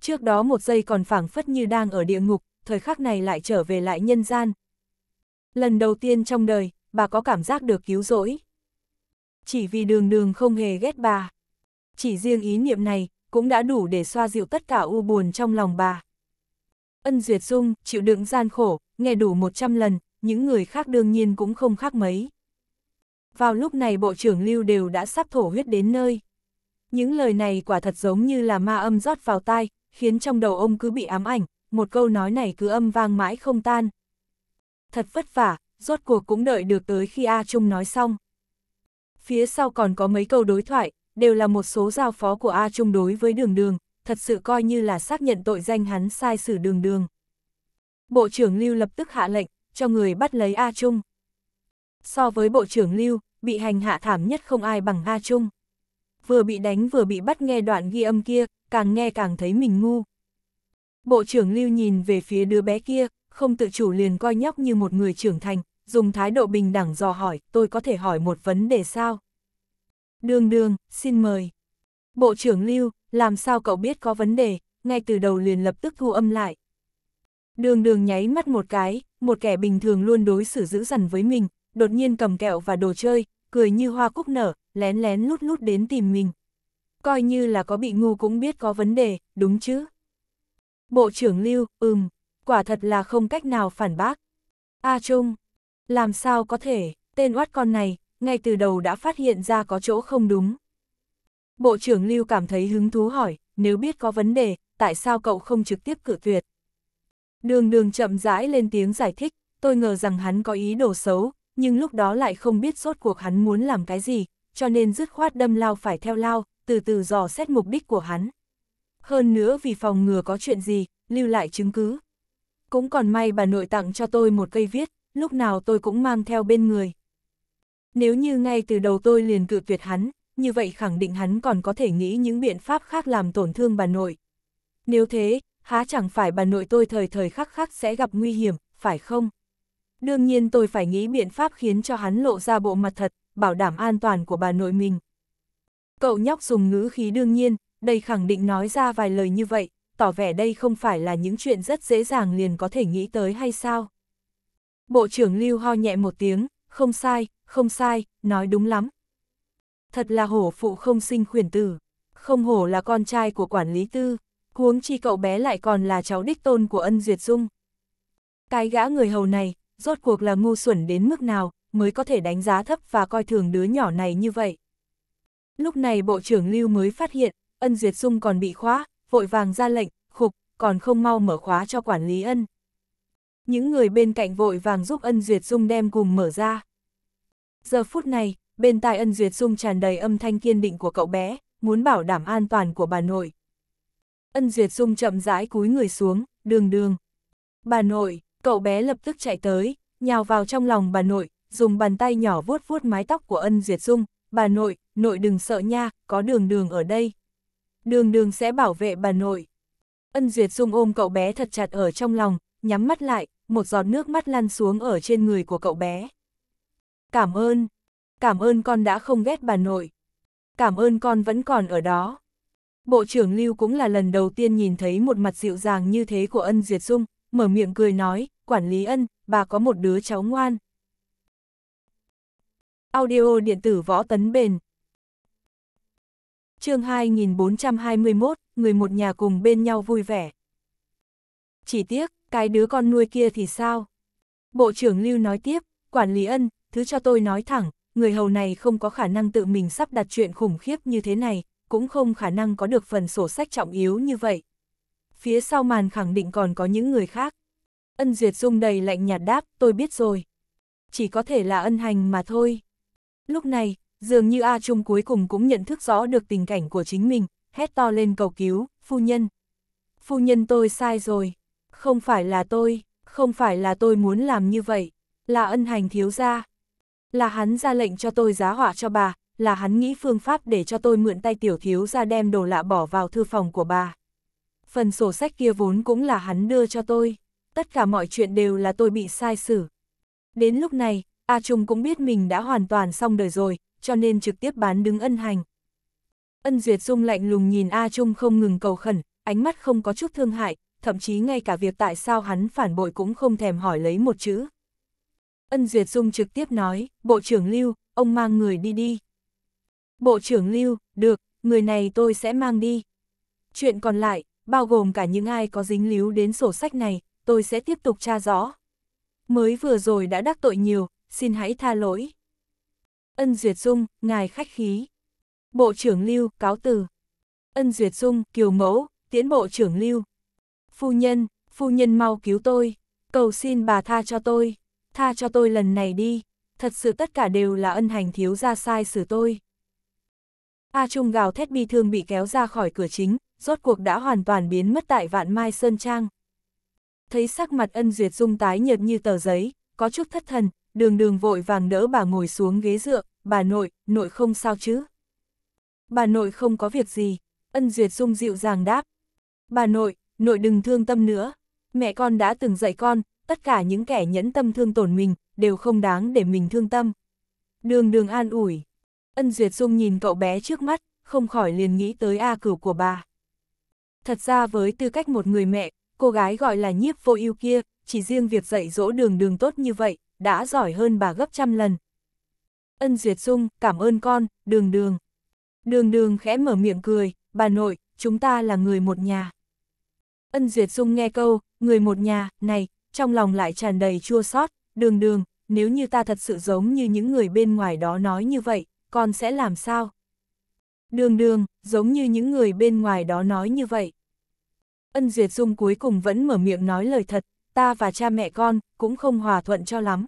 Trước đó một giây còn phảng phất như đang ở địa ngục, thời khắc này lại trở về lại nhân gian. Lần đầu tiên trong đời, bà có cảm giác được cứu rỗi. Chỉ vì đường đường không hề ghét bà. Chỉ riêng ý niệm này, cũng đã đủ để xoa dịu tất cả u buồn trong lòng bà. Ân Duyệt Dung, chịu đựng gian khổ, nghe đủ 100 lần, những người khác đương nhiên cũng không khác mấy. Vào lúc này bộ trưởng Lưu đều đã sắp thổ huyết đến nơi. Những lời này quả thật giống như là ma âm rót vào tai, khiến trong đầu ông cứ bị ám ảnh, một câu nói này cứ âm vang mãi không tan. Thật vất vả, rốt cuộc cũng đợi được tới khi A Trung nói xong. Phía sau còn có mấy câu đối thoại, đều là một số giao phó của A Trung đối với đường đường, thật sự coi như là xác nhận tội danh hắn sai xử đường đường. Bộ trưởng Lưu lập tức hạ lệnh, cho người bắt lấy A Trung. So với Bộ trưởng Lưu, bị hành hạ thảm nhất không ai bằng A Trung. Vừa bị đánh vừa bị bắt nghe đoạn ghi âm kia, càng nghe càng thấy mình ngu. Bộ trưởng Lưu nhìn về phía đứa bé kia, không tự chủ liền coi nhóc như một người trưởng thành, dùng thái độ bình đẳng dò hỏi, tôi có thể hỏi một vấn đề sao? Đường đường, xin mời. Bộ trưởng Lưu, làm sao cậu biết có vấn đề, ngay từ đầu liền lập tức thu âm lại. Đường đường nháy mắt một cái, một kẻ bình thường luôn đối xử dữ dằn với mình, đột nhiên cầm kẹo và đồ chơi, cười như hoa cúc nở, lén lén lút lút đến tìm mình. Coi như là có bị ngu cũng biết có vấn đề, đúng chứ? Bộ trưởng Lưu, ừm, quả thật là không cách nào phản bác. A à, Trung, làm sao có thể, tên oát con này, ngay từ đầu đã phát hiện ra có chỗ không đúng. Bộ trưởng Lưu cảm thấy hứng thú hỏi, nếu biết có vấn đề, tại sao cậu không trực tiếp cự tuyệt? Đường đường chậm rãi lên tiếng giải thích, tôi ngờ rằng hắn có ý đồ xấu, nhưng lúc đó lại không biết rốt cuộc hắn muốn làm cái gì, cho nên dứt khoát đâm lao phải theo lao, từ từ dò xét mục đích của hắn hơn nữa vì phòng ngừa có chuyện gì, lưu lại chứng cứ. Cũng còn may bà nội tặng cho tôi một cây viết, lúc nào tôi cũng mang theo bên người. Nếu như ngay từ đầu tôi liền cự tuyệt hắn, như vậy khẳng định hắn còn có thể nghĩ những biện pháp khác làm tổn thương bà nội. Nếu thế, há chẳng phải bà nội tôi thời thời khắc khắc sẽ gặp nguy hiểm, phải không? Đương nhiên tôi phải nghĩ biện pháp khiến cho hắn lộ ra bộ mặt thật, bảo đảm an toàn của bà nội mình. Cậu nhóc dùng ngữ khí đương nhiên, đây khẳng định nói ra vài lời như vậy, tỏ vẻ đây không phải là những chuyện rất dễ dàng liền có thể nghĩ tới hay sao. Bộ trưởng Lưu ho nhẹ một tiếng, không sai, không sai, nói đúng lắm. Thật là hổ phụ không sinh khuyển tử, không hổ là con trai của quản lý tư, huống chi cậu bé lại còn là cháu đích tôn của ân duyệt dung. Cái gã người hầu này, rốt cuộc là ngu xuẩn đến mức nào, mới có thể đánh giá thấp và coi thường đứa nhỏ này như vậy. Lúc này bộ trưởng Lưu mới phát hiện, Ân Duyệt Dung còn bị khóa, vội vàng ra lệnh, khục, còn không mau mở khóa cho quản lý ân. Những người bên cạnh vội vàng giúp Ân Duyệt Dung đem cùng mở ra. Giờ phút này, bên tai Ân Duyệt Dung tràn đầy âm thanh kiên định của cậu bé, muốn bảo đảm an toàn của bà nội. Ân Duyệt Dung chậm rãi cúi người xuống, đường đường. Bà nội, cậu bé lập tức chạy tới, nhào vào trong lòng bà nội, dùng bàn tay nhỏ vuốt vuốt mái tóc của Ân Duyệt Dung. Bà nội, nội đừng sợ nha, có đường đường ở đây đường đường sẽ bảo vệ bà nội. Ân Duyệt Dung ôm cậu bé thật chặt ở trong lòng, nhắm mắt lại, một giọt nước mắt lăn xuống ở trên người của cậu bé. Cảm ơn, cảm ơn con đã không ghét bà nội. Cảm ơn con vẫn còn ở đó. Bộ trưởng Lưu cũng là lần đầu tiên nhìn thấy một mặt dịu dàng như thế của ân Duyệt Dung, mở miệng cười nói, quản lý ân, bà có một đứa cháu ngoan. Audio điện tử võ tấn bền chương 2421, người một nhà cùng bên nhau vui vẻ. Chỉ tiếc, cái đứa con nuôi kia thì sao? Bộ trưởng Lưu nói tiếp, quản lý ân, thứ cho tôi nói thẳng, người hầu này không có khả năng tự mình sắp đặt chuyện khủng khiếp như thế này, cũng không khả năng có được phần sổ sách trọng yếu như vậy. Phía sau màn khẳng định còn có những người khác. Ân Duyệt Dung đầy lạnh nhạt đáp, tôi biết rồi. Chỉ có thể là ân hành mà thôi. Lúc này, Dường như A Trung cuối cùng cũng nhận thức rõ được tình cảnh của chính mình, hét to lên cầu cứu, phu nhân. Phu nhân tôi sai rồi, không phải là tôi, không phải là tôi muốn làm như vậy, là ân hành thiếu gia. Là hắn ra lệnh cho tôi giá họa cho bà, là hắn nghĩ phương pháp để cho tôi mượn tay tiểu thiếu ra đem đồ lạ bỏ vào thư phòng của bà. Phần sổ sách kia vốn cũng là hắn đưa cho tôi, tất cả mọi chuyện đều là tôi bị sai xử. Đến lúc này, A Trung cũng biết mình đã hoàn toàn xong đời rồi, cho nên trực tiếp bán đứng ân hành. Ân Duyệt Dung lạnh lùng nhìn A Trung không ngừng cầu khẩn, ánh mắt không có chút thương hại, thậm chí ngay cả việc tại sao hắn phản bội cũng không thèm hỏi lấy một chữ. Ân Duyệt Dung trực tiếp nói, Bộ trưởng Lưu, ông mang người đi đi. Bộ trưởng Lưu, được, người này tôi sẽ mang đi. Chuyện còn lại, bao gồm cả những ai có dính líu đến sổ sách này, tôi sẽ tiếp tục tra rõ. Mới vừa rồi đã đắc tội nhiều, xin hãy tha lỗi. Ân Duyệt Dung, ngài khách khí. Bộ trưởng Lưu, cáo từ. Ân Duyệt Dung, kiều mẫu, tiến bộ trưởng Lưu. Phu nhân, phu nhân mau cứu tôi, cầu xin bà tha cho tôi, tha cho tôi lần này đi, thật sự tất cả đều là ân hành thiếu ra sai xử tôi. A Trung gào thét bi thương bị kéo ra khỏi cửa chính, rốt cuộc đã hoàn toàn biến mất tại vạn mai sơn trang. Thấy sắc mặt ân duyệt dung tái nhợt như tờ giấy, có chút thất thần, đường đường vội vàng đỡ bà ngồi xuống ghế dựa, bà nội, nội không sao chứ? Bà nội không có việc gì, ân duyệt dung dịu dàng đáp. Bà nội, nội đừng thương tâm nữa, mẹ con đã từng dạy con, tất cả những kẻ nhẫn tâm thương tổn mình, đều không đáng để mình thương tâm. Đường đường an ủi, ân duyệt dung nhìn cậu bé trước mắt, không khỏi liền nghĩ tới A cửu của bà. Thật ra với tư cách một người mẹ, cô gái gọi là nhiếp vô ưu kia, chỉ riêng việc dạy dỗ đường đường tốt như vậy, đã giỏi hơn bà gấp trăm lần. Ân Duyệt Dung, cảm ơn con, đường đường. Đường đường khẽ mở miệng cười, bà nội, chúng ta là người một nhà. Ân Duyệt Dung nghe câu, người một nhà, này, trong lòng lại tràn đầy chua xót đường đường, nếu như ta thật sự giống như những người bên ngoài đó nói như vậy, con sẽ làm sao? Đường đường, giống như những người bên ngoài đó nói như vậy. Ân Duyệt Dung cuối cùng vẫn mở miệng nói lời thật, ta và cha mẹ con cũng không hòa thuận cho lắm.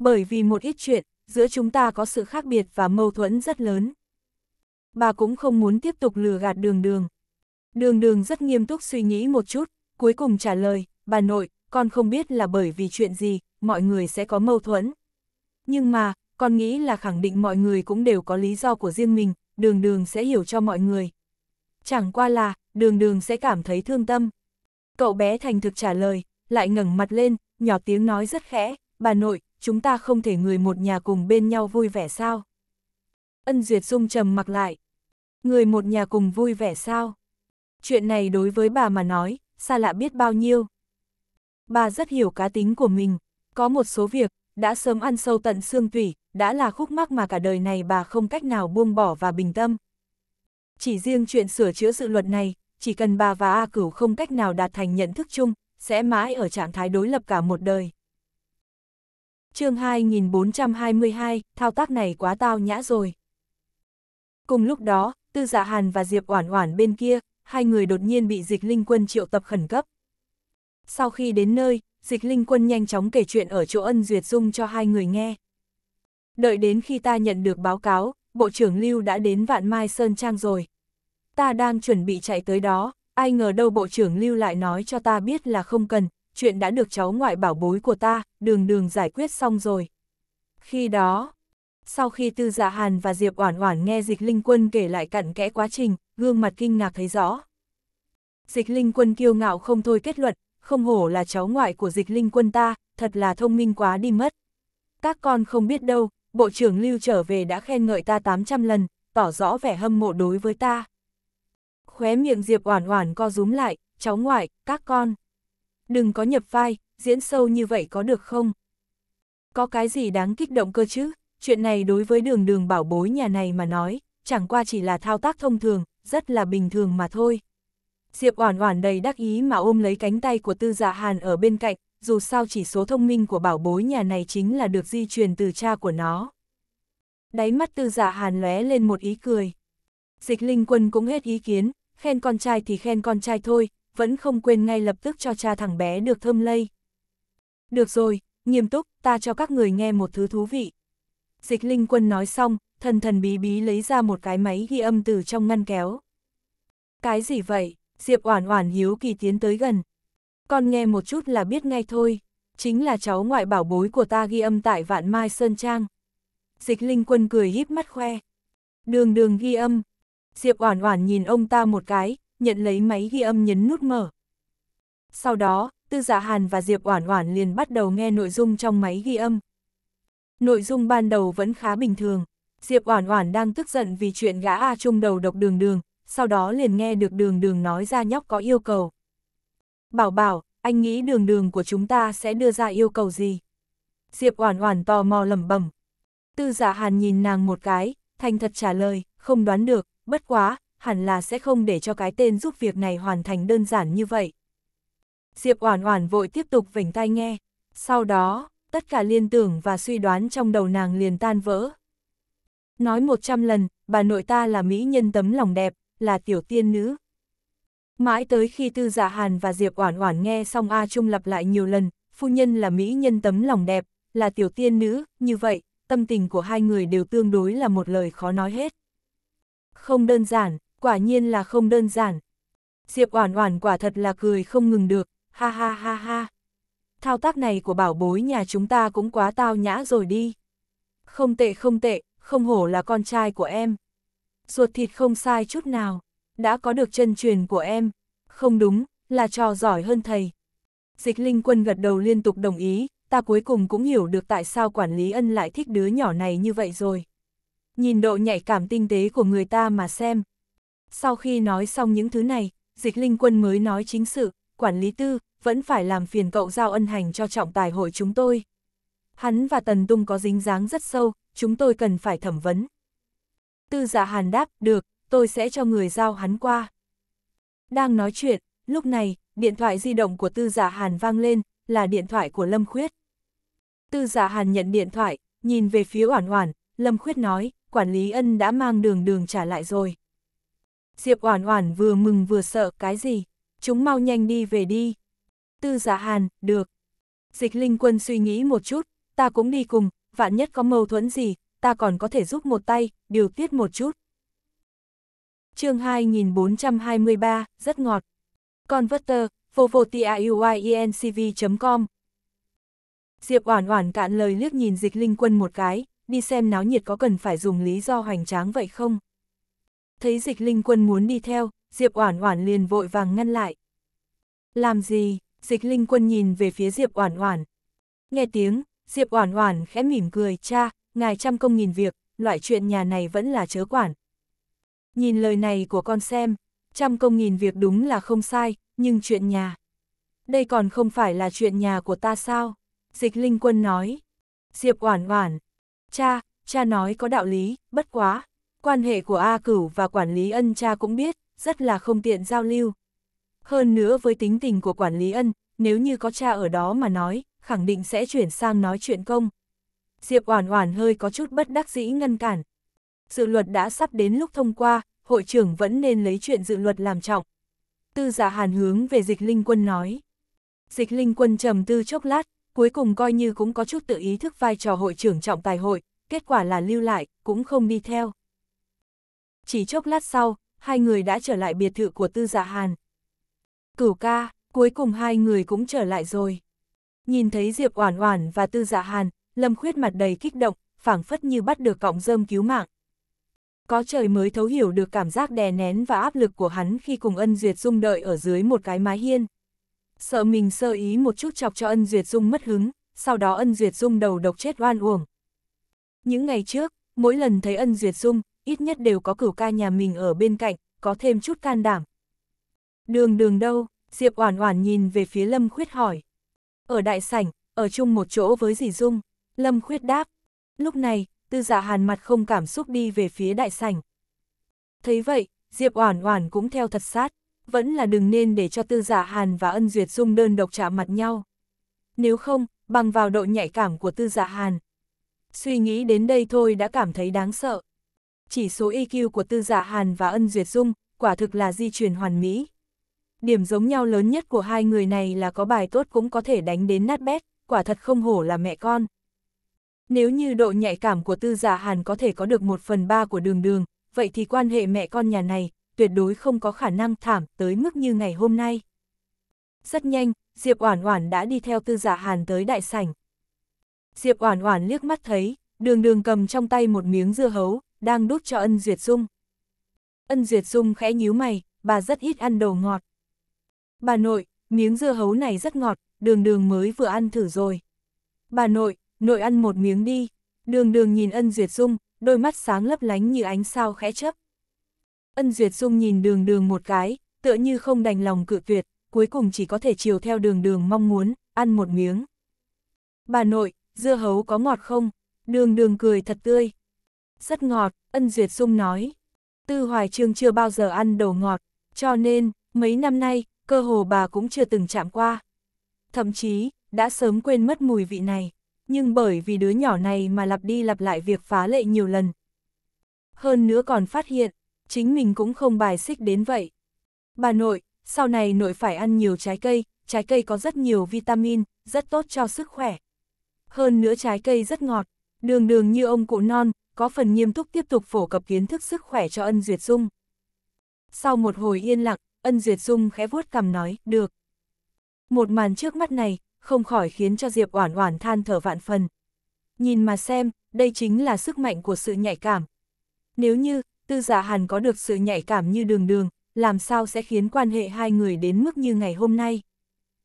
Bởi vì một ít chuyện, giữa chúng ta có sự khác biệt và mâu thuẫn rất lớn. Bà cũng không muốn tiếp tục lừa gạt đường đường. Đường đường rất nghiêm túc suy nghĩ một chút, cuối cùng trả lời, bà nội, con không biết là bởi vì chuyện gì, mọi người sẽ có mâu thuẫn. Nhưng mà, con nghĩ là khẳng định mọi người cũng đều có lý do của riêng mình, đường đường sẽ hiểu cho mọi người. Chẳng qua là, đường đường sẽ cảm thấy thương tâm. Cậu bé thành thực trả lời, lại ngẩng mặt lên, nhỏ tiếng nói rất khẽ, bà nội, chúng ta không thể người một nhà cùng bên nhau vui vẻ sao. Ân Duyệt Dung trầm mặc lại. Người một nhà cùng vui vẻ sao? Chuyện này đối với bà mà nói, xa lạ biết bao nhiêu. Bà rất hiểu cá tính của mình, có một số việc, đã sớm ăn sâu tận xương tủy, đã là khúc mắc mà cả đời này bà không cách nào buông bỏ và bình tâm. Chỉ riêng chuyện sửa chữa sự luật này, chỉ cần bà và A Cửu không cách nào đạt thành nhận thức chung, sẽ mãi ở trạng thái đối lập cả một đời. chương 2422, thao tác này quá tao nhã rồi. Cùng lúc đó, Tư Dạ Hàn và Diệp Oản Oản bên kia, hai người đột nhiên bị dịch linh quân triệu tập khẩn cấp. Sau khi đến nơi, dịch linh quân nhanh chóng kể chuyện ở chỗ ân duyệt dung cho hai người nghe. Đợi đến khi ta nhận được báo cáo, Bộ trưởng Lưu đã đến Vạn Mai Sơn Trang rồi. Ta đang chuẩn bị chạy tới đó ai ngờ đâu bộ trưởng lưu lại nói cho ta biết là không cần, chuyện đã được cháu ngoại bảo bối của ta, đường đường giải quyết xong rồi. Khi đó, sau khi Tư Dạ Hàn và Diệp Oản Oản nghe Dịch Linh Quân kể lại cặn kẽ quá trình, gương mặt kinh ngạc thấy rõ. Dịch Linh Quân kiêu ngạo không thôi kết luận, không hổ là cháu ngoại của Dịch Linh Quân ta, thật là thông minh quá đi mất. Các con không biết đâu, Bộ trưởng Lưu trở về đã khen ngợi ta 800 lần, tỏ rõ vẻ hâm mộ đối với ta khóe miệng Diệp Oản Oản co rúm lại, cháu ngoại, các con. Đừng có nhập vai, diễn sâu như vậy có được không? Có cái gì đáng kích động cơ chứ, chuyện này đối với đường đường bảo bối nhà này mà nói, chẳng qua chỉ là thao tác thông thường, rất là bình thường mà thôi. Diệp Oản Oản đầy đắc ý mà ôm lấy cánh tay của Tư Dạ Hàn ở bên cạnh, dù sao chỉ số thông minh của bảo bối nhà này chính là được di truyền từ cha của nó. Đáy mắt Tư Dạ Hàn lóe lên một ý cười. Dịch Linh Quân cũng hết ý kiến, khen con trai thì khen con trai thôi, vẫn không quên ngay lập tức cho cha thằng bé được thơm lây. Được rồi, nghiêm túc, ta cho các người nghe một thứ thú vị. Dịch linh quân nói xong, thần thần bí bí lấy ra một cái máy ghi âm từ trong ngăn kéo. Cái gì vậy? Diệp Oản Oản hiếu kỳ tiến tới gần. Con nghe một chút là biết ngay thôi, chính là cháu ngoại bảo bối của ta ghi âm tại Vạn Mai Sơn Trang. Dịch Linh Quân cười híp mắt khoe. Đường đường ghi âm, Diệp Oản Oản nhìn ông ta một cái, nhận lấy máy ghi âm nhấn nút mở. Sau đó, Tư Dạ Hàn và Diệp Oản Oản liền bắt đầu nghe nội dung trong máy ghi âm. Nội dung ban đầu vẫn khá bình thường, Diệp Oản Oản đang tức giận vì chuyện gã A Trung đầu độc Đường Đường, sau đó liền nghe được Đường Đường nói ra nhóc có yêu cầu. Bảo bảo, anh nghĩ Đường Đường của chúng ta sẽ đưa ra yêu cầu gì? Diệp Oản Oản tò mò lẩm bẩm. Tư Dạ Hàn nhìn nàng một cái, thành thật trả lời, không đoán được bất quá, hẳn là sẽ không để cho cái tên giúp việc này hoàn thành đơn giản như vậy. Diệp Oản Oản vội tiếp tục vểnh tai nghe, sau đó, tất cả liên tưởng và suy đoán trong đầu nàng liền tan vỡ. Nói 100 lần, bà nội ta là mỹ nhân tấm lòng đẹp, là tiểu tiên nữ. Mãi tới khi Tư Dạ Hàn và Diệp Oản Oản nghe xong A Trung lặp lại nhiều lần, phu nhân là mỹ nhân tấm lòng đẹp, là tiểu tiên nữ, như vậy, tâm tình của hai người đều tương đối là một lời khó nói hết. Không đơn giản, quả nhiên là không đơn giản. Diệp Oản Oản quả thật là cười không ngừng được, ha ha ha ha. Thao tác này của bảo bối nhà chúng ta cũng quá tao nhã rồi đi. Không tệ không tệ, không hổ là con trai của em. Ruột thịt không sai chút nào, đã có được chân truyền của em. Không đúng, là trò giỏi hơn thầy. Dịch Linh Quân gật đầu liên tục đồng ý, ta cuối cùng cũng hiểu được tại sao quản lý ân lại thích đứa nhỏ này như vậy rồi nhìn độ nhạy cảm tinh tế của người ta mà xem. Sau khi nói xong những thứ này, dịch linh quân mới nói chính sự, quản lý tư, vẫn phải làm phiền cậu giao ân hành cho trọng tài hội chúng tôi. Hắn và Tần Tung có dính dáng rất sâu, chúng tôi cần phải thẩm vấn. Tư giả dạ hàn đáp, được, tôi sẽ cho người giao hắn qua. Đang nói chuyện, lúc này, điện thoại di động của tư giả dạ hàn vang lên, là điện thoại của Lâm Khuyết. Tư giả dạ hàn nhận điện thoại, nhìn về phía Oản Oản, Lâm Khuyết nói, quản lý ân đã mang đường đường trả lại rồi. Diệp Oản Oản vừa mừng vừa sợ, cái gì? Chúng mau nhanh đi về đi. Tư Giả dạ Hàn, được. Dịch Linh Quân suy nghĩ một chút, ta cũng đi cùng, vạn nhất có mâu thuẫn gì, ta còn có thể giúp một tay, điều tiết một chút. Chương 2423, rất ngọt. Converter, vovotiuiencv.com. Diệp Oản Oản cạn lời liếc nhìn Dịch Linh Quân một cái, đi xem náo nhiệt có cần phải dùng lý do hoành tráng vậy không? Thấy dịch linh quân muốn đi theo, Diệp Oản Oản liền vội vàng ngăn lại. Làm gì? Dịch linh quân nhìn về phía Diệp Oản Oản. Nghe tiếng, Diệp Oản Oản khẽ mỉm cười, cha, ngài trăm công nghìn việc, loại chuyện nhà này vẫn là chớ quản. Nhìn lời này của con xem, trăm công nghìn việc đúng là không sai, nhưng chuyện nhà. Đây còn không phải là chuyện nhà của ta sao? Dịch Linh Quân nói. Diệp Oản Oản, Cha, cha nói có đạo lý, bất quá. Quan hệ của A Cửu và quản lý ân cha cũng biết, rất là không tiện giao lưu. Hơn nữa với tính tình của quản lý ân, nếu như có cha ở đó mà nói, khẳng định sẽ chuyển sang nói chuyện công. Diệp Oản Oản hơi có chút bất đắc dĩ ngăn cản. Dự luật đã sắp đến lúc thông qua, hội trưởng vẫn nên lấy chuyện dự luật làm trọng. Tư giả dạ Hàn hướng về Dịch Linh Quân nói. Dịch Linh Quân trầm tư chốc lát, cuối cùng coi như cũng có chút tự ý thức vai trò hội trưởng trọng tài hội, kết quả là lưu lại, cũng không đi theo. Chỉ chốc lát sau, hai người đã trở lại biệt thự của Tư Dạ Hàn. Cửu ca, cuối cùng hai người cũng trở lại rồi. Nhìn thấy Diệp Oản Oản và Tư Dạ Hàn, Lâm Khuyết mặt đầy kích động, phảng phất như bắt được cọng rơm cứu mạng. Có trời mới thấu hiểu được cảm giác đè nén và áp lực của hắn khi cùng Ân Duyệt Dung đợi ở dưới một cái mái hiên sợ mình sơ ý một chút chọc cho ân duyệt dung mất hứng, sau đó ân duyệt dung đầu độc chết oan uổng. Những ngày trước, mỗi lần thấy ân duyệt dung, ít nhất đều có cửu ca nhà mình ở bên cạnh, có thêm chút can đảm. Đường đường đâu, Diệp Oản Oản nhìn về phía Lâm Khuyết hỏi. Ở đại sảnh, ở chung một chỗ với dì Dung, Lâm Khuyết đáp. Lúc này, Tư Dạ Hàn mặt không cảm xúc đi về phía đại sảnh. Thấy vậy, Diệp Oản Oản cũng theo thật sát, vẫn là đừng nên để cho Tư Giả Hàn và Ân Duyệt Dung đơn độc trả mặt nhau. Nếu không, bằng vào độ nhạy cảm của Tư Giả Hàn. Suy nghĩ đến đây thôi đã cảm thấy đáng sợ. Chỉ số EQ của Tư Giả Hàn và Ân Duyệt Dung quả thực là di truyền hoàn mỹ. Điểm giống nhau lớn nhất của hai người này là có bài tốt cũng có thể đánh đến nát bét, quả thật không hổ là mẹ con. Nếu như độ nhạy cảm của tư giả hàn có thể có được một phần ba của đường đường, vậy thì quan hệ mẹ con nhà này tuyệt đối không có khả năng thảm tới mức như ngày hôm nay. Rất nhanh, Diệp Oản Oản đã đi theo Tư Giả dạ Hàn tới đại sảnh. Diệp Oản Oản liếc mắt thấy, Đường Đường cầm trong tay một miếng dưa hấu, đang đút cho Ân Duyệt Dung. Ân Duyệt Dung khẽ nhíu mày, bà rất ít ăn đồ ngọt. Bà nội, miếng dưa hấu này rất ngọt, Đường Đường mới vừa ăn thử rồi. Bà nội, nội ăn một miếng đi. Đường Đường nhìn Ân Duyệt Dung, đôi mắt sáng lấp lánh như ánh sao khẽ chớp. Ân Duyệt Dung nhìn đường đường một cái, tựa như không đành lòng cự tuyệt, cuối cùng chỉ có thể chiều theo đường đường mong muốn, ăn một miếng. Bà nội, dưa hấu có ngọt không? Đường đường cười thật tươi. Rất ngọt, Ân Duyệt Dung nói. Tư Hoài Trương chưa bao giờ ăn đồ ngọt, cho nên, mấy năm nay, cơ hồ bà cũng chưa từng chạm qua. Thậm chí, đã sớm quên mất mùi vị này, nhưng bởi vì đứa nhỏ này mà lặp đi lặp lại việc phá lệ nhiều lần. Hơn nữa còn phát hiện, chính mình cũng không bài xích đến vậy. Bà nội, sau này nội phải ăn nhiều trái cây, trái cây có rất nhiều vitamin, rất tốt cho sức khỏe. Hơn nữa trái cây rất ngọt, đường đường như ông cụ non, có phần nghiêm túc tiếp tục phổ cập kiến thức sức khỏe cho ân duyệt dung. Sau một hồi yên lặng, ân duyệt dung khẽ vuốt cằm nói, được. Một màn trước mắt này, không khỏi khiến cho Diệp Oản Oản than thở vạn phần. Nhìn mà xem, đây chính là sức mạnh của sự nhạy cảm. Nếu như tư dạ hàn có được sự nhạy cảm như đường đường, làm sao sẽ khiến quan hệ hai người đến mức như ngày hôm nay.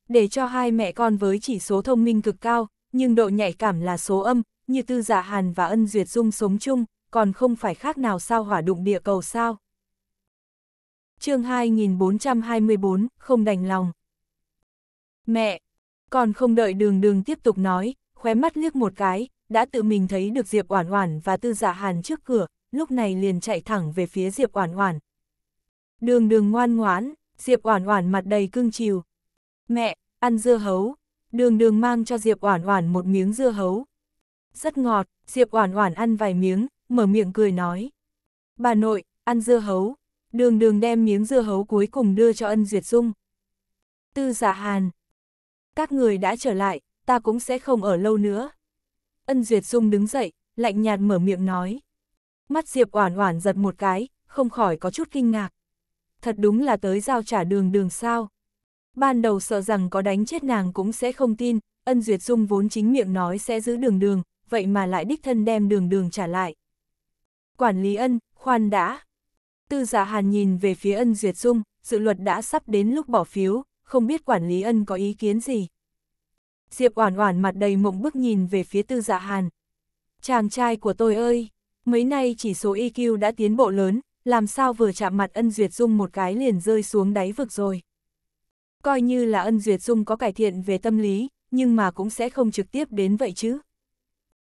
Để cho hai mẹ con với chỉ số thông minh cực cao, nhưng độ nhạy cảm là số âm, như tư dạ hàn và ân duyệt dung sống chung, còn không phải khác nào sao hỏa đụng địa cầu sao. chương 2424, không đành lòng. Mẹ, còn không đợi đường đường tiếp tục nói, khóe mắt liếc một cái, đã tự mình thấy được Diệp Oản Oản và Tư Dạ Hàn trước cửa, lúc này liền chạy thẳng về phía Diệp Oản Oản. Đường đường ngoan ngoãn, Diệp Oản Oản mặt đầy cưng chiều. Mẹ, ăn dưa hấu. Đường đường mang cho Diệp Oản Oản một miếng dưa hấu. Rất ngọt, Diệp Oản Oản ăn vài miếng, mở miệng cười nói. Bà nội, ăn dưa hấu. Đường đường đem miếng dưa hấu cuối cùng đưa cho ân duyệt dung. Tư giả dạ hàn. Các người đã trở lại, ta cũng sẽ không ở lâu nữa. Ân duyệt dung đứng dậy, lạnh nhạt mở miệng nói. Mắt Diệp Oản Oản giật một cái, không khỏi có chút kinh ngạc. Thật đúng là tới giao trả đường đường sao? Ban đầu sợ rằng có đánh chết nàng cũng sẽ không tin, Ân Duyệt Dung vốn chính miệng nói sẽ giữ đường đường, vậy mà lại đích thân đem đường đường trả lại. Quản lý ân, khoan đã. Tư giả dạ hàn nhìn về phía ân Duyệt Dung, dự luật đã sắp đến lúc bỏ phiếu, không biết quản lý ân có ý kiến gì. Diệp Oản Oản mặt đầy mộng bức nhìn về phía Tư Dạ Hàn. "Chàng trai của tôi ơi." Mấy nay chỉ số EQ đã tiến bộ lớn, làm sao vừa chạm mặt ân duyệt dung một cái liền rơi xuống đáy vực rồi. Coi như là ân duyệt dung có cải thiện về tâm lý, nhưng mà cũng sẽ không trực tiếp đến vậy chứ.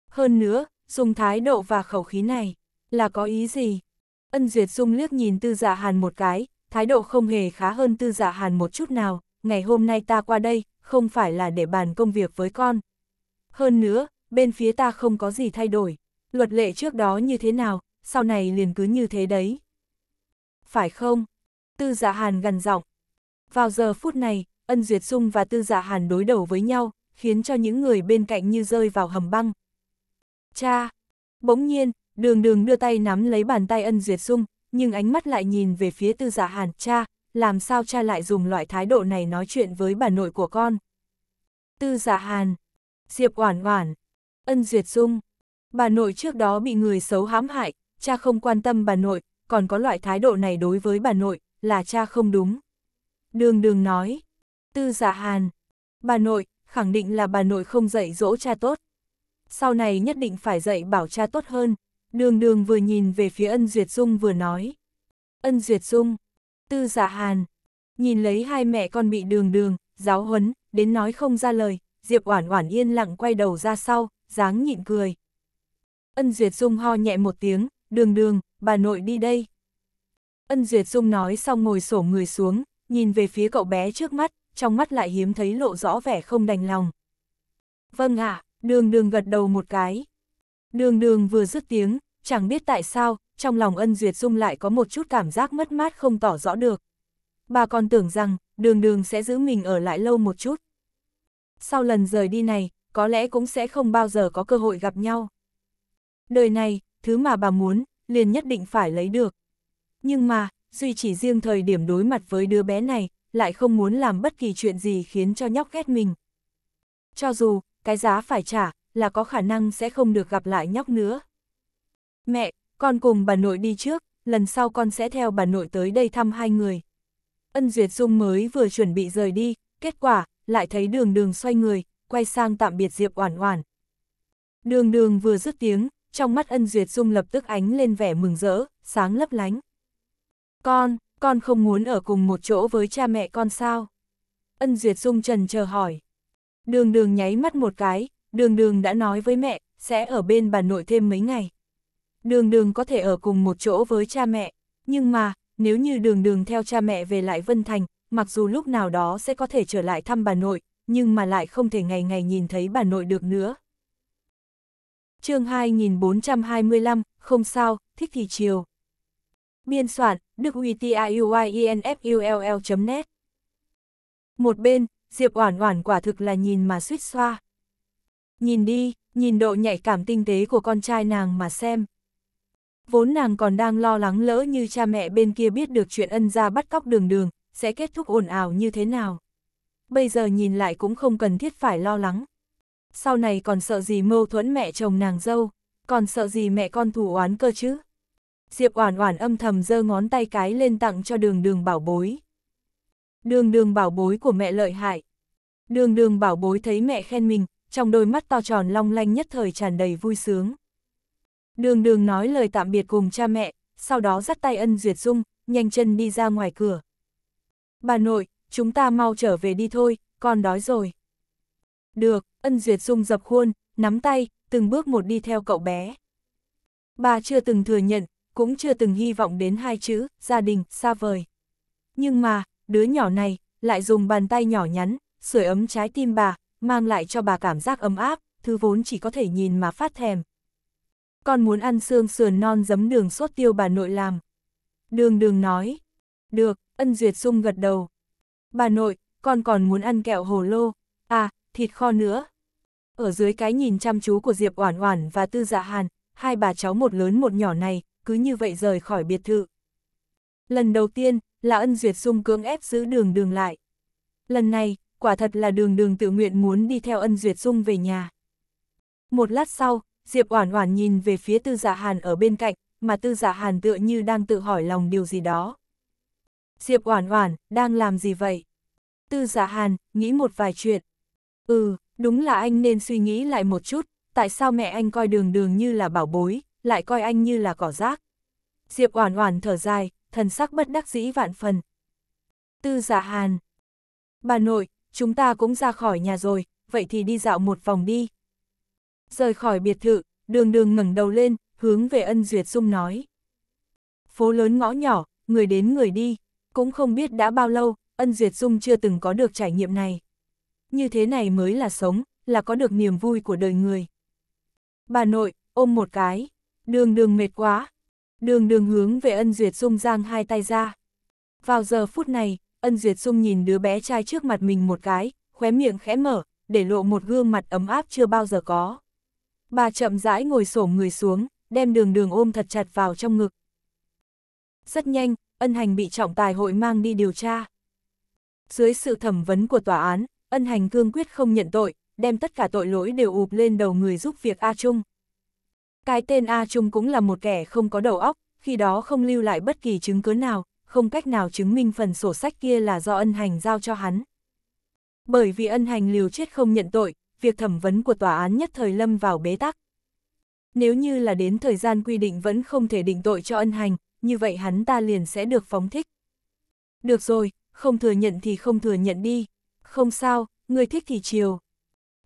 Hơn nữa, dùng thái độ và khẩu khí này, là có ý gì? Ân Duyệt Dung liếc nhìn Tư Dạ Hàn một cái, thái độ không hề khá hơn Tư Dạ Hàn một chút nào, ngày hôm nay ta qua đây, không phải là để bàn công việc với con. Hơn nữa, bên phía ta không có gì thay đổi, luật lệ trước đó như thế nào, sau này liền cứ như thế đấy. Phải không? Tư Dạ Hàn gần giọng. Vào giờ phút này, Ân Duyệt Dung và Tư Dạ Hàn đối đầu với nhau, khiến cho những người bên cạnh như rơi vào hầm băng. Cha! Bỗng nhiên, đường đường đưa tay nắm lấy bàn tay Ân Duyệt Dung, nhưng ánh mắt lại nhìn về phía Tư Dạ Hàn. Cha! Làm sao cha lại dùng loại thái độ này nói chuyện với bà nội của con? Tư Dạ Hàn! Diệp Oản Oản! Ân Duyệt Dung! Bà nội trước đó bị người xấu hãm hại, cha không quan tâm bà nội, còn có loại thái độ này đối với bà nội, là cha không đúng. Đường đường nói, tư giả dạ hàn, bà nội, khẳng định là bà nội không dạy dỗ cha tốt. Sau này nhất định phải dạy bảo cha tốt hơn, đường đường vừa nhìn về phía ân Duyệt Dung vừa nói. Ân Duyệt Dung, tư giả dạ hàn, nhìn lấy hai mẹ con bị đường đường, giáo huấn, đến nói không ra lời, Diệp Oản Oản yên lặng quay đầu ra sau, dáng nhịn cười. Ân Duyệt Dung ho nhẹ một tiếng, đường đường, bà nội đi đây. Ân Duyệt Dung nói xong ngồi sổ người xuống, nhìn về phía cậu bé trước mắt, trong mắt lại hiếm thấy lộ rõ vẻ không đành lòng. Vâng ạ, đường đường gật đầu một cái. Đường đường vừa dứt tiếng, chẳng biết tại sao, trong lòng ân duyệt dung lại có một chút cảm giác mất mát không tỏ rõ được. Bà còn tưởng rằng, đường đường sẽ giữ mình ở lại lâu một chút. Sau lần rời đi này, có lẽ cũng sẽ không bao giờ có cơ hội gặp nhau đời này, thứ mà bà muốn, liền nhất định phải lấy được. Nhưng mà, Duy chỉ riêng thời điểm đối mặt với đứa bé này, lại không muốn làm bất kỳ chuyện gì khiến cho nhóc ghét mình. Cho dù, cái giá phải trả, là có khả năng sẽ không được gặp lại nhóc nữa. Mẹ, con cùng bà nội đi trước, lần sau con sẽ theo bà nội tới đây thăm hai người. Ân Duyệt Dung mới vừa chuẩn bị rời đi, kết quả, lại thấy đường đường xoay người, quay sang tạm biệt Diệp Oản Oản. Đường đường vừa dứt tiếng, trong mắt ân duyệt dung lập tức ánh lên vẻ mừng rỡ, sáng lấp lánh. Con, con không muốn ở cùng một chỗ với cha mẹ con sao? Ân duyệt dung trần chờ hỏi. Đường đường nháy mắt một cái, đường đường đã nói với mẹ, sẽ ở bên bà nội thêm mấy ngày. Đường đường có thể ở cùng một chỗ với cha mẹ, nhưng mà, nếu như đường đường theo cha mẹ về lại Vân Thành, mặc dù lúc nào đó sẽ có thể trở lại thăm bà nội, nhưng mà lại không thể ngày ngày nhìn thấy bà nội được nữa chương 2425, không sao, thích thì chiều. Biên soạn, Đức Uy net Một bên, Diệp Oản Oản quả thực là nhìn mà suýt xoa. Nhìn đi, nhìn độ nhạy cảm tinh tế của con trai nàng mà xem. Vốn nàng còn đang lo lắng lỡ như cha mẹ bên kia biết được chuyện ân gia bắt cóc đường đường, sẽ kết thúc ồn ào như thế nào. Bây giờ nhìn lại cũng không cần thiết phải lo lắng sau này còn sợ gì mâu thuẫn mẹ chồng nàng dâu, còn sợ gì mẹ con thù oán cơ chứ. Diệp Oản Oản âm thầm giơ ngón tay cái lên tặng cho Đường Đường bảo bối. Đường Đường bảo bối của mẹ lợi hại. Đường Đường bảo bối thấy mẹ khen mình, trong đôi mắt to tròn long lanh nhất thời tràn đầy vui sướng. Đường Đường nói lời tạm biệt cùng cha mẹ, sau đó dắt tay Ân Duyệt Dung, nhanh chân đi ra ngoài cửa. Bà nội, chúng ta mau trở về đi thôi, con đói rồi. Được, ân duyệt dung dập khuôn, nắm tay, từng bước một đi theo cậu bé. Bà chưa từng thừa nhận, cũng chưa từng hy vọng đến hai chữ, gia đình, xa vời. Nhưng mà, đứa nhỏ này, lại dùng bàn tay nhỏ nhắn, sưởi ấm trái tim bà, mang lại cho bà cảm giác ấm áp, thứ vốn chỉ có thể nhìn mà phát thèm. Con muốn ăn xương sườn non giấm đường sốt tiêu bà nội làm. Đường đường nói. Được, ân duyệt sung gật đầu. Bà nội, con còn muốn ăn kẹo hồ lô. À, thịt kho nữa. Ở dưới cái nhìn chăm chú của Diệp Oản Oản và Tư Dạ Hàn, hai bà cháu một lớn một nhỏ này, cứ như vậy rời khỏi biệt thự. Lần đầu tiên, là ân duyệt Xung cưỡng ép giữ đường đường lại. Lần này, quả thật là đường đường tự nguyện muốn đi theo ân duyệt Xung về nhà. Một lát sau, Diệp Oản Oản nhìn về phía Tư Dạ Hàn ở bên cạnh, mà Tư Dạ Hàn tựa như đang tự hỏi lòng điều gì đó. Diệp Oản Oản, đang làm gì vậy? Tư Dạ Hàn, nghĩ một vài chuyện. Ừ, đúng là anh nên suy nghĩ lại một chút, tại sao mẹ anh coi đường đường như là bảo bối, lại coi anh như là cỏ rác. Diệp Oản Oản thở dài, thần sắc bất đắc dĩ vạn phần. Tư giả dạ Hàn, bà nội, chúng ta cũng ra khỏi nhà rồi, vậy thì đi dạo một vòng đi. Rời khỏi biệt thự, Đường Đường ngẩng đầu lên, hướng về Ân Duyệt Dung nói. Phố lớn ngõ nhỏ, người đến người đi, cũng không biết đã bao lâu, Ân Duyệt Dung chưa từng có được trải nghiệm này như thế này mới là sống, là có được niềm vui của đời người. Bà nội, ôm một cái, đường đường mệt quá, đường đường hướng về ân duyệt dung giang hai tay ra. Vào giờ phút này, ân duyệt dung nhìn đứa bé trai trước mặt mình một cái, khóe miệng khẽ mở, để lộ một gương mặt ấm áp chưa bao giờ có. Bà chậm rãi ngồi xổm người xuống, đem đường đường ôm thật chặt vào trong ngực. Rất nhanh, ân hành bị trọng tài hội mang đi điều tra. Dưới sự thẩm vấn của tòa án, ân hành cương quyết không nhận tội, đem tất cả tội lỗi đều ụp lên đầu người giúp việc A Trung. Cái tên A Trung cũng là một kẻ không có đầu óc, khi đó không lưu lại bất kỳ chứng cứ nào, không cách nào chứng minh phần sổ sách kia là do ân hành giao cho hắn. Bởi vì ân hành liều chết không nhận tội, việc thẩm vấn của tòa án nhất thời lâm vào bế tắc. Nếu như là đến thời gian quy định vẫn không thể định tội cho ân hành, như vậy hắn ta liền sẽ được phóng thích. Được rồi, không thừa nhận thì không thừa nhận đi, không sao, người thích thì chiều.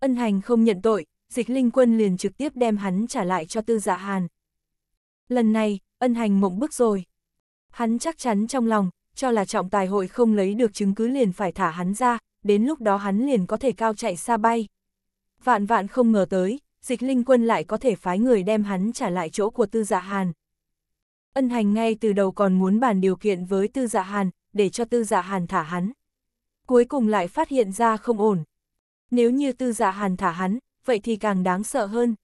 Ân hành không nhận tội, dịch linh quân liền trực tiếp đem hắn trả lại cho tư dạ hàn. Lần này, ân hành mộng bức rồi. Hắn chắc chắn trong lòng, cho là trọng tài hội không lấy được chứng cứ liền phải thả hắn ra, đến lúc đó hắn liền có thể cao chạy xa bay. Vạn vạn không ngờ tới, dịch linh quân lại có thể phái người đem hắn trả lại chỗ của tư dạ hàn. Ân hành ngay từ đầu còn muốn bàn điều kiện với tư dạ hàn, để cho tư dạ hàn thả hắn cuối cùng lại phát hiện ra không ổn. Nếu như tư dạ hàn thả hắn, vậy thì càng đáng sợ hơn.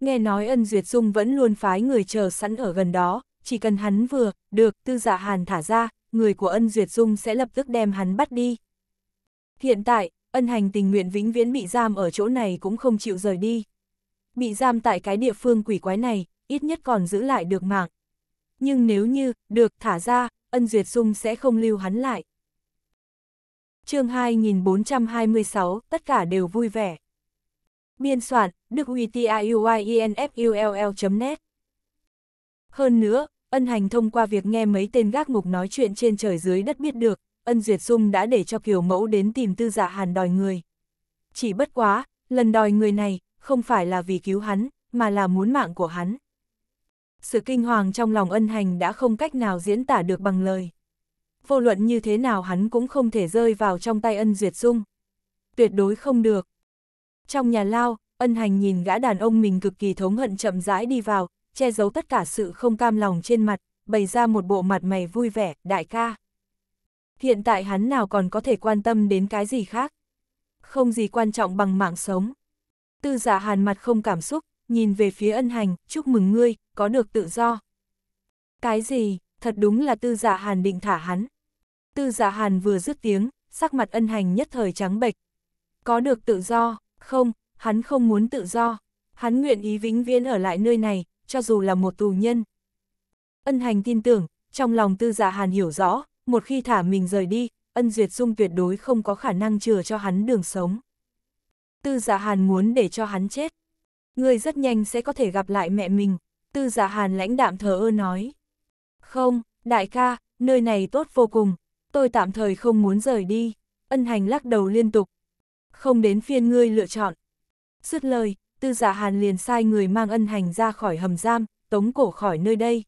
Nghe nói ân duyệt dung vẫn luôn phái người chờ sẵn ở gần đó, chỉ cần hắn vừa, được, tư dạ hàn thả ra, người của ân duyệt dung sẽ lập tức đem hắn bắt đi. Hiện tại, ân hành tình nguyện vĩnh viễn bị giam ở chỗ này cũng không chịu rời đi. Bị giam tại cái địa phương quỷ quái này, ít nhất còn giữ lại được mạng. Nhưng nếu như, được thả ra, ân duyệt dung sẽ không lưu hắn lại chương 2426, tất cả đều vui vẻ. Biên soạn, Đức Uy net Hơn nữa, ân hành thông qua việc nghe mấy tên gác ngục nói chuyện trên trời dưới đất biết được, ân duyệt dung đã để cho kiều mẫu đến tìm tư giả dạ hàn đòi người. Chỉ bất quá, lần đòi người này, không phải là vì cứu hắn, mà là muốn mạng của hắn. Sự kinh hoàng trong lòng ân hành đã không cách nào diễn tả được bằng lời vô luận như thế nào hắn cũng không thể rơi vào trong tay ân duyệt dung. Tuyệt đối không được. Trong nhà lao, ân hành nhìn gã đàn ông mình cực kỳ thống hận chậm rãi đi vào, che giấu tất cả sự không cam lòng trên mặt, bày ra một bộ mặt mày vui vẻ, đại ca. Hiện tại hắn nào còn có thể quan tâm đến cái gì khác? Không gì quan trọng bằng mạng sống. Tư giả dạ hàn mặt không cảm xúc, nhìn về phía ân hành, chúc mừng ngươi, có được tự do. Cái gì, thật đúng là tư giả dạ hàn định thả hắn. Tư giả dạ hàn vừa dứt tiếng, sắc mặt ân hành nhất thời trắng bệch. Có được tự do, không, hắn không muốn tự do, hắn nguyện ý vĩnh viễn ở lại nơi này, cho dù là một tù nhân. Ân hành tin tưởng, trong lòng tư giả dạ hàn hiểu rõ, một khi thả mình rời đi, ân duyệt dung tuyệt đối không có khả năng chừa cho hắn đường sống. Tư giả dạ hàn muốn để cho hắn chết. Người rất nhanh sẽ có thể gặp lại mẹ mình, tư giả hàn lãnh đạm thờ ơ nói. Không, đại ca, nơi này tốt vô cùng, tôi tạm thời không muốn rời đi, ân hành lắc đầu liên tục. Không đến phiên ngươi lựa chọn. Dứt lời, tư giả dạ hàn liền sai người mang ân hành ra khỏi hầm giam, tống cổ khỏi nơi đây.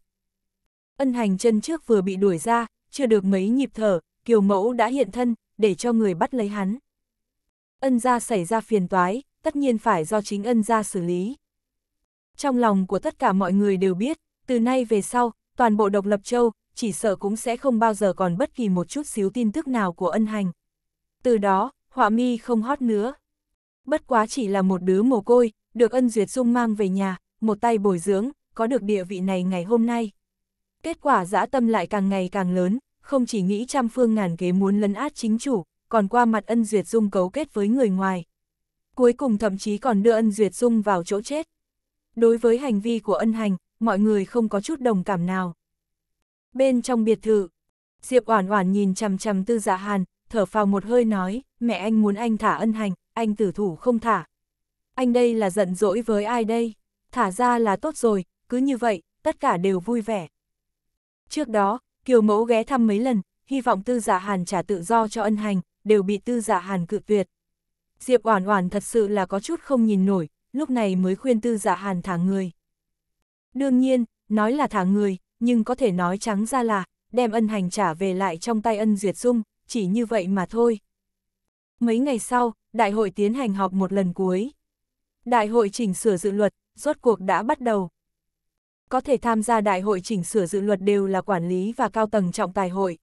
Ân hành chân trước vừa bị đuổi ra, chưa được mấy nhịp thở, kiều mẫu đã hiện thân, để cho người bắt lấy hắn. Ân ra xảy ra phiền toái, tất nhiên phải do chính ân ra xử lý. Trong lòng của tất cả mọi người đều biết, từ nay về sau, toàn bộ độc lập châu, chỉ sợ cũng sẽ không bao giờ còn bất kỳ một chút xíu tin tức nào của ân hành. Từ đó, họa mi không hót nữa. Bất quá chỉ là một đứa mồ côi, được ân duyệt dung mang về nhà, một tay bồi dưỡng, có được địa vị này ngày hôm nay. Kết quả dã tâm lại càng ngày càng lớn, không chỉ nghĩ trăm phương ngàn kế muốn lấn át chính chủ, còn qua mặt ân duyệt dung cấu kết với người ngoài. Cuối cùng thậm chí còn đưa ân duyệt dung vào chỗ chết. Đối với hành vi của ân hành, mọi người không có chút đồng cảm nào. Bên trong biệt thự, Diệp Oản Oản nhìn chằm chằm Tư Dạ Hàn, thở phào một hơi nói, mẹ anh muốn anh thả ân hành, anh tử thủ không thả. Anh đây là giận dỗi với ai đây? Thả ra là tốt rồi, cứ như vậy, tất cả đều vui vẻ. Trước đó, Kiều Mẫu ghé thăm mấy lần, hy vọng Tư Dạ Hàn trả tự do cho ân hành, đều bị Tư Dạ Hàn cự tuyệt. Diệp Oản Oản thật sự là có chút không nhìn nổi, lúc này mới khuyên Tư Dạ Hàn thả người. Đương nhiên, nói là thả người, nhưng có thể nói trắng ra là, đem ân hành trả về lại trong tay ân duyệt dung, chỉ như vậy mà thôi. Mấy ngày sau, đại hội tiến hành họp một lần cuối. Đại hội chỉnh sửa dự luật, rốt cuộc đã bắt đầu. Có thể tham gia đại hội chỉnh sửa dự luật đều là quản lý và cao tầng trọng tài hội.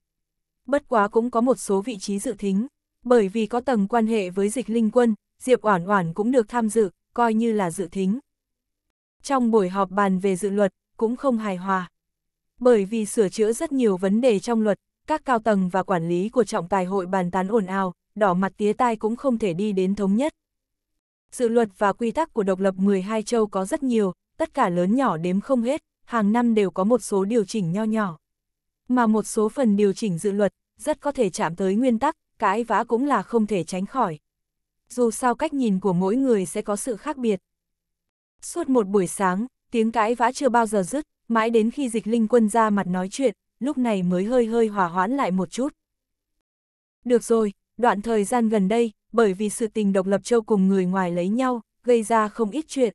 Bất quá cũng có một số vị trí dự thính, bởi vì có tầng quan hệ với dịch linh quân, Diệp Oản Oản cũng được tham dự, coi như là dự thính. Trong buổi họp bàn về dự luật, cũng không hài hòa. Bởi vì sửa chữa rất nhiều vấn đề trong luật, các cao tầng và quản lý của trọng tài hội bàn tán ồn ào, đỏ mặt tía tai cũng không thể đi đến thống nhất. Dự luật và quy tắc của độc lập 12 châu có rất nhiều, tất cả lớn nhỏ đếm không hết, hàng năm đều có một số điều chỉnh nho nhỏ. Mà một số phần điều chỉnh dự luật, rất có thể chạm tới nguyên tắc, cãi vã cũng là không thể tránh khỏi. Dù sao cách nhìn của mỗi người sẽ có sự khác biệt. Suốt một buổi sáng, tiếng cãi vã chưa bao giờ dứt, mãi đến khi dịch linh quân ra mặt nói chuyện, lúc này mới hơi hơi hòa hoãn lại một chút. Được rồi, đoạn thời gian gần đây, bởi vì sự tình độc lập châu cùng người ngoài lấy nhau, gây ra không ít chuyện.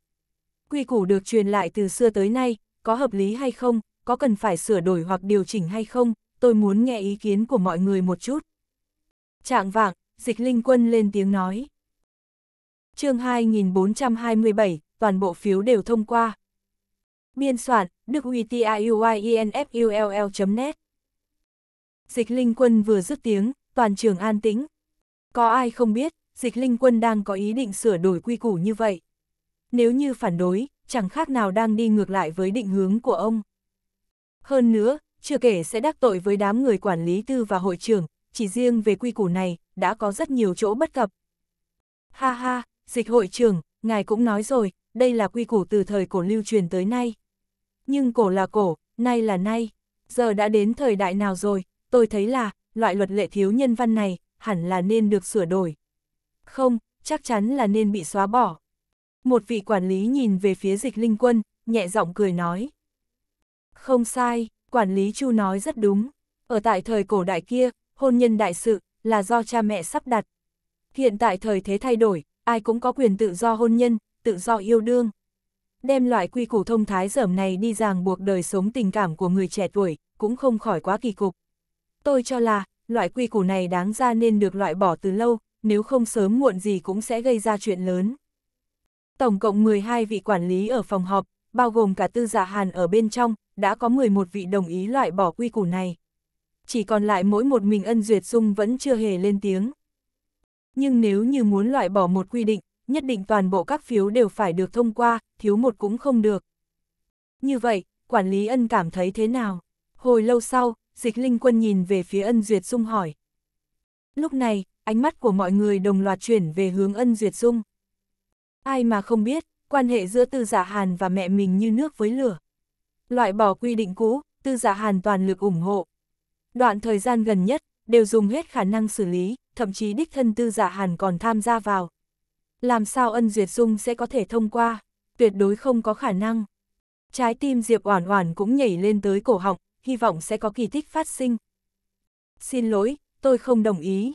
Quy củ được truyền lại từ xưa tới nay, có hợp lý hay không, có cần phải sửa đổi hoặc điều chỉnh hay không, tôi muốn nghe ý kiến của mọi người một chút. Trạng vạng, dịch linh quân lên tiếng nói. chương 2427, toàn bộ phiếu đều thông qua. Biên soạn, Đức net Dịch Linh Quân vừa dứt tiếng, toàn trường an tĩnh. Có ai không biết, Dịch Linh Quân đang có ý định sửa đổi quy củ như vậy. Nếu như phản đối, chẳng khác nào đang đi ngược lại với định hướng của ông. Hơn nữa, chưa kể sẽ đắc tội với đám người quản lý tư và hội trưởng, chỉ riêng về quy củ này, đã có rất nhiều chỗ bất cập. Ha ha, dịch hội trưởng, ngài cũng nói rồi, đây là quy củ từ thời cổ lưu truyền tới nay nhưng cổ là cổ, nay là nay, giờ đã đến thời đại nào rồi, tôi thấy là, loại luật lệ thiếu nhân văn này, hẳn là nên được sửa đổi. Không, chắc chắn là nên bị xóa bỏ. Một vị quản lý nhìn về phía dịch linh quân, nhẹ giọng cười nói. Không sai, quản lý Chu nói rất đúng. Ở tại thời cổ đại kia, hôn nhân đại sự là do cha mẹ sắp đặt. Hiện tại thời thế thay đổi, ai cũng có quyền tự do hôn nhân, tự do yêu đương đem loại quy củ thông thái dởm này đi ràng buộc đời sống tình cảm của người trẻ tuổi, cũng không khỏi quá kỳ cục. Tôi cho là, loại quy củ này đáng ra nên được loại bỏ từ lâu, nếu không sớm muộn gì cũng sẽ gây ra chuyện lớn. Tổng cộng 12 vị quản lý ở phòng họp, bao gồm cả tư giả dạ hàn ở bên trong, đã có 11 vị đồng ý loại bỏ quy củ này. Chỉ còn lại mỗi một mình ân duyệt dung vẫn chưa hề lên tiếng. Nhưng nếu như muốn loại bỏ một quy định, nhất định toàn bộ các phiếu đều phải được thông qua, thiếu một cũng không được. Như vậy, quản lý ân cảm thấy thế nào? Hồi lâu sau, dịch linh quân nhìn về phía ân duyệt dung hỏi. Lúc này, ánh mắt của mọi người đồng loạt chuyển về hướng ân duyệt dung. Ai mà không biết, quan hệ giữa tư giả dạ hàn và mẹ mình như nước với lửa. Loại bỏ quy định cũ, tư giả dạ hàn toàn lực ủng hộ. Đoạn thời gian gần nhất, đều dùng hết khả năng xử lý, thậm chí đích thân tư giả dạ hàn còn tham gia vào. Làm sao ân duyệt dung sẽ có thể thông qua? tuyệt đối không có khả năng. Trái tim Diệp Oản Oản cũng nhảy lên tới cổ họng, hy vọng sẽ có kỳ tích phát sinh. Xin lỗi, tôi không đồng ý.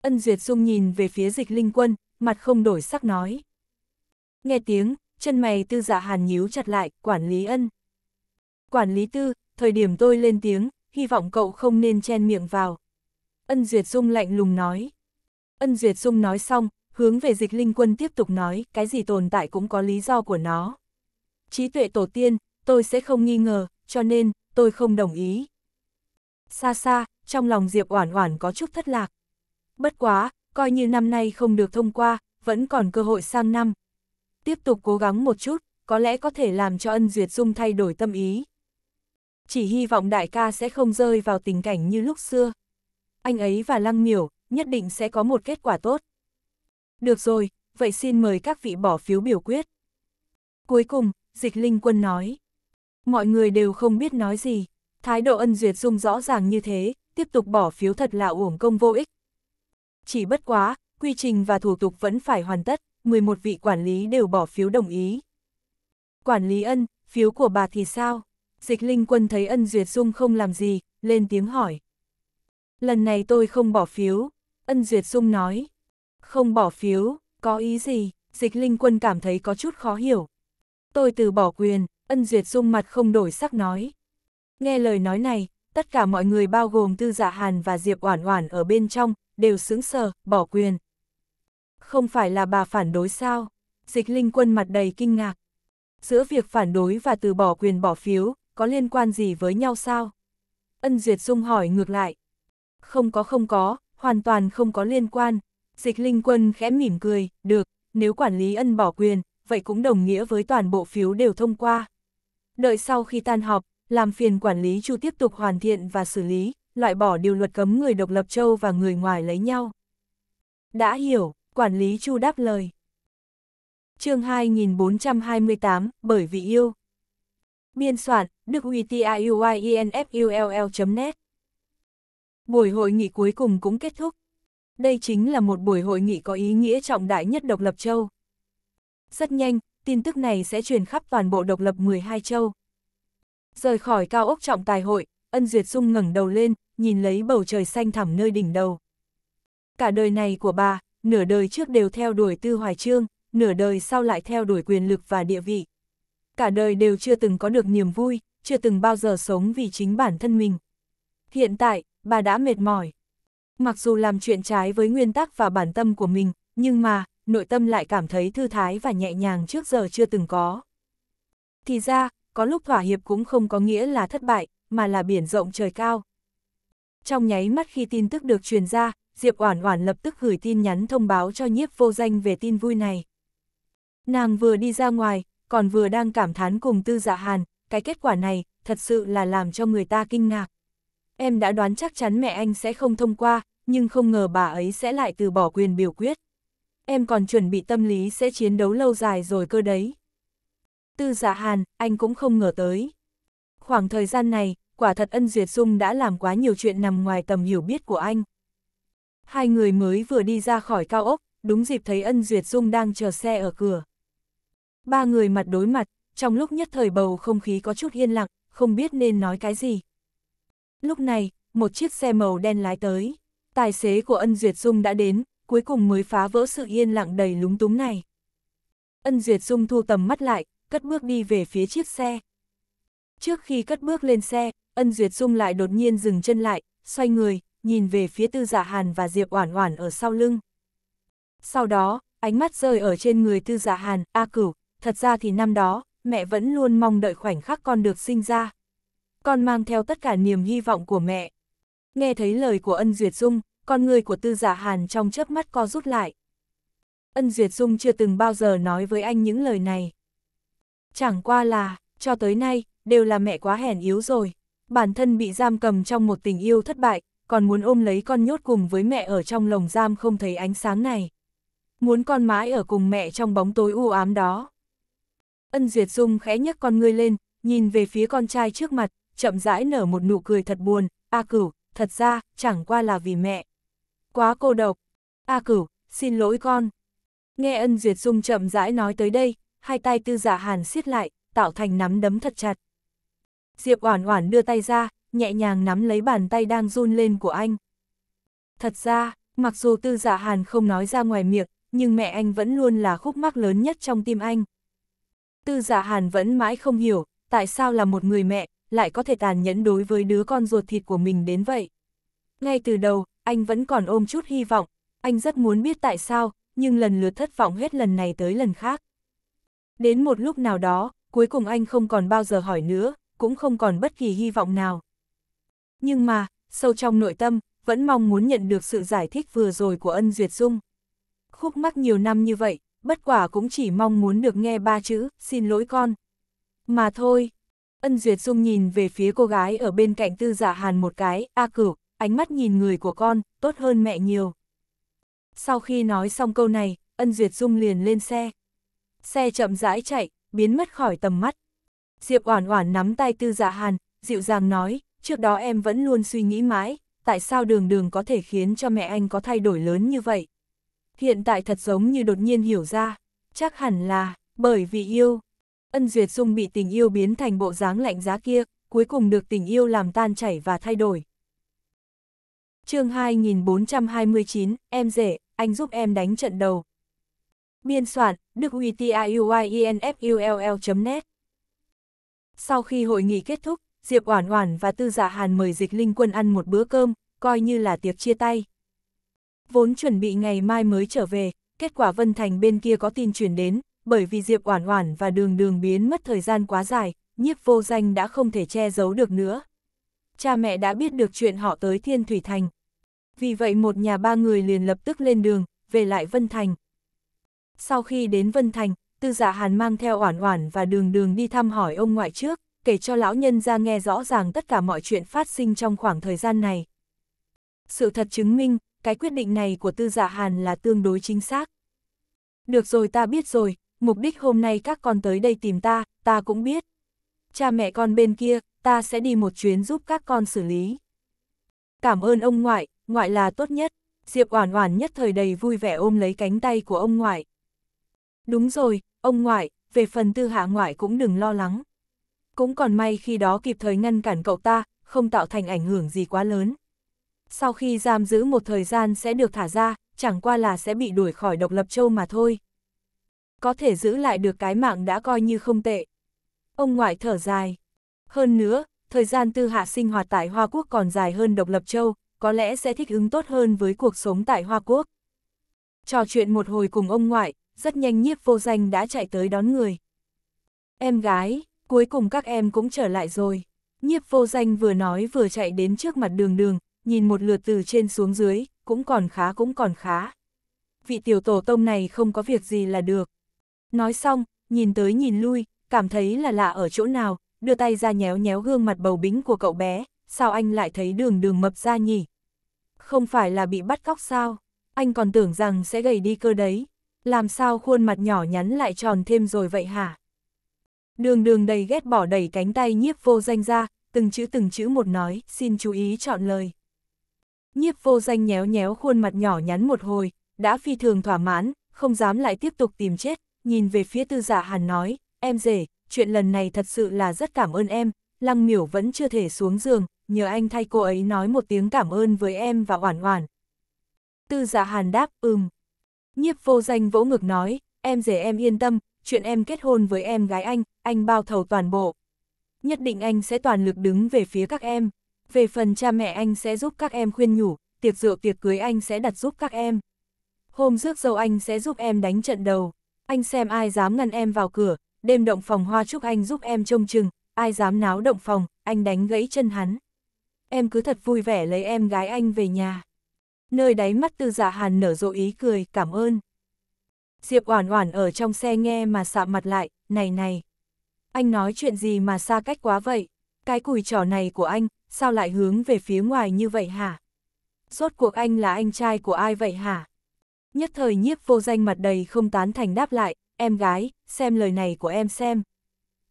Ân Duyệt Dung nhìn về phía dịch linh quân, mặt không đổi sắc nói. Nghe tiếng, chân mày tư dạ hàn nhíu chặt lại, quản lý ân. Quản lý tư, thời điểm tôi lên tiếng, hy vọng cậu không nên chen miệng vào. Ân Duyệt Dung lạnh lùng nói. Ân Duyệt Dung nói xong, hướng về dịch linh quân tiếp tục nói, cái gì tồn tại cũng có lý do của nó. Trí tuệ tổ tiên, tôi sẽ không nghi ngờ, cho nên, tôi không đồng ý. Xa xa, trong lòng Diệp Oản Oản có chút thất lạc. Bất quá, coi như năm nay không được thông qua, vẫn còn cơ hội sang năm. Tiếp tục cố gắng một chút, có lẽ có thể làm cho ân duyệt dung thay đổi tâm ý. Chỉ hy vọng đại ca sẽ không rơi vào tình cảnh như lúc xưa. Anh ấy và Lăng Miểu nhất định sẽ có một kết quả tốt. Được rồi, vậy xin mời các vị bỏ phiếu biểu quyết. Cuối cùng, dịch linh quân nói. Mọi người đều không biết nói gì. Thái độ ân duyệt dung rõ ràng như thế, tiếp tục bỏ phiếu thật là uổng công vô ích. Chỉ bất quá, quy trình và thủ tục vẫn phải hoàn tất, 11 vị quản lý đều bỏ phiếu đồng ý. Quản lý ân, phiếu của bà thì sao? Dịch linh quân thấy ân duyệt dung không làm gì, lên tiếng hỏi. Lần này tôi không bỏ phiếu, ân duyệt dung nói. Không bỏ phiếu, có ý gì? Dịch Linh Quân cảm thấy có chút khó hiểu. Tôi từ bỏ quyền, Ân Duyệt dung mặt không đổi sắc nói. Nghe lời nói này, tất cả mọi người bao gồm Tư Dạ Hàn và Diệp Oản Oản ở bên trong, đều sững sờ, bỏ quyền. Không phải là bà phản đối sao? Dịch Linh Quân mặt đầy kinh ngạc. Giữa việc phản đối và từ bỏ quyền bỏ phiếu, có liên quan gì với nhau sao? Ân Duyệt Dung hỏi ngược lại. Không có không có, hoàn toàn không có liên quan, Dịch Linh Quân khẽ mỉm cười, được, nếu quản lý ân bỏ quyền, vậy cũng đồng nghĩa với toàn bộ phiếu đều thông qua. Đợi sau khi tan họp, làm phiền quản lý chu tiếp tục hoàn thiện và xử lý, loại bỏ điều luật cấm người độc lập châu và người ngoài lấy nhau. Đã hiểu, quản lý chu đáp lời. chương 2428, bởi vì yêu. Biên soạn, Đức net Buổi hội nghị cuối cùng cũng kết thúc, đây chính là một buổi hội nghị có ý nghĩa trọng đại nhất độc lập châu. Rất nhanh, tin tức này sẽ truyền khắp toàn bộ độc lập 12 châu. Rời khỏi cao ốc trọng tài hội, Ân Duyệt Dung ngẩng đầu lên, nhìn lấy bầu trời xanh thẳm nơi đỉnh đầu. Cả đời này của bà, nửa đời trước đều theo đuổi Tư Hoài Trương, nửa đời sau lại theo đuổi quyền lực và địa vị. Cả đời đều chưa từng có được niềm vui, chưa từng bao giờ sống vì chính bản thân mình. Hiện tại, bà đã mệt mỏi, Mặc dù làm chuyện trái với nguyên tắc và bản tâm của mình, nhưng mà, nội tâm lại cảm thấy thư thái và nhẹ nhàng trước giờ chưa từng có. Thì ra, có lúc thỏa hiệp cũng không có nghĩa là thất bại, mà là biển rộng trời cao. Trong nháy mắt khi tin tức được truyền ra, Diệp Oản Oản lập tức gửi tin nhắn thông báo cho nhiếp vô danh về tin vui này. Nàng vừa đi ra ngoài, còn vừa đang cảm thán cùng tư dạ hàn, cái kết quả này thật sự là làm cho người ta kinh ngạc. Em đã đoán chắc chắn mẹ anh sẽ không thông qua, nhưng không ngờ bà ấy sẽ lại từ bỏ quyền biểu quyết. Em còn chuẩn bị tâm lý sẽ chiến đấu lâu dài rồi cơ đấy. Tư dạ hàn, anh cũng không ngờ tới. Khoảng thời gian này, quả thật ân duyệt dung đã làm quá nhiều chuyện nằm ngoài tầm hiểu biết của anh. Hai người mới vừa đi ra khỏi cao ốc, đúng dịp thấy ân duyệt dung đang chờ xe ở cửa. Ba người mặt đối mặt, trong lúc nhất thời bầu không khí có chút yên lặng, không biết nên nói cái gì. Lúc này, một chiếc xe màu đen lái tới. Tài xế của Ân Duyệt Dung đã đến, cuối cùng mới phá vỡ sự yên lặng đầy lúng túng này. Ân Duyệt Dung thu tầm mắt lại, cất bước đi về phía chiếc xe. Trước khi cất bước lên xe, Ân Duyệt Dung lại đột nhiên dừng chân lại, xoay người, nhìn về phía Tư Dạ Hàn và Diệp Oản Oản ở sau lưng. Sau đó, ánh mắt rơi ở trên người Tư Dạ Hàn, A Cửu, thật ra thì năm đó, mẹ vẫn luôn mong đợi khoảnh khắc con được sinh ra con mang theo tất cả niềm hy vọng của mẹ. Nghe thấy lời của ân duyệt dung, con người của tư giả dạ hàn trong chớp mắt co rút lại. Ân duyệt dung chưa từng bao giờ nói với anh những lời này. Chẳng qua là, cho tới nay, đều là mẹ quá hèn yếu rồi. Bản thân bị giam cầm trong một tình yêu thất bại, còn muốn ôm lấy con nhốt cùng với mẹ ở trong lồng giam không thấy ánh sáng này. Muốn con mãi ở cùng mẹ trong bóng tối u ám đó. Ân Duyệt Dung khẽ nhấc con ngươi lên, nhìn về phía con trai trước mặt, chậm rãi nở một nụ cười thật buồn, A Cửu, thật ra, chẳng qua là vì mẹ. Quá cô độc. A Cửu, xin lỗi con. Nghe ân duyệt dung chậm rãi nói tới đây, hai tay tư giả dạ hàn siết lại, tạo thành nắm đấm thật chặt. Diệp Oản Oản đưa tay ra, nhẹ nhàng nắm lấy bàn tay đang run lên của anh. Thật ra, mặc dù tư giả dạ hàn không nói ra ngoài miệng, nhưng mẹ anh vẫn luôn là khúc mắc lớn nhất trong tim anh. Tư giả dạ hàn vẫn mãi không hiểu, tại sao là một người mẹ, lại có thể tàn nhẫn đối với đứa con ruột thịt của mình đến vậy. Ngay từ đầu, anh vẫn còn ôm chút hy vọng, anh rất muốn biết tại sao, nhưng lần lượt thất vọng hết lần này tới lần khác. Đến một lúc nào đó, cuối cùng anh không còn bao giờ hỏi nữa, cũng không còn bất kỳ hy vọng nào. Nhưng mà, sâu trong nội tâm, vẫn mong muốn nhận được sự giải thích vừa rồi của ân duyệt dung. Khúc mắc nhiều năm như vậy, bất quả cũng chỉ mong muốn được nghe ba chữ, xin lỗi con. Mà thôi. Ân Duyệt Dung nhìn về phía cô gái ở bên cạnh tư Dạ hàn một cái, A cửu, ánh mắt nhìn người của con, tốt hơn mẹ nhiều. Sau khi nói xong câu này, Ân Duyệt Dung liền lên xe. Xe chậm rãi chạy, biến mất khỏi tầm mắt. Diệp Oản Oản nắm tay Tư Dạ Hàn, dịu dàng nói, trước đó em vẫn luôn suy nghĩ mãi, tại sao Đường Đường có thể khiến cho mẹ anh có thay đổi lớn như vậy? Hiện tại thật giống như đột nhiên hiểu ra, chắc hẳn là bởi vì yêu. Ân Duyệt Dung bị tình yêu biến thành bộ dáng lạnh giá kia, cuối cùng được tình yêu làm tan chảy và thay đổi. chương 2429, em rể, anh giúp em đánh trận đầu. Biên soạn, Đức u u t i e n f l l net Sau khi hội nghị kết thúc, Diệp Oản Oản và Tư Dạ Hàn mời Dịch Linh Quân ăn một bữa cơm, coi như là tiệc chia tay. Vốn chuẩn bị ngày mai mới trở về, kết quả Vân Thành bên kia có tin chuyển đến, bởi vì Diệp Oản Oản và Đường Đường biến mất thời gian quá dài, nhiếp vô danh đã không thể che giấu được nữa. Cha mẹ đã biết được chuyện họ tới Thiên Thủy Thành. Vì vậy một nhà ba người liền lập tức lên đường, về lại Vân Thành. Sau khi đến Vân Thành, Tư Dạ Hàn mang theo Oản Oản và Đường Đường đi thăm hỏi ông ngoại trước, kể cho lão nhân gia nghe rõ ràng tất cả mọi chuyện phát sinh trong khoảng thời gian này. Sự thật chứng minh, cái quyết định này của Tư Dạ Hàn là tương đối chính xác. Được rồi ta biết rồi, mục đích hôm nay các con tới đây tìm ta, ta cũng biết. Cha mẹ con bên kia, ta sẽ đi một chuyến giúp các con xử lý. Cảm ơn ông ngoại, ngoại là tốt nhất. Diệp Oản Oản nhất thời đầy vui vẻ ôm lấy cánh tay của ông ngoại. Đúng rồi, ông ngoại, về phần tư hạ ngoại cũng đừng lo lắng. Cũng còn may khi đó kịp thời ngăn cản cậu ta, không tạo thành ảnh hưởng gì quá lớn. Sau khi giam giữ một thời gian sẽ được thả ra, chẳng qua là sẽ bị đuổi khỏi độc lập châu mà thôi có thể giữ lại được cái mạng đã coi như không tệ. Ông ngoại thở dài. Hơn nữa, thời gian tư hạ sinh hoạt tại Hoa Quốc còn dài hơn độc lập châu, có lẽ sẽ thích ứng tốt hơn với cuộc sống tại Hoa Quốc. Trò chuyện một hồi cùng ông ngoại, rất nhanh nhiếp vô danh đã chạy tới đón người. Em gái, cuối cùng các em cũng trở lại rồi. Nhiếp vô danh vừa nói vừa chạy đến trước mặt đường đường, nhìn một lượt từ trên xuống dưới, cũng còn khá cũng còn khá. Vị tiểu tổ tông này không có việc gì là được. Nói xong, nhìn tới nhìn lui, cảm thấy là lạ ở chỗ nào, đưa tay ra nhéo nhéo gương mặt bầu bính của cậu bé, sao anh lại thấy đường đường mập ra nhỉ? Không phải là bị bắt cóc sao? Anh còn tưởng rằng sẽ gầy đi cơ đấy. Làm sao khuôn mặt nhỏ nhắn lại tròn thêm rồi vậy hả? Đường đường đầy ghét bỏ đẩy cánh tay nhiếp vô danh ra, từng chữ từng chữ một nói, xin chú ý chọn lời. Nhiếp vô danh nhéo nhéo khuôn mặt nhỏ nhắn một hồi, đã phi thường thỏa mãn, không dám lại tiếp tục tìm chết, nhìn về phía tư giả hàn nói, em rể, chuyện lần này thật sự là rất cảm ơn em, lăng miểu vẫn chưa thể xuống giường, nhờ anh thay cô ấy nói một tiếng cảm ơn với em và oản oản. Tư giả hàn đáp, ừm. Nhiếp vô danh vỗ ngực nói, em rể em yên tâm, chuyện em kết hôn với em gái anh, anh bao thầu toàn bộ. Nhất định anh sẽ toàn lực đứng về phía các em. Về phần cha mẹ anh sẽ giúp các em khuyên nhủ, tiệc rượu tiệc cưới anh sẽ đặt giúp các em. Hôm rước dâu anh sẽ giúp em đánh trận đầu anh xem ai dám ngăn em vào cửa, đêm động phòng hoa chúc anh giúp em trông chừng, ai dám náo động phòng, anh đánh gãy chân hắn. Em cứ thật vui vẻ lấy em gái anh về nhà. Nơi đáy mắt tư dạ hàn nở rộ ý cười, cảm ơn. Diệp Oản Oản ở trong xe nghe mà sạm mặt lại, này này. Anh nói chuyện gì mà xa cách quá vậy? Cái cùi trỏ này của anh, sao lại hướng về phía ngoài như vậy hả? Rốt cuộc anh là anh trai của ai vậy hả? Nhất thời nhiếp vô danh mặt đầy không tán thành đáp lại, em gái, xem lời này của em xem.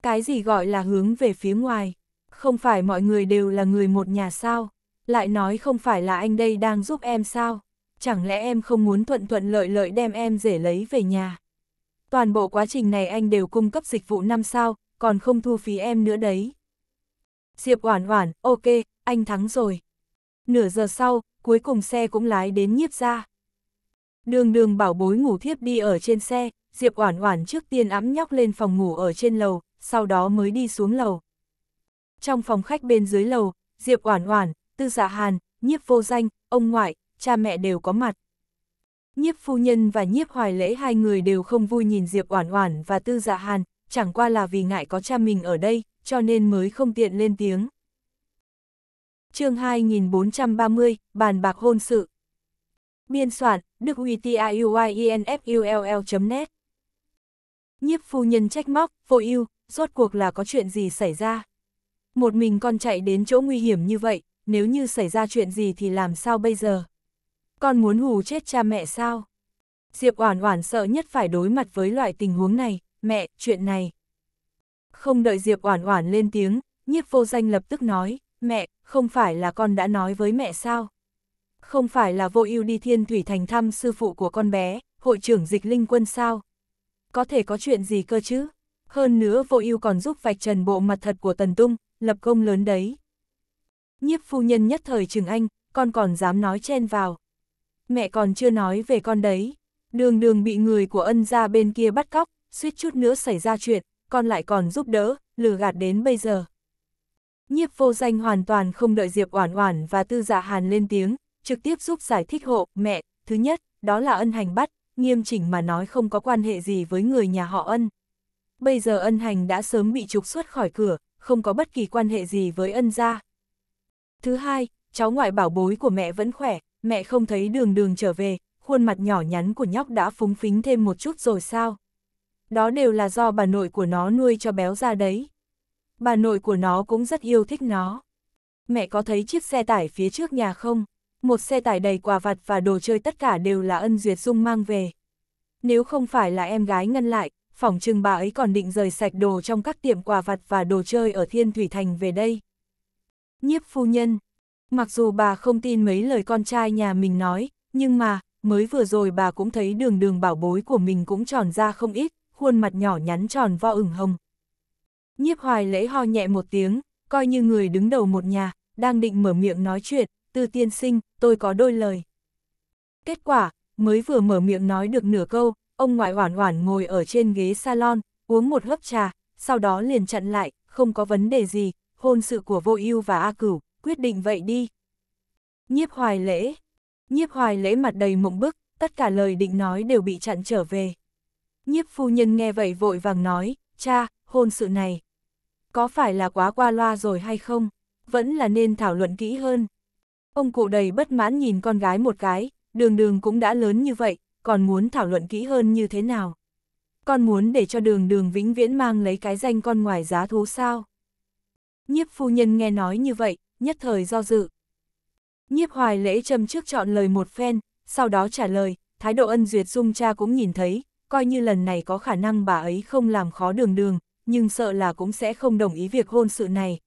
Cái gì gọi là hướng về phía ngoài? Không phải mọi người đều là người một nhà sao? Lại nói không phải là anh đây đang giúp em sao? Chẳng lẽ em không muốn thuận thuận lợi lợi đem em rể lấy về nhà? Toàn bộ quá trình này anh đều cung cấp dịch vụ năm sao, còn không thu phí em nữa đấy. Diệp Oản Oản, ok, anh thắng rồi. Nửa giờ sau, cuối cùng xe cũng lái đến nhiếp ra. Đường đường bảo bối ngủ thiếp đi ở trên xe, Diệp Oản Oản trước tiên ấm nhóc lên phòng ngủ ở trên lầu, sau đó mới đi xuống lầu. Trong phòng khách bên dưới lầu, Diệp Oản Oản, Tư Dạ Hàn, Nhiếp Vô Danh, ông ngoại, cha mẹ đều có mặt. Nhiếp phu nhân và Nhiếp Hoài Lễ hai người đều không vui nhìn Diệp Oản Oản và Tư Dạ Hàn, chẳng qua là vì ngại có cha mình ở đây, cho nên mới không tiện lên tiếng. Chương 2430, bàn bạc hôn sự. Biên soạn, Đức UTIUYENFULL.net Nhiếp phu nhân trách móc, vô yêu, rốt cuộc là có chuyện gì xảy ra? Một mình con chạy đến chỗ nguy hiểm như vậy, nếu như xảy ra chuyện gì thì làm sao bây giờ? Con muốn hù chết cha mẹ sao? Diệp Oản Oản sợ nhất phải đối mặt với loại tình huống này, mẹ, chuyện này. Không đợi Diệp Oản Oản lên tiếng, Nhiếp Vô Danh lập tức nói, mẹ, không phải là con đã nói với mẹ sao? Không phải là vô ưu đi thiên thủy thành thăm sư phụ của con bé, hội trưởng dịch linh quân sao? Có thể có chuyện gì cơ chứ? Hơn nữa vô ưu còn giúp vạch trần bộ mặt thật của Tần Tung, lập công lớn đấy. Nhiếp phu nhân nhất thời trừng anh, con còn dám nói chen vào. Mẹ còn chưa nói về con đấy. Đường đường bị người của ân gia bên kia bắt cóc, suýt chút nữa xảy ra chuyện, con lại còn giúp đỡ, lừa gạt đến bây giờ. Nhiếp vô danh hoàn toàn không đợi Diệp Oản Oản và Tư Dạ Hàn lên tiếng, trực tiếp giúp giải thích hộ, mẹ, thứ nhất, đó là ân hành bắt, nghiêm chỉnh mà nói không có quan hệ gì với người nhà họ ân. Bây giờ ân hành đã sớm bị trục xuất khỏi cửa, không có bất kỳ quan hệ gì với ân gia. Thứ hai, cháu ngoại bảo bối của mẹ vẫn khỏe, mẹ không thấy đường đường trở về, khuôn mặt nhỏ nhắn của nhóc đã phúng phính thêm một chút rồi sao? Đó đều là do bà nội của nó nuôi cho béo ra đấy. Bà nội của nó cũng rất yêu thích nó. Mẹ có thấy chiếc xe tải phía trước nhà không? một xe tải đầy quà vặt và đồ chơi tất cả đều là ân duyệt dung mang về. Nếu không phải là em gái ngăn lại, phỏng chừng bà ấy còn định rời sạch đồ trong các tiệm quà vặt và đồ chơi ở Thiên Thủy Thành về đây. Nhiếp phu nhân, mặc dù bà không tin mấy lời con trai nhà mình nói, nhưng mà, mới vừa rồi bà cũng thấy đường đường bảo bối của mình cũng tròn ra không ít, khuôn mặt nhỏ nhắn tròn vo ửng hồng. Nhiếp hoài lễ ho nhẹ một tiếng, coi như người đứng đầu một nhà, đang định mở miệng nói chuyện, tư tiên sinh, tôi có đôi lời. Kết quả, mới vừa mở miệng nói được nửa câu, ông ngoại hoảng hoảng ngồi ở trên ghế salon, uống một hớp trà, sau đó liền chặn lại, không có vấn đề gì, hôn sự của vô ưu và A Cửu, quyết định vậy đi. Nhiếp hoài lễ. Nhiếp hoài lễ mặt đầy mộng bức, tất cả lời định nói đều bị chặn trở về. Nhiếp phu nhân nghe vậy vội vàng nói, cha, hôn sự này. Có phải là quá qua loa rồi hay không? Vẫn là nên thảo luận kỹ hơn. Ông cụ đầy bất mãn nhìn con gái một cái, đường đường cũng đã lớn như vậy, còn muốn thảo luận kỹ hơn như thế nào. Con muốn để cho đường đường vĩnh viễn mang lấy cái danh con ngoài giá thú sao. Nhiếp phu nhân nghe nói như vậy, nhất thời do dự. Nhiếp hoài lễ châm trước chọn lời một phen, sau đó trả lời, thái độ ân duyệt dung cha cũng nhìn thấy, coi như lần này có khả năng bà ấy không làm khó đường đường, nhưng sợ là cũng sẽ không đồng ý việc hôn sự này.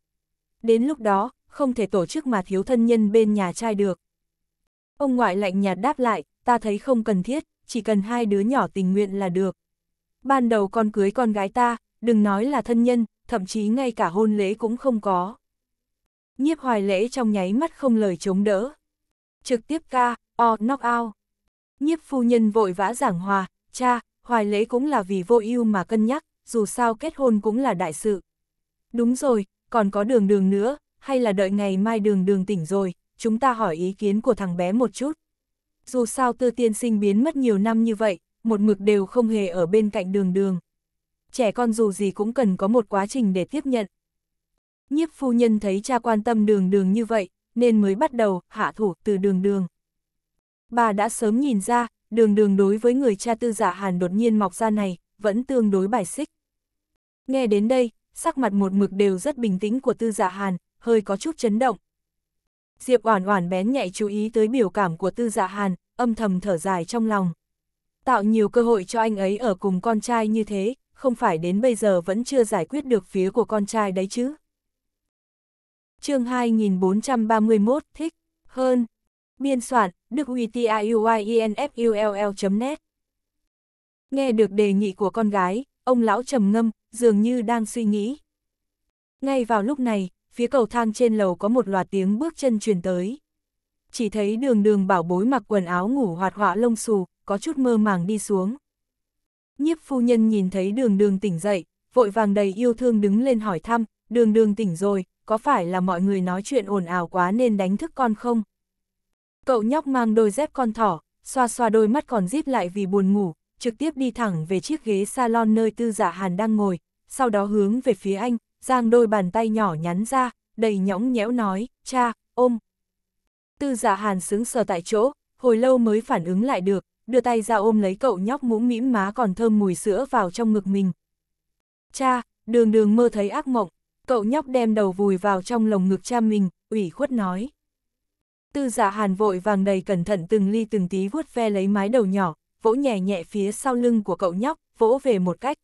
Đến lúc đó, không thể tổ chức mà thiếu thân nhân bên nhà trai được. Ông ngoại lạnh nhạt đáp lại, ta thấy không cần thiết, chỉ cần hai đứa nhỏ tình nguyện là được. Ban đầu con cưới con gái ta, đừng nói là thân nhân, thậm chí ngay cả hôn lễ cũng không có. Nhiếp hoài lễ trong nháy mắt không lời chống đỡ. Trực tiếp ca, o, knock out. Nhiếp phu nhân vội vã giảng hòa, cha, hoài lễ cũng là vì vô ưu mà cân nhắc, dù sao kết hôn cũng là đại sự. Đúng rồi, còn có đường đường nữa, hay là đợi ngày mai đường đường tỉnh rồi, chúng ta hỏi ý kiến của thằng bé một chút. Dù sao tư tiên sinh biến mất nhiều năm như vậy, một mực đều không hề ở bên cạnh đường đường. Trẻ con dù gì cũng cần có một quá trình để tiếp nhận. Nhiếp phu nhân thấy cha quan tâm đường đường như vậy, nên mới bắt đầu hạ thủ từ đường đường. Bà đã sớm nhìn ra, đường đường đối với người cha tư giả dạ hàn đột nhiên mọc ra này, vẫn tương đối bài xích. Nghe đến đây, sắc mặt một mực đều rất bình tĩnh của tư giả dạ hàn, hơi có chút chấn động. Diệp Oản Oản bén nhạy chú ý tới biểu cảm của Tư Dạ Hàn, âm thầm thở dài trong lòng. Tạo nhiều cơ hội cho anh ấy ở cùng con trai như thế, không phải đến bây giờ vẫn chưa giải quyết được phía của con trai đấy chứ. Chương 2431 thích hơn biên soạn Đức U U T E N F L L net Nghe được đề nghị của con gái, ông lão trầm ngâm, dường như đang suy nghĩ. Ngay vào lúc này, phía cầu thang trên lầu có một loạt tiếng bước chân truyền tới. Chỉ thấy đường đường bảo bối mặc quần áo ngủ hoạt họa lông xù, có chút mơ màng đi xuống. Nhiếp phu nhân nhìn thấy đường đường tỉnh dậy, vội vàng đầy yêu thương đứng lên hỏi thăm, đường đường tỉnh rồi, có phải là mọi người nói chuyện ồn ào quá nên đánh thức con không? Cậu nhóc mang đôi dép con thỏ, xoa xoa đôi mắt còn díp lại vì buồn ngủ, trực tiếp đi thẳng về chiếc ghế salon nơi tư giả dạ Hàn đang ngồi, sau đó hướng về phía anh, giang đôi bàn tay nhỏ nhắn ra, đầy nhõng nhẽo nói, cha, ôm. Tư dạ hàn sướng sờ tại chỗ, hồi lâu mới phản ứng lại được, đưa tay ra ôm lấy cậu nhóc mũm mĩm má còn thơm mùi sữa vào trong ngực mình. Cha, đường đường mơ thấy ác mộng, cậu nhóc đem đầu vùi vào trong lồng ngực cha mình, ủy khuất nói. Tư giả dạ hàn vội vàng đầy cẩn thận từng ly từng tí vuốt ve lấy mái đầu nhỏ, vỗ nhẹ nhẹ phía sau lưng của cậu nhóc, vỗ về một cách.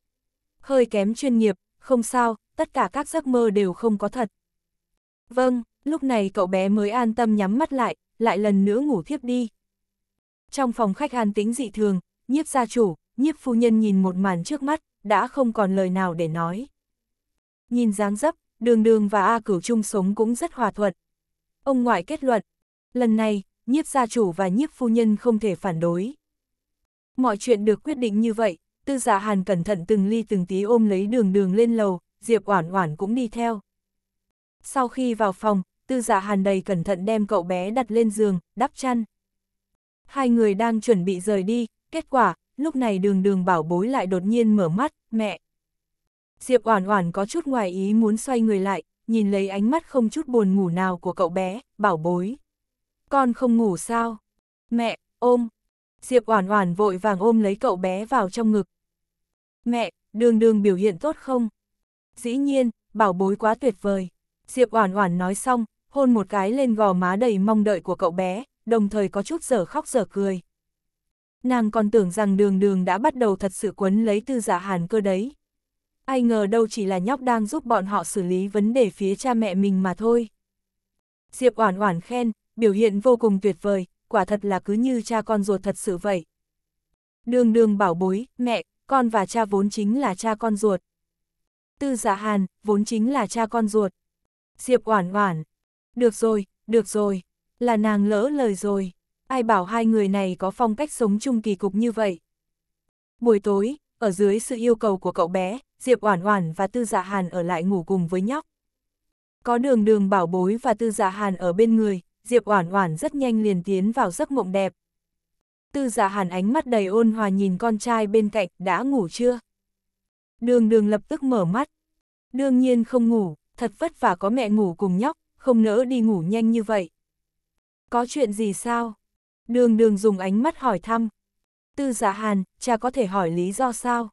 Hơi kém chuyên nghiệp, không sao, tất cả các giấc mơ đều không có thật. Vâng, lúc này cậu bé mới an tâm nhắm mắt lại, lại lần nữa ngủ thiếp đi. Trong phòng khách an tĩnh dị thường, nhiếp gia chủ, nhiếp phu nhân nhìn một màn trước mắt, đã không còn lời nào để nói. Nhìn dáng dấp, đường đường và A cửu chung sống cũng rất hòa thuận. Ông ngoại kết luận, lần này, nhiếp gia chủ và nhiếp phu nhân không thể phản đối. Mọi chuyện được quyết định như vậy, tư giả hàn cẩn thận từng ly từng tí ôm lấy đường đường lên lầu, Diệp Oản Oản cũng đi theo. Sau khi vào phòng, Tư Dạ Hàn đầy cẩn thận đem cậu bé đặt lên giường, đắp chăn. Hai người đang chuẩn bị rời đi, kết quả, lúc này Đường Đường bảo bối lại đột nhiên mở mắt, "Mẹ." Diệp Oản Oản có chút ngoài ý muốn xoay người lại, nhìn lấy ánh mắt không chút buồn ngủ nào của cậu bé, "Bảo bối, con không ngủ sao?" "Mẹ, ôm." Diệp Oản Oản vội vàng ôm lấy cậu bé vào trong ngực. "Mẹ, Đường Đường biểu hiện tốt không?" Dĩ nhiên, bảo bối quá tuyệt vời. Diệp Oản Oản nói xong, hôn một cái lên gò má đầy mong đợi của cậu bé, đồng thời có chút giở khóc giở cười. Nàng còn tưởng rằng đường đường đã bắt đầu thật sự quấn lấy tư giả dạ hàn cơ đấy. Ai ngờ đâu chỉ là nhóc đang giúp bọn họ xử lý vấn đề phía cha mẹ mình mà thôi. Diệp Oản Oản khen, biểu hiện vô cùng tuyệt vời, quả thật là cứ như cha con ruột thật sự vậy. Đường đường bảo bối, mẹ, con và cha vốn chính là cha con ruột. Tư Dạ Hàn, vốn chính là cha con ruột. Diệp Oản Oản. Được rồi, được rồi, là nàng lỡ lời rồi. Ai bảo hai người này có phong cách sống chung kỳ cục như vậy. Buổi tối, ở dưới sự yêu cầu của cậu bé, Diệp Oản Oản và Tư Dạ Hàn ở lại ngủ cùng với nhóc. Có Đường Đường bảo bối và Tư Dạ Hàn ở bên người, Diệp Oản Oản rất nhanh liền tiến vào giấc mộng đẹp. Tư Dạ Hàn ánh mắt đầy ôn hòa nhìn con trai bên cạnh, đã ngủ chưa? Đường đường lập tức mở mắt. Đương nhiên không ngủ, thật vất vả có mẹ ngủ cùng nhóc, không nỡ đi ngủ nhanh như vậy. Có chuyện gì sao? Đường đường dùng ánh mắt hỏi thăm. Tư giả dạ hàn, cha có thể hỏi lý do sao?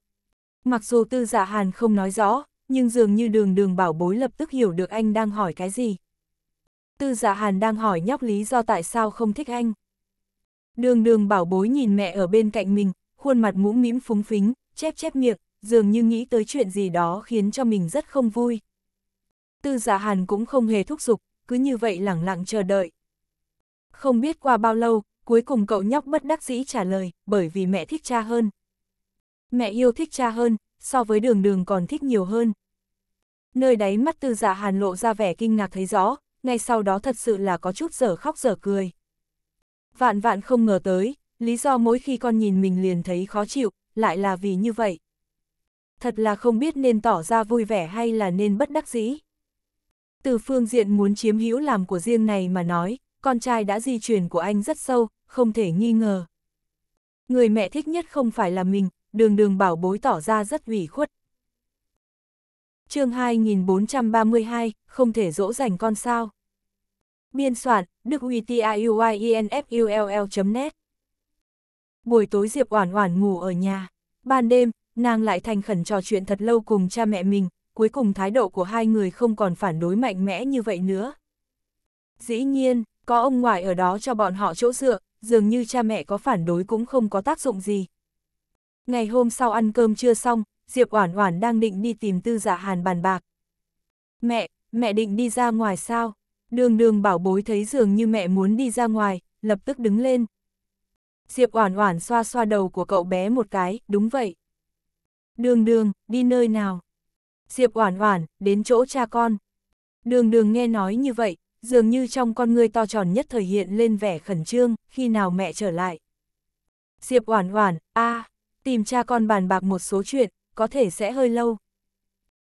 Mặc dù tư giả dạ hàn không nói rõ, nhưng dường như đường đường bảo bối lập tức hiểu được anh đang hỏi cái gì. Tư giả dạ hàn đang hỏi nhóc lý do tại sao không thích anh. Đường đường bảo bối nhìn mẹ ở bên cạnh mình, khuôn mặt mũm mĩm phúng phính, chép chép miệng, dường như nghĩ tới chuyện gì đó khiến cho mình rất không vui. Tư giả dạ hàn cũng không hề thúc giục, cứ như vậy lẳng lặng chờ đợi. Không biết qua bao lâu, cuối cùng cậu nhóc bất đắc dĩ trả lời, bởi vì mẹ thích cha hơn. Mẹ yêu thích cha hơn, so với đường đường còn thích nhiều hơn. Nơi đáy mắt tư giả dạ hàn lộ ra vẻ kinh ngạc thấy rõ, ngay sau đó thật sự là có chút giở khóc giở cười. Vạn vạn không ngờ tới, lý do mỗi khi con nhìn mình liền thấy khó chịu, lại là vì như vậy thật là không biết nên tỏ ra vui vẻ hay là nên bất đắc dĩ. Từ phương diện muốn chiếm hữu làm của riêng này mà nói, con trai đã di truyền của anh rất sâu, không thể nghi ngờ. Người mẹ thích nhất không phải là mình, đường đường bảo bối tỏ ra rất ủy khuất. chương 2432, không thể dỗ dành con sao. Biên soạn, Đức Huy net Buổi tối Diệp Oản Oản ngủ ở nhà, ban đêm, nàng lại thành khẩn trò chuyện thật lâu cùng cha mẹ mình, cuối cùng thái độ của hai người không còn phản đối mạnh mẽ như vậy nữa. Dĩ nhiên, có ông ngoại ở đó cho bọn họ chỗ dựa, dường như cha mẹ có phản đối cũng không có tác dụng gì. Ngày hôm sau ăn cơm chưa xong, Diệp Oản Oản đang định đi tìm Tư giả dạ Hàn bàn bạc. "Mẹ, mẹ định đi ra ngoài sao?" Đường Đường bảo bối thấy dường như mẹ muốn đi ra ngoài, lập tức đứng lên. Diệp Oản Oản xoa xoa đầu của cậu bé một cái, "Đúng vậy." Đường đường, đi nơi nào? Diệp oản oản, đến chỗ cha con. Đường đường nghe nói như vậy, dường như trong con người to tròn nhất thời hiện lên vẻ khẩn trương, khi nào mẹ trở lại. Diệp oản oản, a tìm cha con bàn bạc một số chuyện, có thể sẽ hơi lâu.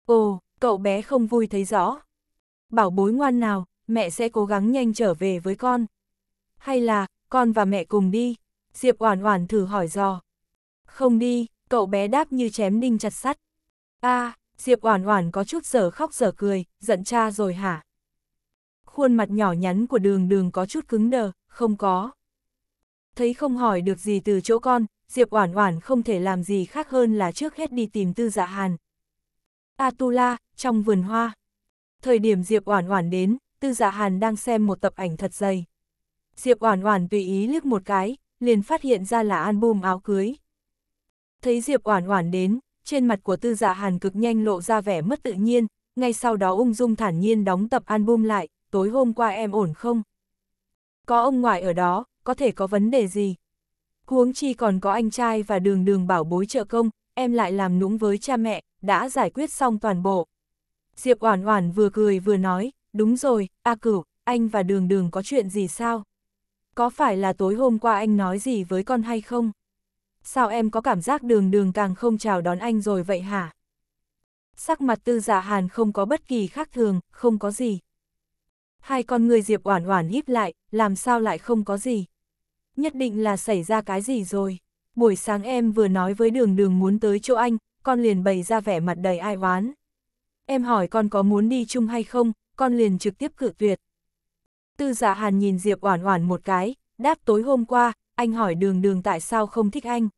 Ồ, cậu bé không vui thấy rõ. Bảo bối ngoan nào, mẹ sẽ cố gắng nhanh trở về với con. Hay là, con và mẹ cùng đi. Diệp oản oản thử hỏi dò. Không đi, cậu bé đáp như chém đinh chặt sắt. a à, Diệp Oản Oản có chút giở khóc giở cười, giận cha rồi hả? Khuôn mặt nhỏ nhắn của Đường Đường có chút cứng đờ, không có. Thấy không hỏi được gì từ chỗ con, Diệp Oản Oản không thể làm gì khác hơn là trước hết đi tìm Tư Dạ Hàn. Atula, trong vườn hoa. Thời điểm Diệp Oản Oản đến, Tư Dạ Hàn đang xem một tập ảnh thật dày. Diệp Oản Oản tùy ý liếc một cái, liền phát hiện ra là album áo cưới. Thấy Diệp Oản Oản đến, trên mặt của Tư Dạ Hàn cực nhanh lộ ra vẻ mất tự nhiên, ngay sau đó ung dung thản nhiên đóng tập album lại, tối hôm qua em ổn không? Có ông ngoại ở đó, có thể có vấn đề gì? Huống chi còn có anh trai và đường đường bảo bối trợ công, em lại làm nũng với cha mẹ, đã giải quyết xong toàn bộ. Diệp Oản Oản vừa cười vừa nói, đúng rồi, A Cửu, anh và đường đường có chuyện gì sao? Có phải là tối hôm qua anh nói gì với con hay không? sao em có cảm giác đường đường càng không chào đón anh rồi vậy hả? Sắc mặt tư giả dạ hàn không có bất kỳ khác thường, không có gì. Hai con người Diệp Oản Oản híp lại, làm sao lại không có gì? Nhất định là xảy ra cái gì rồi. Buổi sáng em vừa nói với đường đường muốn tới chỗ anh, con liền bày ra vẻ mặt đầy ai oán. Em hỏi con có muốn đi chung hay không, con liền trực tiếp cự tuyệt. Tư giả dạ hàn nhìn Diệp Oản Oản một cái, đáp tối hôm qua, anh hỏi đường đường tại sao không thích anh.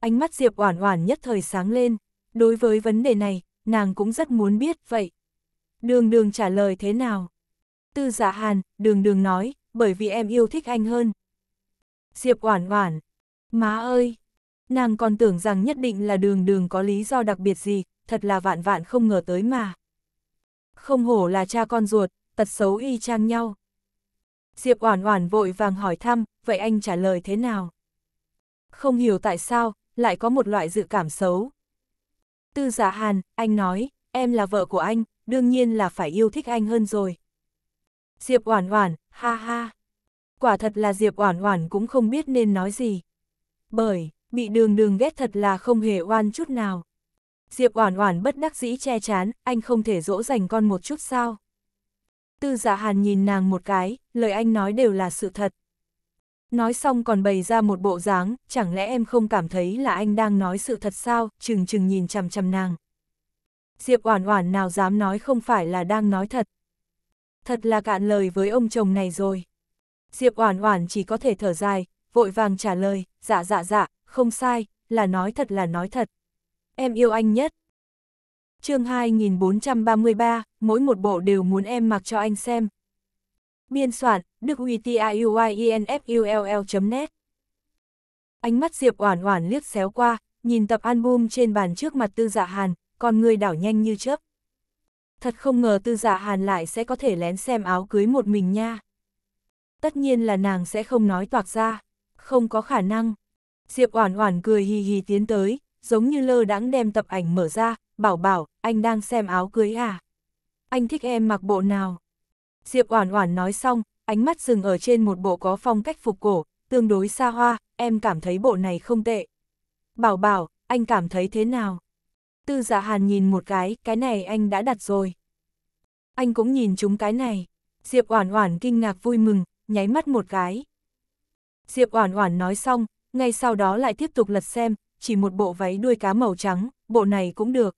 Ánh mắt Diệp Oản Oản nhất thời sáng lên, đối với vấn đề này, nàng cũng rất muốn biết vậy. Đường đường trả lời thế nào? Tư giả dạ hàn, đường đường nói, bởi vì em yêu thích anh hơn. Diệp Oản Oản, má ơi! Nàng còn tưởng rằng nhất định là đường đường có lý do đặc biệt gì, thật là vạn vạn không ngờ tới mà. Không hổ là cha con ruột, tật xấu y chang nhau. Diệp Oản Oản vội vàng hỏi thăm, vậy anh trả lời thế nào? Không hiểu tại sao, lại có một loại dự cảm xấu. Tư Dạ Hàn, anh nói, em là vợ của anh, đương nhiên là phải yêu thích anh hơn rồi. Diệp Oản Oản, ha ha. Quả thật là Diệp Oản Oản cũng không biết nên nói gì. Bởi, bị Đường Đường ghét thật là không hề oan chút nào. Diệp Oản Oản bất đắc dĩ che chán, anh không thể dỗ dành con một chút sao? Tư giả dạ Hàn nhìn nàng một cái, lời anh nói đều là sự thật. Nói xong còn bày ra một bộ dáng, chẳng lẽ em không cảm thấy là anh đang nói sự thật sao, chừng chừng nhìn chằm chằm nàng. Diệp Oản Oản nào dám nói không phải là đang nói thật. Thật là cạn lời với ông chồng này rồi. Diệp Oản Oản chỉ có thể thở dài, vội vàng trả lời, dạ dạ dạ, không sai, là nói thật là nói thật. Em yêu anh nhất chương 2433, mỗi một bộ đều muốn em mặc cho anh xem. Biên soạn, Đức Huy net Ánh mắt Diệp Oản Oản liếc xéo qua, nhìn tập album trên bàn trước mặt Tư Dạ Hàn, còn người đảo nhanh như chớp. Thật không ngờ Tư Dạ Hàn lại sẽ có thể lén xem áo cưới một mình nha. Tất nhiên là nàng sẽ không nói toạc ra, không có khả năng. Diệp Oản Oản cười hì hì tiến tới, giống như lơ đãng đem tập ảnh mở ra, bảo bảo, anh đang xem áo cưới à? Anh thích em mặc bộ nào? Diệp Oản Oản nói xong, ánh mắt dừng ở trên một bộ có phong cách phục cổ, tương đối xa hoa, em cảm thấy bộ này không tệ. Bảo bảo, anh cảm thấy thế nào? Tư Dạ Hàn nhìn một cái, cái này anh đã đặt rồi. Anh cũng nhìn chúng cái này. Diệp Oản Oản kinh ngạc vui mừng, nháy mắt một cái. Diệp Oản Oản nói xong, ngay sau đó lại tiếp tục lật xem, chỉ một bộ váy đuôi cá màu trắng, bộ này cũng được.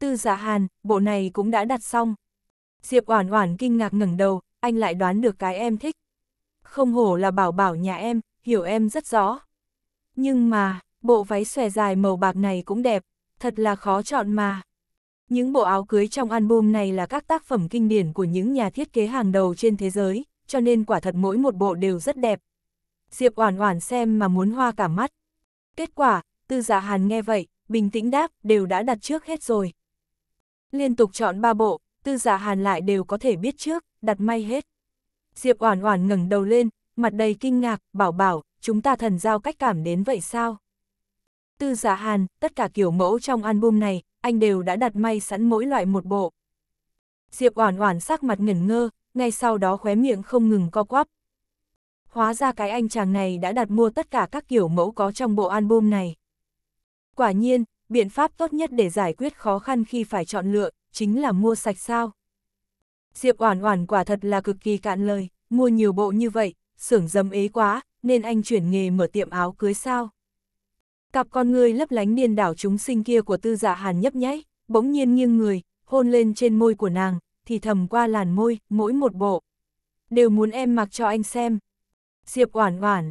Tư Dạ Hàn, bộ này cũng đã đặt xong. Diệp Oản Oản kinh ngạc ngẩng đầu, anh lại đoán được cái em thích. Không hổ là bảo bảo nhà em, hiểu em rất rõ. Nhưng mà, bộ váy xòe dài màu bạc này cũng đẹp, thật là khó chọn mà. Những bộ áo cưới trong album này là các tác phẩm kinh điển của những nhà thiết kế hàng đầu trên thế giới, cho nên quả thật mỗi một bộ đều rất đẹp. Diệp Oản Oản xem mà muốn hoa cả mắt. Kết quả, Tư Dạ Hàn nghe vậy, bình tĩnh đáp, đều đã đặt trước hết rồi. Liên tục chọn ba bộ, tư giả hàn lại đều có thể biết trước, đặt may hết. Diệp Oản Oản ngẩng đầu lên, mặt đầy kinh ngạc, bảo bảo, chúng ta thần giao cách cảm đến vậy sao? Tư giả hàn, tất cả kiểu mẫu trong album này, anh đều đã đặt may sẵn mỗi loại một bộ. Diệp Oản Oản sắc mặt ngẩn ngơ, ngay sau đó khóe miệng không ngừng co quắp. Hóa ra cái anh chàng này đã đặt mua tất cả các kiểu mẫu có trong bộ album này. Quả nhiên, biện pháp tốt nhất để giải quyết khó khăn khi phải chọn lựa, chính là mua sạch sao. Diệp Oản Oản quả thật là cực kỳ cạn lời, mua nhiều bộ như vậy, xưởng dâm ế quá, nên anh chuyển nghề mở tiệm áo cưới sao. Cặp con người lấp lánh điên đảo chúng sinh kia của tư giả dạ hàn nhấp nháy, bỗng nhiên nghiêng người, hôn lên trên môi của nàng, thì thầm qua làn môi, mỗi một bộ. Đều muốn em mặc cho anh xem. Diệp Oản Oản.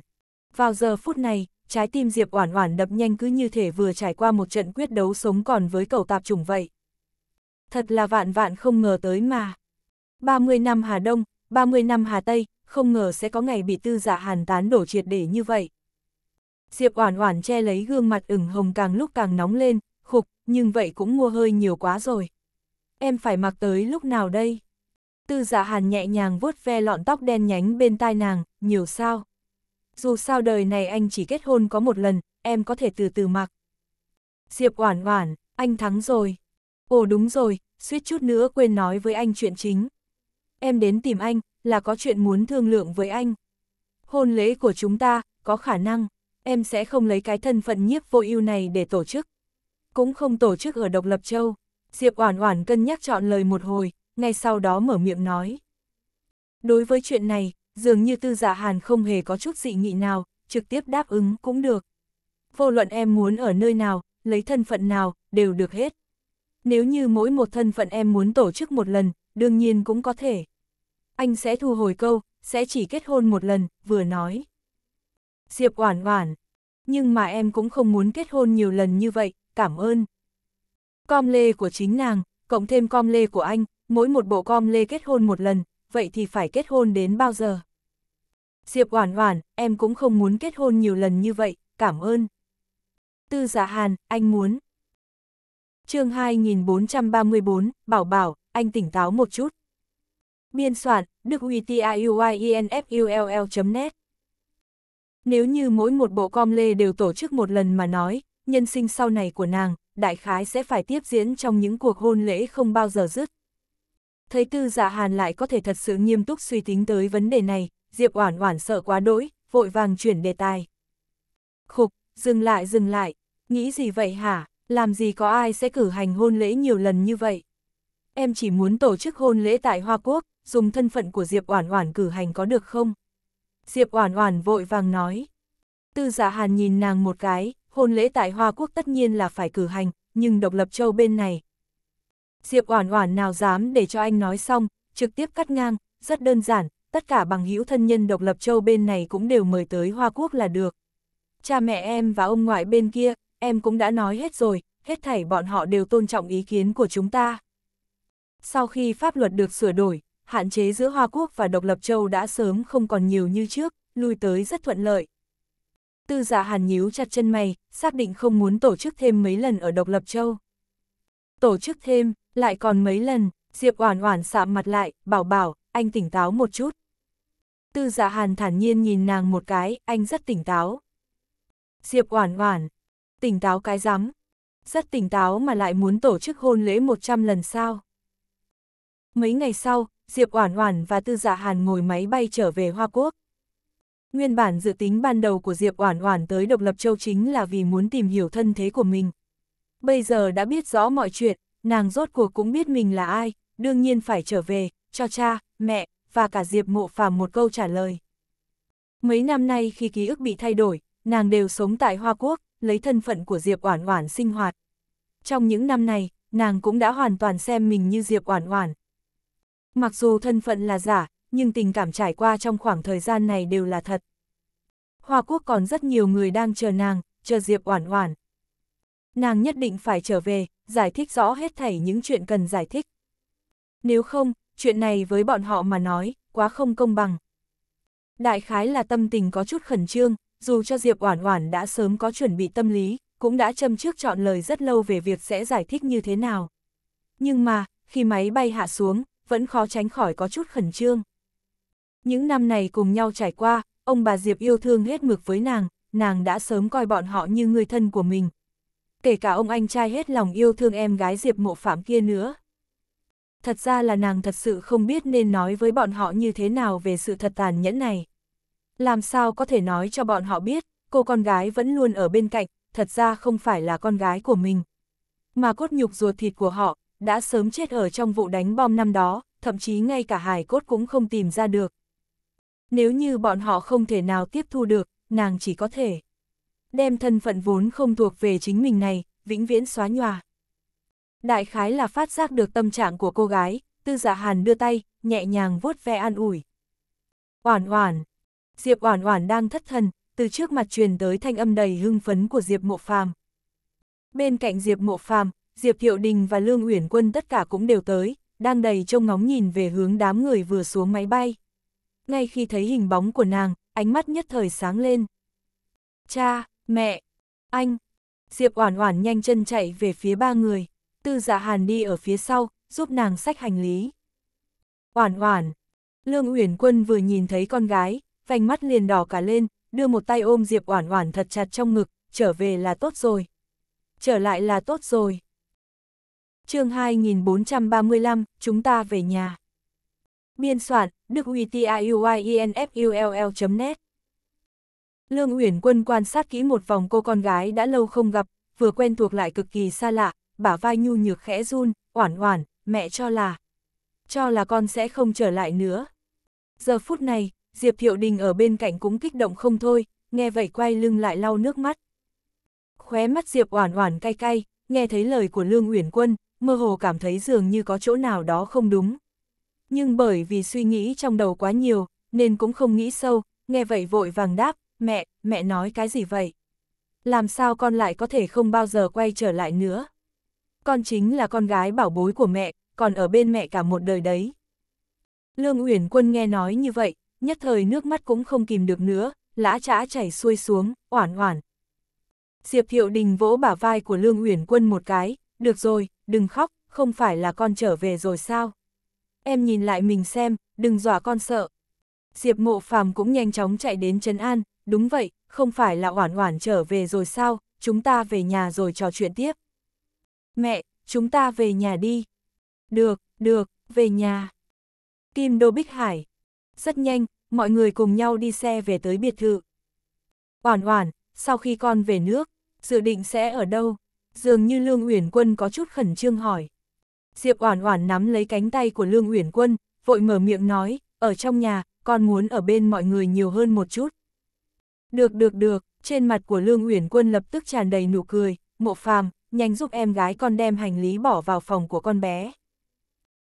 Vào giờ phút này, trái tim Diệp Oản Oản đập nhanh cứ như thể vừa trải qua một trận quyết đấu sống còn với cầu tạp chủng vậy. Thật là vạn vạn không ngờ tới mà. 30 năm Hà Đông, 30 năm Hà Tây, không ngờ sẽ có ngày bị tư giả dạ hàn tán đổ triệt để như vậy. Diệp Oản Oản che lấy gương mặt ửng hồng càng lúc càng nóng lên, khục, nhưng vậy cũng mua hơi nhiều quá rồi. Em phải mặc tới lúc nào đây? Tư giả dạ Hàn nhẹ nhàng vuốt ve lọn tóc đen nhánh bên tai nàng, nhiều sao? dù sao đời này anh chỉ kết hôn có một lần, em có thể từ từ mặc. Diệp Oản Oản, anh thắng rồi. Ồ đúng rồi, suýt chút nữa quên nói với anh chuyện chính. Em đến tìm anh, là có chuyện muốn thương lượng với anh. Hôn lễ của chúng ta, có khả năng, em sẽ không lấy cái thân phận nhiếp vô ưu này để tổ chức. Cũng không tổ chức ở Độc Lập Châu. Diệp Oản Oản cân nhắc chọn lời một hồi, ngay sau đó mở miệng nói. Đối với chuyện này, dường như tư giả dạ hàn không hề có chút dị nghị nào, trực tiếp đáp ứng cũng được. Vô luận em muốn ở nơi nào, lấy thân phận nào, đều được hết. Nếu như mỗi một thân phận em muốn tổ chức một lần, đương nhiên cũng có thể. Anh sẽ thu hồi câu, sẽ chỉ kết hôn một lần, vừa nói. Diệp oản oản, nhưng mà em cũng không muốn kết hôn nhiều lần như vậy, cảm ơn. Com lê của chính nàng, cộng thêm com lê của anh, mỗi một bộ com lê kết hôn một lần, vậy thì phải kết hôn đến bao giờ? Diệp Oản Oản, em cũng không muốn kết hôn nhiều lần như vậy, cảm ơn. Tư Dạ Hàn, anh muốn. Chương 2434, Bảo Bảo, anh tỉnh táo một chút. Biên soạn, Đức Uy net Nếu như mỗi một bộ com lê đều tổ chức một lần mà nói, nhân sinh sau này của nàng, đại khái sẽ phải tiếp diễn trong những cuộc hôn lễ không bao giờ dứt. Thấy tư giả dạ hàn lại có thể thật sự nghiêm túc suy tính tới vấn đề này, Diệp Oản Oản sợ quá đỗi, vội vàng chuyển đề tài. Khục, dừng lại dừng lại, nghĩ gì vậy hả, làm gì có ai sẽ cử hành hôn lễ nhiều lần như vậy? Em chỉ muốn tổ chức hôn lễ tại Hoa Quốc, dùng thân phận của Diệp Oản Oản cử hành có được không? Diệp Oản Oản vội vàng nói. Tư Dạ Hàn nhìn nàng một cái, hôn lễ tại Hoa Quốc tất nhiên là phải cử hành, nhưng độc lập châu bên này. Diệp Oản Oản nào dám để cho anh nói xong, trực tiếp cắt ngang, rất đơn giản, tất cả bằng hữu thân nhân độc lập châu bên này cũng đều mời tới Hoa Quốc là được. Cha mẹ em và ông ngoại bên kia, em cũng đã nói hết rồi, hết thảy bọn họ đều tôn trọng ý kiến của chúng ta. Sau khi pháp luật được sửa đổi, hạn chế giữa Hoa Quốc và độc lập châu đã sớm không còn nhiều như trước, lui tới rất thuận lợi. Tư giả dạ hàn nhíu chặt chân mày, xác định không muốn tổ chức thêm mấy lần ở độc lập châu. Tổ chức thêm, lại còn mấy lần, Diệp Oản Oản sạm mặt lại, bảo bảo, anh tỉnh táo một chút. Tư dạ hàn thản nhiên nhìn nàng một cái, anh rất tỉnh táo. Diệp oản oản, tỉnh táo cái rắm Rất tỉnh táo mà lại muốn tổ chức hôn lễ 100 lần sao. Mấy ngày sau, Diệp oản oản và tư dạ hàn ngồi máy bay trở về Hoa Quốc. Nguyên bản dự tính ban đầu của Diệp Oản Oản tới Độc Lập Châu chính là vì muốn tìm hiểu thân thế của mình. Bây giờ đã biết rõ mọi chuyện, nàng rốt cuộc cũng biết mình là ai, đương nhiên phải trở về, cho cha, mẹ, và cả Diệp Mộ Phàm một câu trả lời. Mấy năm nay khi ký ức bị thay đổi, nàng đều sống tại Hoa Quốc, lấy thân phận của Diệp Oản Oản sinh hoạt. Trong những năm này, nàng cũng đã hoàn toàn xem mình như Diệp Oản Oản. Mặc dù thân phận là giả, nhưng tình cảm trải qua trong khoảng thời gian này đều là thật. Hoa Quốc còn rất nhiều người đang chờ nàng, chờ Diệp Oản Oản. Nàng nhất định phải trở về, giải thích rõ hết thảy những chuyện cần giải thích. Nếu không, chuyện này với bọn họ mà nói, quá không công bằng. Đại khái là tâm tình có chút khẩn trương, dù cho Diệp Oản Oản đã sớm có chuẩn bị tâm lý, cũng đã châm trước chọn lời rất lâu về việc sẽ giải thích như thế nào. Nhưng mà, khi máy bay hạ xuống, vẫn khó tránh khỏi có chút khẩn trương. Những năm này cùng nhau trải qua, ông bà Diệp yêu thương hết mực với nàng, nàng đã sớm coi bọn họ như người thân của mình. Kể cả ông anh trai hết lòng yêu thương em gái Diệp mộ phạm kia nữa thật ra là nàng thật sự không biết nên nói với bọn họ như thế nào về sự thật tàn nhẫn này. Làm sao có thể nói cho bọn họ biết, cô con gái vẫn luôn ở bên cạnh, thật ra không phải là con gái của mình. Mà cốt nhục ruột thịt của họ, đã sớm chết ở trong vụ đánh bom năm đó, thậm chí ngay cả hài cốt cũng không tìm ra được. Nếu như bọn họ không thể nào tiếp thu được, nàng chỉ có thể đem thân phận vốn không thuộc về chính mình này, vĩnh viễn xóa nhòa. Đại khái là phát giác được tâm trạng của cô gái, tư dạ hàn đưa tay, nhẹ nhàng vuốt ve an ủi. Oản oản. Diệp oản oản đang thất thần, từ trước mặt truyền tới thanh âm đầy hưng phấn của Diệp mộ phàm. Bên cạnh Diệp mộ phàm, Diệp Thiệu Đình và Lương Uyển Quân tất cả cũng đều tới, đang đầy trông ngóng nhìn về hướng đám người vừa xuống máy bay. Ngay khi thấy hình bóng của nàng, ánh mắt nhất thời sáng lên. Cha, mẹ, anh. Diệp Oản Oản nhanh chân chạy về phía ba người tư dạ hàn đi ở phía sau, giúp nàng sách hành lý. Oản oản, Lương Uyển Quân vừa nhìn thấy con gái, vành mắt liền đỏ cả lên, đưa một tay ôm Diệp Oản Oản thật chặt trong ngực, trở về là tốt rồi. Trở lại là tốt rồi. Chương 2435, chúng ta về nhà. Biên soạn, Đức Uy net Lương Uyển Quân quan sát kỹ một vòng cô con gái đã lâu không gặp, vừa quen thuộc lại cực kỳ xa lạ, bả vai nhu nhược khẽ run, oản oản, mẹ cho là, cho là con sẽ không trở lại nữa. Giờ phút này, Diệp Thiệu Đình ở bên cạnh cũng kích động không thôi, nghe vậy quay lưng lại lau nước mắt. Khóe mắt Diệp oản oản cay cay, nghe thấy lời của Lương Uyển Quân, mơ hồ cảm thấy dường như có chỗ nào đó không đúng. Nhưng bởi vì suy nghĩ trong đầu quá nhiều, nên cũng không nghĩ sâu, nghe vậy vội vàng đáp, mẹ, mẹ nói cái gì vậy? Làm sao con lại có thể không bao giờ quay trở lại nữa? con chính là con gái bảo bối của mẹ, còn ở bên mẹ cả một đời đấy. Lương Uyển Quân nghe nói như vậy, nhất thời nước mắt cũng không kìm được nữa, lã trã chảy xuôi xuống, oản oản. Diệp Thiệu Đình vỗ bả vai của Lương Uyển Quân một cái, được rồi, đừng khóc, không phải là con trở về rồi sao? Em nhìn lại mình xem, đừng dọa con sợ. Diệp Mộ Phàm cũng nhanh chóng chạy đến Trấn An, đúng vậy, không phải là oản oản trở về rồi sao, chúng ta về nhà rồi trò chuyện tiếp. Mẹ, chúng ta về nhà đi. Được, được, về nhà. Kim Đô Bích Hải. Rất nhanh, mọi người cùng nhau đi xe về tới biệt thự. Oản oản, sau khi con về nước, dự định sẽ ở đâu? Dường như Lương Uyển Quân có chút khẩn trương hỏi. Diệp Oản Oản nắm lấy cánh tay của Lương Uyển Quân, vội mở miệng nói, ở trong nhà, con muốn ở bên mọi người nhiều hơn một chút. Được được được, trên mặt của Lương Uyển Quân lập tức tràn đầy nụ cười, Mộ Phàm, nhanh giúp em gái con đem hành lý bỏ vào phòng của con bé.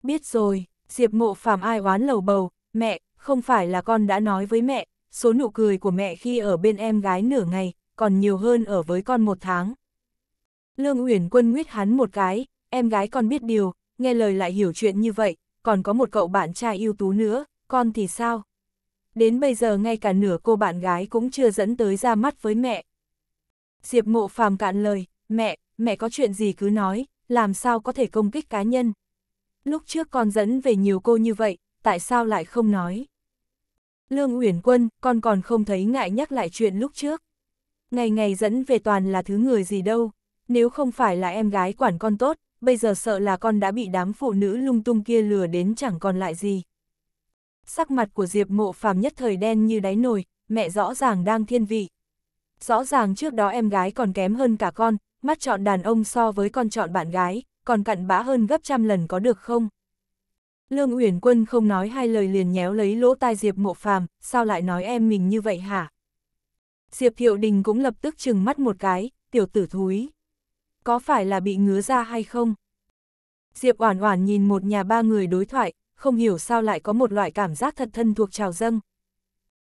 Biết rồi, Diệp ngộ Phàm ai oán lầu bầu, mẹ, không phải là con đã nói với mẹ, số nụ cười của mẹ khi ở bên em gái nửa ngày, còn nhiều hơn ở với con một tháng. Lương Uyển Quân nguyết hắn một cái, em gái con biết điều, nghe lời lại hiểu chuyện như vậy, còn có một cậu bạn trai ưu tú nữa, con thì sao? Đến bây giờ ngay cả nửa cô bạn gái cũng chưa dẫn tới ra mắt với mẹ. Diệp ngộ Phàm cạn lời, mẹ, mẹ có chuyện gì cứ nói, làm sao có thể công kích cá nhân. Lúc trước con dẫn về nhiều cô như vậy, tại sao lại không nói? Lương Uyển Quân, con còn không thấy ngại nhắc lại chuyện lúc trước. Ngày ngày dẫn về toàn là thứ người gì đâu, nếu không phải là em gái quản con tốt, bây giờ sợ là con đã bị đám phụ nữ lung tung kia lừa đến chẳng còn lại gì. Sắc mặt của Diệp Mộ Phàm nhất thời đen như đáy nồi, mẹ rõ ràng đang thiên vị. Rõ ràng trước đó em gái còn kém hơn cả con, mắt chọn đàn ông so với con chọn bạn gái, còn cặn bã hơn gấp trăm lần có được không? Lương Uyển Quân không nói hai lời liền nhéo lấy lỗ tai Diệp Mộ Phàm, sao lại nói em mình như vậy hả? Diệp Hiệu Đình cũng lập tức chừng mắt một cái, tiểu tử thúi. Có phải là bị ngứa ra hay không? Diệp Oản Oản nhìn một nhà ba người đối thoại, không hiểu sao lại có một loại cảm giác thật thân thuộc trào dâng.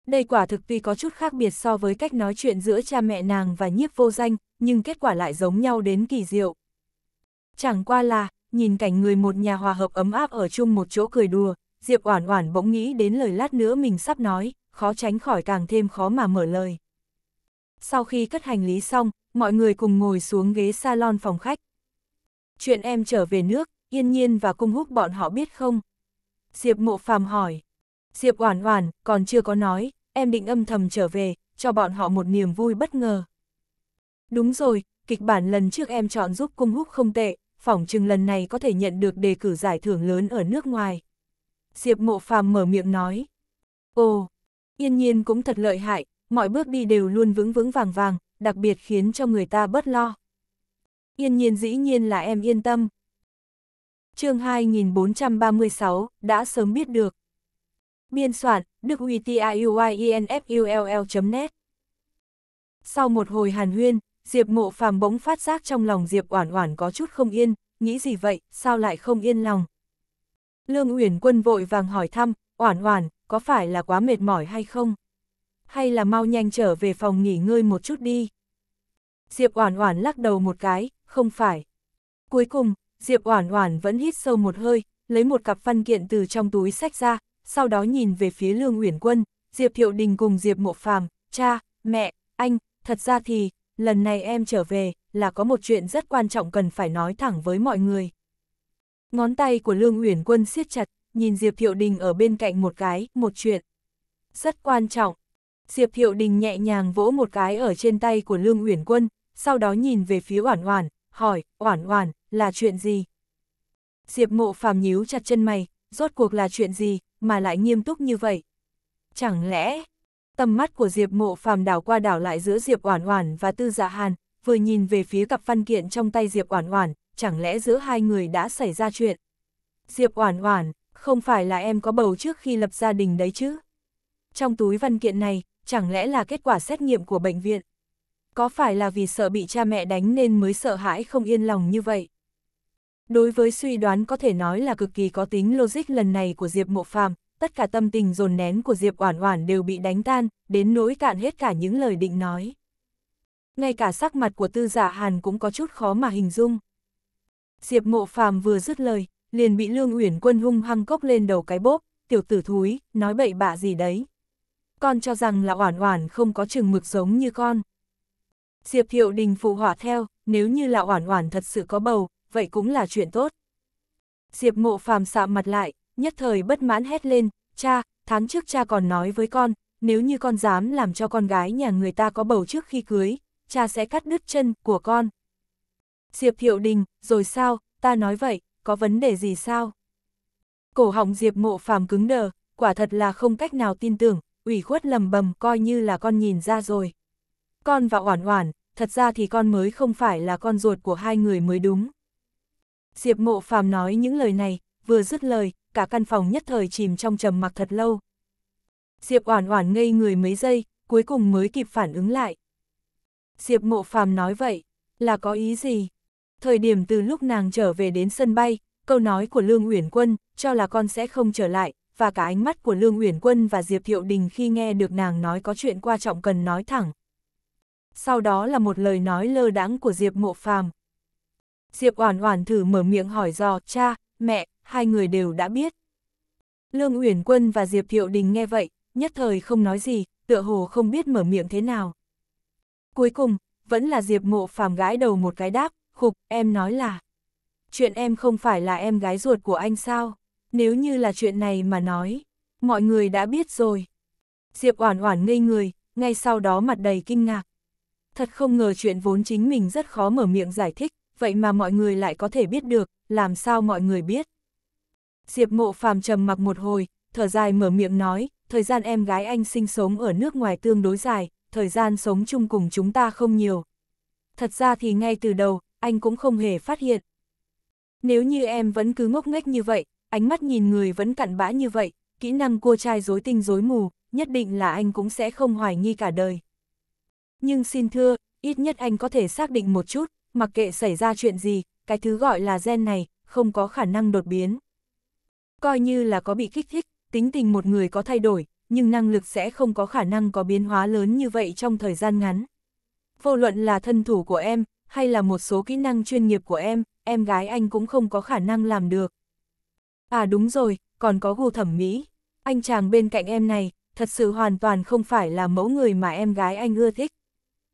Đây quả thực tuy có chút khác biệt so với cách nói chuyện giữa cha mẹ nàng và nhiếp vô danh, nhưng kết quả lại giống nhau đến kỳ diệu. Chẳng qua là, nhìn cảnh người một nhà hòa hợp ấm áp ở chung một chỗ cười đùa, Diệp Oản Oản bỗng nghĩ đến lời lát nữa mình sắp nói, khó tránh khỏi càng thêm khó mà mở lời. Sau khi cất hành lý xong, mọi người cùng ngồi xuống ghế salon phòng khách. Chuyện em trở về nước, Yên Nhiên và Cung Húc bọn họ biết không? Diệp Mộ Phàm hỏi. Diệp Oản Oản còn chưa có nói, em định âm thầm trở về, cho bọn họ một niềm vui bất ngờ. Đúng rồi, kịch bản lần trước em chọn giúp cung húc không tệ, phỏng chừng lần này có thể nhận được đề cử giải thưởng lớn ở nước ngoài. Diệp Mộ Phàm mở miệng nói. Ồ, yên nhiên cũng thật lợi hại, mọi bước đi đều luôn vững vững vàng vàng, đặc biệt khiến cho người ta bớt lo. Yên nhiên dĩ nhiên là em yên tâm. chương 2436, đã sớm biết được. Biên soạn, đức UTIUIENFULL.net Sau một hồi hàn huyên, Diệp Mộ Phàm bỗng phát giác trong lòng Diệp Oản Oản có chút không yên, nghĩ gì vậy, sao lại không yên lòng? Lương Uyển Quân vội vàng hỏi thăm, "Oản Oản, có phải là quá mệt mỏi hay không? Hay là mau nhanh trở về phòng nghỉ ngơi một chút đi?" Diệp Oản Oản lắc đầu một cái, "Không phải." Cuối cùng, Diệp Oản Oản vẫn hít sâu một hơi, lấy một cặp văn kiện từ trong túi sách ra, sau đó nhìn về phía Lương Uyển Quân, Diệp Thiệu Đình cùng Diệp Mộ Phàm, "Cha, mẹ, anh, thật ra thì lần này em trở về, là có một chuyện rất quan trọng cần phải nói thẳng với mọi người. Ngón tay của Lương Uyển Quân siết chặt, nhìn Diệp Thiệu Đình ở bên cạnh một cái, một chuyện. Rất quan trọng. Diệp Thiệu Đình nhẹ nhàng vỗ một cái ở trên tay của Lương Uyển Quân, sau đó nhìn về phía Oản Oản, hỏi, Oản Oản, là chuyện gì? Diệp Mộ phàm nhíu chặt chân mày, rốt cuộc là chuyện gì, mà lại nghiêm túc như vậy? Chẳng lẽ, tầm mắt của Diệp Mộ Phàm đảo qua đảo lại giữa Diệp Oản Oản và Tư Dạ Hàn, vừa nhìn về phía cặp văn kiện trong tay Diệp Oản Oản, chẳng lẽ giữa hai người đã xảy ra chuyện? Diệp Oản Oản, không phải là em có bầu trước khi lập gia đình đấy chứ? Trong túi văn kiện này, chẳng lẽ là kết quả xét nghiệm của bệnh viện? Có phải là vì sợ bị cha mẹ đánh nên mới sợ hãi không yên lòng như vậy? Đối với suy đoán có thể nói là cực kỳ có tính logic lần này của Diệp Mộ Phàm, tất cả tâm tình dồn nén của Diệp Oản Oản đều bị đánh tan, đến nỗi cạn hết cả những lời định nói. Ngay cả sắc mặt của Tư Giả dạ Hàn cũng có chút khó mà hình dung. Diệp Mộ Phàm vừa dứt lời, liền bị Lương Uyển Quân hung hăng cốc lên đầu cái bốp, tiểu tử thúi, nói bậy bạ gì đấy. Con cho rằng là Oản Oản không có chừng mực giống như con. Diệp Thiệu Đình phụ hỏa theo, nếu như là Oản Oản thật sự có bầu, vậy cũng là chuyện tốt. Diệp Mộ Phàm sạm mặt lại, nhất thời bất mãn hét lên, cha, tháng trước cha còn nói với con, nếu như con dám làm cho con gái nhà người ta có bầu trước khi cưới, cha sẽ cắt đứt chân của con. Diệp hiệu Đình, rồi sao, ta nói vậy, có vấn đề gì sao? Cổ họng Diệp mộ phàm cứng đờ, quả thật là không cách nào tin tưởng, ủy khuất lầm bầm coi như là con nhìn ra rồi. Con và Oản Oản, thật ra thì con mới không phải là con ruột của hai người mới đúng. Diệp mộ phàm nói những lời này, vừa dứt lời, cả căn phòng nhất thời chìm trong trầm mặc thật lâu. Diệp Oản Oản ngây người mấy giây, cuối cùng mới kịp phản ứng lại. Diệp Mộ Phàm nói vậy, là có ý gì? Thời điểm từ lúc nàng trở về đến sân bay, câu nói của Lương Uyển Quân, cho là con sẽ không trở lại, và cả ánh mắt của Lương Uyển Quân và Diệp Thiệu Đình khi nghe được nàng nói có chuyện quan trọng cần nói thẳng. Sau đó là một lời nói lơ đãng của Diệp Mộ Phàm. Diệp Oản Oản thử mở miệng hỏi dò, "Cha, mẹ, hai người đều đã biết. Lương Uyển Quân và Diệp Thiệu Đình nghe vậy, nhất thời không nói gì, tựa hồ không biết mở miệng thế nào. Cuối cùng, vẫn là Diệp Mộ Phàm gái đầu một cái đáp, khục, em nói là. Chuyện em không phải là em gái ruột của anh sao? Nếu như là chuyện này mà nói, mọi người đã biết rồi. Diệp Oản Oản ngây người, ngay sau đó mặt đầy kinh ngạc. Thật không ngờ chuyện vốn chính mình rất khó mở miệng giải thích, vậy mà mọi người lại có thể biết được, làm sao mọi người biết. Diệp mộ phàm trầm mặc một hồi, thở dài mở miệng nói, thời gian em gái anh sinh sống ở nước ngoài tương đối dài, thời gian sống chung cùng chúng ta không nhiều. Thật ra thì ngay từ đầu, anh cũng không hề phát hiện. Nếu như em vẫn cứ ngốc nghếch như vậy, ánh mắt nhìn người vẫn cặn bã như vậy, kỹ năng cua trai dối tinh dối mù, nhất định là anh cũng sẽ không hoài nghi cả đời. Nhưng xin thưa, ít nhất anh có thể xác định một chút, mặc kệ xảy ra chuyện gì, cái thứ gọi là gen này, không có khả năng đột biến. Coi như là có bị kích thích, tính tình một người có thay đổi, nhưng năng lực sẽ không có khả năng có biến hóa lớn như vậy trong thời gian ngắn. Vô luận là thân thủ của em, hay là một số kỹ năng chuyên nghiệp của em, em gái anh cũng không có khả năng làm được. À đúng rồi, còn có gu thẩm mỹ. Anh chàng bên cạnh em này, thật sự hoàn toàn không phải là mẫu người mà em gái anh ưa thích.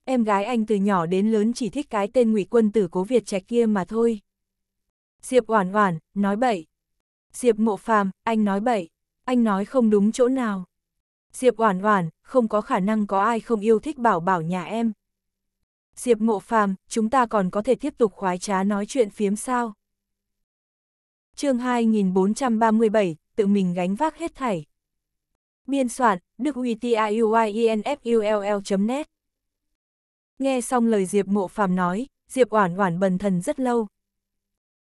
Em gái anh từ nhỏ đến lớn chỉ thích cái tên ngụy quân tử cố Việt trẻ kia mà thôi. Diệp Oản Oản, nói bậy. Diệp Mộ Phàm, anh nói bậy, anh nói không đúng chỗ nào. Diệp Oản Oản, không có khả năng có ai không yêu thích Bảo Bảo nhà em. Diệp Mộ Phàm, chúng ta còn có thể tiếp tục khoái trá nói chuyện phiếm sao? Chương 2437, tự mình gánh vác hết thảy. Biên soạn, Đức UTIUYENFULL.net. Nghe xong lời Diệp Mộ Phàm nói, Diệp Oản Oản bần thần rất lâu,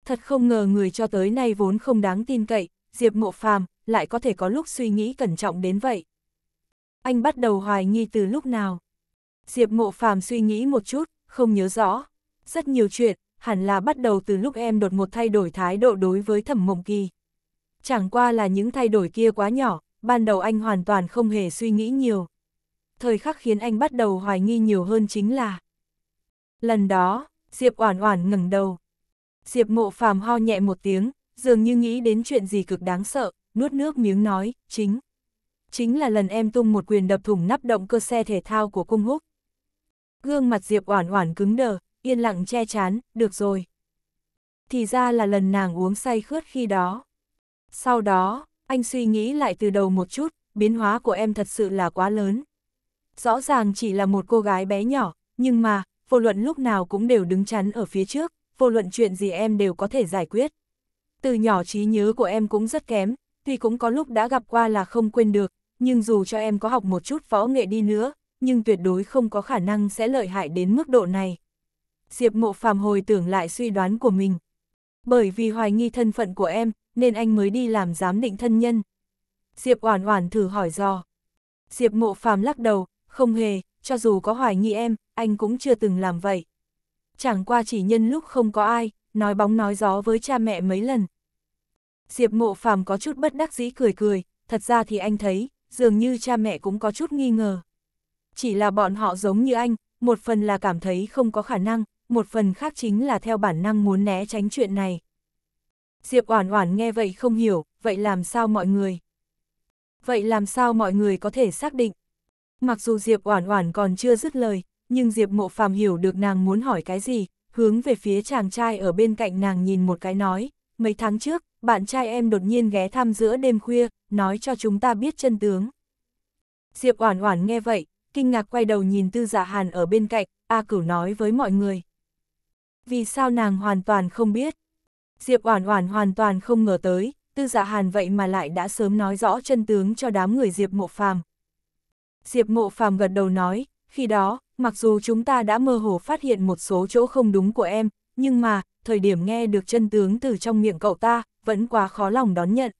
Thật không ngờ người cho tới nay vốn không đáng tin cậy, Diệp Mộ Phàm lại có thể có lúc suy nghĩ cẩn trọng đến vậy. Anh bắt đầu hoài nghi từ lúc nào? Diệp Mộ Phàm suy nghĩ một chút, không nhớ rõ. Rất nhiều chuyện, hẳn là bắt đầu từ lúc em đột một thay đổi thái độ đối với Thẩm Mộng Kỳ. Chẳng qua là những thay đổi kia quá nhỏ, ban đầu anh hoàn toàn không hề suy nghĩ nhiều. Thời khắc khiến anh bắt đầu hoài nghi nhiều hơn chính là Lần đó, Diệp Oản Oản ngẩng đầu, Diệp mộ phàm ho nhẹ một tiếng, dường như nghĩ đến chuyện gì cực đáng sợ, nuốt nước miếng nói, chính. Chính là lần em tung một quyền đập thủng nắp động cơ xe thể thao của cung húc. Gương mặt Diệp oản oản cứng đờ, yên lặng che chán, được rồi. Thì ra là lần nàng uống say khướt khi đó. Sau đó, anh suy nghĩ lại từ đầu một chút, biến hóa của em thật sự là quá lớn. Rõ ràng chỉ là một cô gái bé nhỏ, nhưng mà, vô luận lúc nào cũng đều đứng chắn ở phía trước, vô luận chuyện gì em đều có thể giải quyết. Từ nhỏ trí nhớ của em cũng rất kém, tuy cũng có lúc đã gặp qua là không quên được, nhưng dù cho em có học một chút võ nghệ đi nữa, nhưng tuyệt đối không có khả năng sẽ lợi hại đến mức độ này. Diệp Mộ Phàm hồi tưởng lại suy đoán của mình. Bởi vì hoài nghi thân phận của em, nên anh mới đi làm giám định thân nhân. Diệp Oản Oản thử hỏi dò. Diệp Mộ Phàm lắc đầu, không hề, cho dù có hoài nghi em, anh cũng chưa từng làm vậy chẳng qua chỉ nhân lúc không có ai, nói bóng nói gió với cha mẹ mấy lần. Diệp mộ phàm có chút bất đắc dĩ cười cười, thật ra thì anh thấy, dường như cha mẹ cũng có chút nghi ngờ. Chỉ là bọn họ giống như anh, một phần là cảm thấy không có khả năng, một phần khác chính là theo bản năng muốn né tránh chuyện này. Diệp Oản Oản nghe vậy không hiểu, vậy làm sao mọi người? Vậy làm sao mọi người có thể xác định? Mặc dù Diệp Oản Oản còn chưa dứt lời, nhưng Diệp Mộ Phàm hiểu được nàng muốn hỏi cái gì, hướng về phía chàng trai ở bên cạnh nàng nhìn một cái nói, mấy tháng trước, bạn trai em đột nhiên ghé thăm giữa đêm khuya, nói cho chúng ta biết chân tướng. Diệp Oản Oản nghe vậy, kinh ngạc quay đầu nhìn Tư Dạ Hàn ở bên cạnh, A Cửu nói với mọi người. Vì sao nàng hoàn toàn không biết? Diệp Oản Oản hoàn toàn không ngờ tới, Tư Dạ Hàn vậy mà lại đã sớm nói rõ chân tướng cho đám người Diệp Mộ Phàm. Diệp Mộ Phàm gật đầu nói, khi đó, Mặc dù chúng ta đã mơ hồ phát hiện một số chỗ không đúng của em, nhưng mà, thời điểm nghe được chân tướng từ trong miệng cậu ta, vẫn quá khó lòng đón nhận.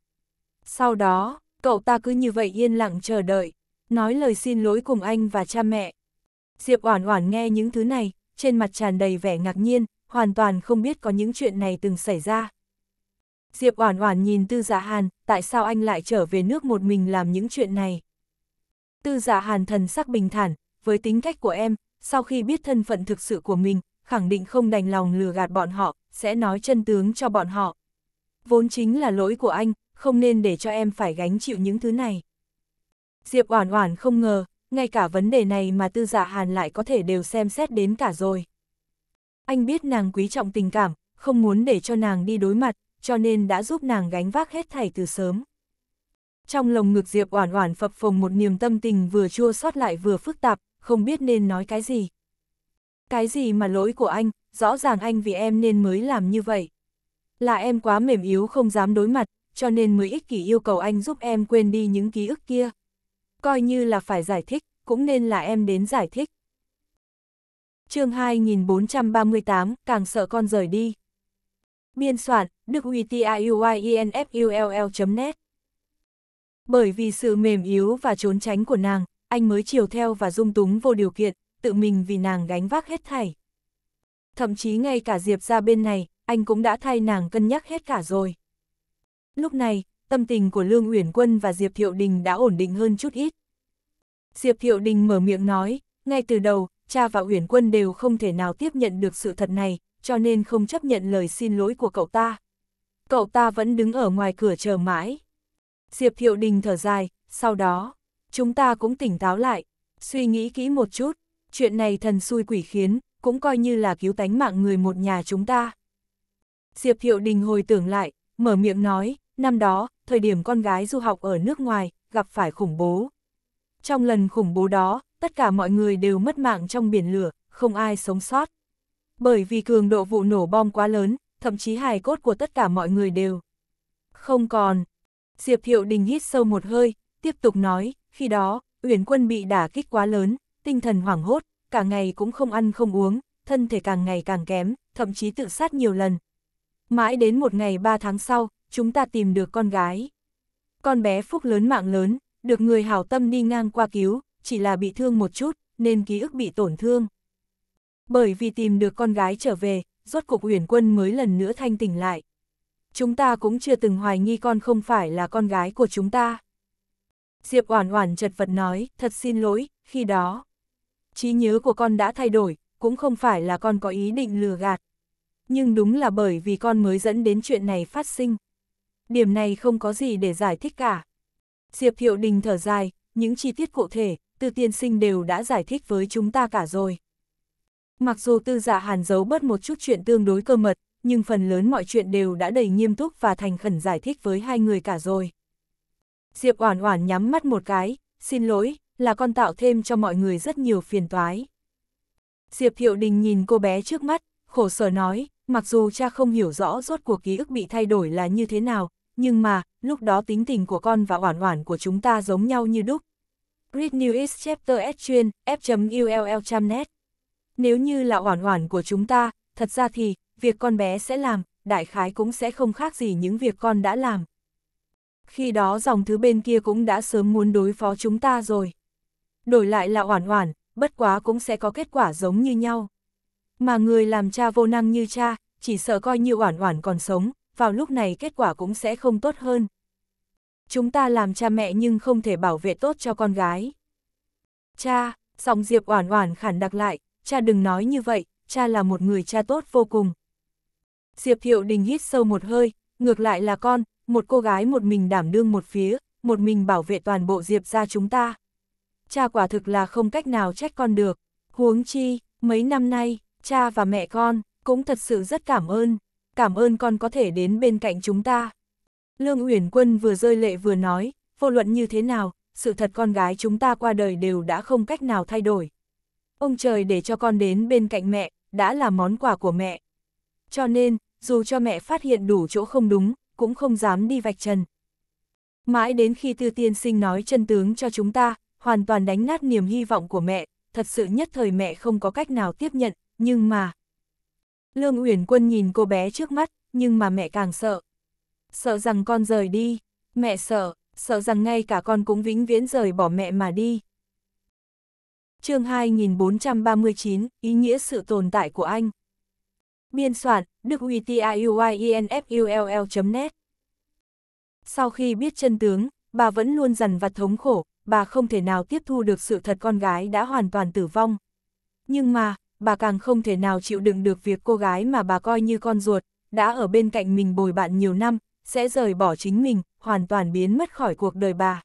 Sau đó, cậu ta cứ như vậy yên lặng chờ đợi, nói lời xin lỗi cùng anh và cha mẹ. Diệp Oản Oản nghe những thứ này, trên mặt tràn đầy vẻ ngạc nhiên, hoàn toàn không biết có những chuyện này từng xảy ra. Diệp Oản Oản nhìn Tư Dạ Hàn, tại sao anh lại trở về nước một mình làm những chuyện này? Tư Dạ Hàn thần sắc bình thản, với tính cách của em, sau khi biết thân phận thực sự của mình, khẳng định không đành lòng lừa gạt bọn họ, sẽ nói chân tướng cho bọn họ. Vốn chính là lỗi của anh, không nên để cho em phải gánh chịu những thứ này. Diệp Oản Oản không ngờ, ngay cả vấn đề này mà Tư Dạ Hàn lại có thể đều xem xét đến cả rồi. Anh biết nàng quý trọng tình cảm, không muốn để cho nàng đi đối mặt, cho nên đã giúp nàng gánh vác hết thảy từ sớm. Trong lồng ngực Diệp Oản Oản phập phồng một niềm tâm tình vừa chua xót lại vừa phức tạp, không biết nên nói cái gì. Cái gì mà lỗi của anh, rõ ràng anh vì em nên mới làm như vậy. Là em quá mềm yếu không dám đối mặt, cho nên mới ích kỷ yêu cầu anh giúp em quên đi những ký ức kia. Coi như là phải giải thích, cũng nên là em đến giải thích. chương 2438, càng sợ con rời đi. Biên soạn, Đức net Bởi vì sự mềm yếu và trốn tránh của nàng, anh mới chiều theo và dung túng vô điều kiện, tự mình vì nàng gánh vác hết thảy. Thậm chí ngay cả Diệp ra bên này, anh cũng đã thay nàng cân nhắc hết cả rồi. Lúc này, tâm tình của Lương Uyển Quân và Diệp Thiệu Đình đã ổn định hơn chút ít. Diệp Thiệu Đình mở miệng nói, ngay từ đầu, cha và Uyển Quân đều không thể nào tiếp nhận được sự thật này, cho nên không chấp nhận lời xin lỗi của cậu ta. Cậu ta vẫn đứng ở ngoài cửa chờ mãi. Diệp Thiệu Đình thở dài, sau đó, chúng ta cũng tỉnh táo lại, suy nghĩ kỹ một chút, chuyện này thần xui quỷ khiến, cũng coi như là cứu tánh mạng người một nhà chúng ta. Diệp Hiệu Đình hồi tưởng lại, mở miệng nói, năm đó, thời điểm con gái du học ở nước ngoài, gặp phải khủng bố. Trong lần khủng bố đó, tất cả mọi người đều mất mạng trong biển lửa, không ai sống sót. Bởi vì cường độ vụ nổ bom quá lớn, thậm chí hài cốt của tất cả mọi người đều. Không còn. Diệp Hiệu Đình hít sâu một hơi, tiếp tục nói, khi đó, Uyển Quân bị đả kích quá lớn, tinh thần hoảng hốt, cả ngày cũng không ăn không uống, thân thể càng ngày càng kém, thậm chí tự sát nhiều lần. Mãi đến một ngày 3 tháng sau, chúng ta tìm được con gái. Con bé Phúc lớn mạng lớn, được người hảo tâm đi ngang qua cứu, chỉ là bị thương một chút, nên ký ức bị tổn thương. Bởi vì tìm được con gái trở về, rốt cuộc Uyển Quân mới lần nữa thanh tỉnh lại. Chúng ta cũng chưa từng hoài nghi con không phải là con gái của chúng ta. Diệp Oản Oản chợt vật nói, thật xin lỗi, khi đó. trí nhớ của con đã thay đổi, cũng không phải là con có ý định lừa gạt. Nhưng đúng là bởi vì con mới dẫn đến chuyện này phát sinh. Điểm này không có gì để giải thích cả. Diệp Thiệu Đình thở dài, những chi tiết cụ thể, Tư Tiên Sinh đều đã giải thích với chúng ta cả rồi. Mặc dù Tư Dạ Hàn giấu bớt một chút chuyện tương đối cơ mật, nhưng phần lớn mọi chuyện đều đã đầy nghiêm túc và thành khẩn giải thích với hai người cả rồi. Diệp Oản Oản nhắm mắt một cái, xin lỗi, là con tạo thêm cho mọi người rất nhiều phiền toái. Diệp Thiệu Đình nhìn cô bé trước mắt, khổ sở nói, mặc dù cha không hiểu rõ rốt cuộc ký ức bị thay đổi là như thế nào, nhưng mà, lúc đó tính tình của con và oản oản của chúng ta giống nhau như đúc. Read New East Chapter S chuyên, f.ull.net Nếu như là oản oản của chúng ta, thật ra thì, việc con bé sẽ làm, đại khái cũng sẽ không khác gì những việc con đã làm. Khi đó dòng thứ bên kia cũng đã sớm muốn đối phó chúng ta rồi. Đổi lại là oản oản, bất quá cũng sẽ có kết quả giống như nhau. Mà người làm cha vô năng như cha, chỉ sợ coi như oản oản còn sống, vào lúc này kết quả cũng sẽ không tốt hơn. Chúng ta làm cha mẹ nhưng không thể bảo vệ tốt cho con gái. Cha, giọng Diệp oản oản khản đặc lại, cha đừng nói như vậy, cha là một người cha tốt vô cùng. Diệp Thiệu Đình hít sâu một hơi, ngược lại là con, một cô gái một mình đảm đương một phía, một mình bảo vệ toàn bộ Diệp ra chúng ta. Cha quả thực là không cách nào trách con được, huống chi, mấy năm nay, cha và mẹ con cũng thật sự rất cảm ơn, cảm ơn con có thể đến bên cạnh chúng ta. Lương Uyển Quân vừa rơi lệ vừa nói, vô luận như thế nào, sự thật con gái chúng ta qua đời đều đã không cách nào thay đổi. Ông trời để cho con đến bên cạnh mẹ, đã là món quà của mẹ. Cho nên, dù cho mẹ phát hiện đủ chỗ không đúng, cũng không dám đi vạch trần. Mãi đến khi Tư Tiên Sinh nói chân tướng cho chúng ta, hoàn toàn đánh nát niềm hy vọng của mẹ, thật sự nhất thời mẹ không có cách nào tiếp nhận, nhưng mà... Lương Uyển Quân nhìn cô bé trước mắt, nhưng mà mẹ càng sợ. Sợ rằng con rời đi, mẹ sợ, sợ rằng ngay cả con cũng vĩnh viễn rời bỏ mẹ mà đi. chương 2439, ý nghĩa sự tồn tại của anh. Biên soạn, Đức UTIUINFULL.net Sau khi biết chân tướng, bà vẫn luôn dằn vặt thống khổ, bà không thể nào tiếp thu được sự thật con gái đã hoàn toàn tử vong. Nhưng mà, bà càng không thể nào chịu đựng được việc cô gái mà bà coi như con ruột, đã ở bên cạnh mình bồi bạn nhiều năm, sẽ rời bỏ chính mình, hoàn toàn biến mất khỏi cuộc đời bà.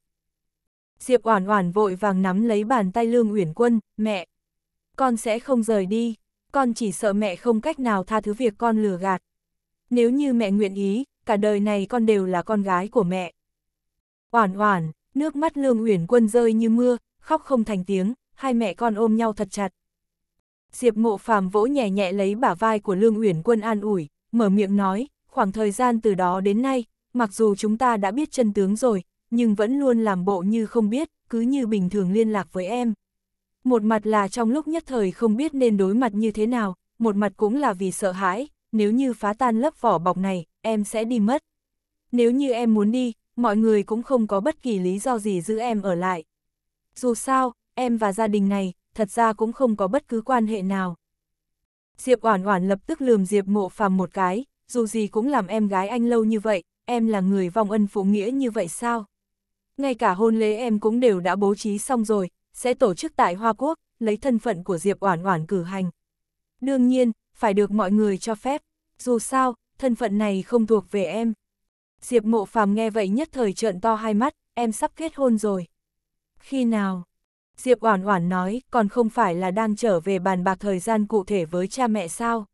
Diệp Oản Oản vội vàng nắm lấy bàn tay Lương Uyển Quân, "Mẹ, con sẽ không rời đi." con chỉ sợ mẹ không cách nào tha thứ việc con lừa gạt. Nếu như mẹ nguyện ý, cả đời này con đều là con gái của mẹ. Oản oản, nước mắt Lương Uyển Quân rơi như mưa, khóc không thành tiếng, hai mẹ con ôm nhau thật chặt. Diệp Mộ Phàm vỗ nhẹ nhẹ lấy bả vai của Lương Uyển Quân an ủi, mở miệng nói, khoảng thời gian từ đó đến nay, mặc dù chúng ta đã biết chân tướng rồi, nhưng vẫn luôn làm bộ như không biết, cứ như bình thường liên lạc với em. Một mặt là trong lúc nhất thời không biết nên đối mặt như thế nào, một mặt cũng là vì sợ hãi, nếu như phá tan lớp vỏ bọc này, em sẽ đi mất. Nếu như em muốn đi, mọi người cũng không có bất kỳ lý do gì giữ em ở lại. Dù sao, em và gia đình này, thật ra cũng không có bất cứ quan hệ nào. Diệp Oản Oản lập tức lườm Diệp Mộ Phàm một cái, dù gì cũng làm em gái anh lâu như vậy, em là người vong ân phụ nghĩa như vậy sao? Ngay cả hôn lễ em cũng đều đã bố trí xong rồi, sẽ tổ chức tại Hoa Quốc, lấy thân phận của Diệp Oản Oản cử hành. Đương nhiên, phải được mọi người cho phép, dù sao, thân phận này không thuộc về em. Diệp Mộ Phàm nghe vậy nhất thời trợn to hai mắt, em sắp kết hôn rồi. Khi nào? Diệp Oản Oản nói, còn không phải là đang trở về bàn bạc thời gian cụ thể với cha mẹ sao?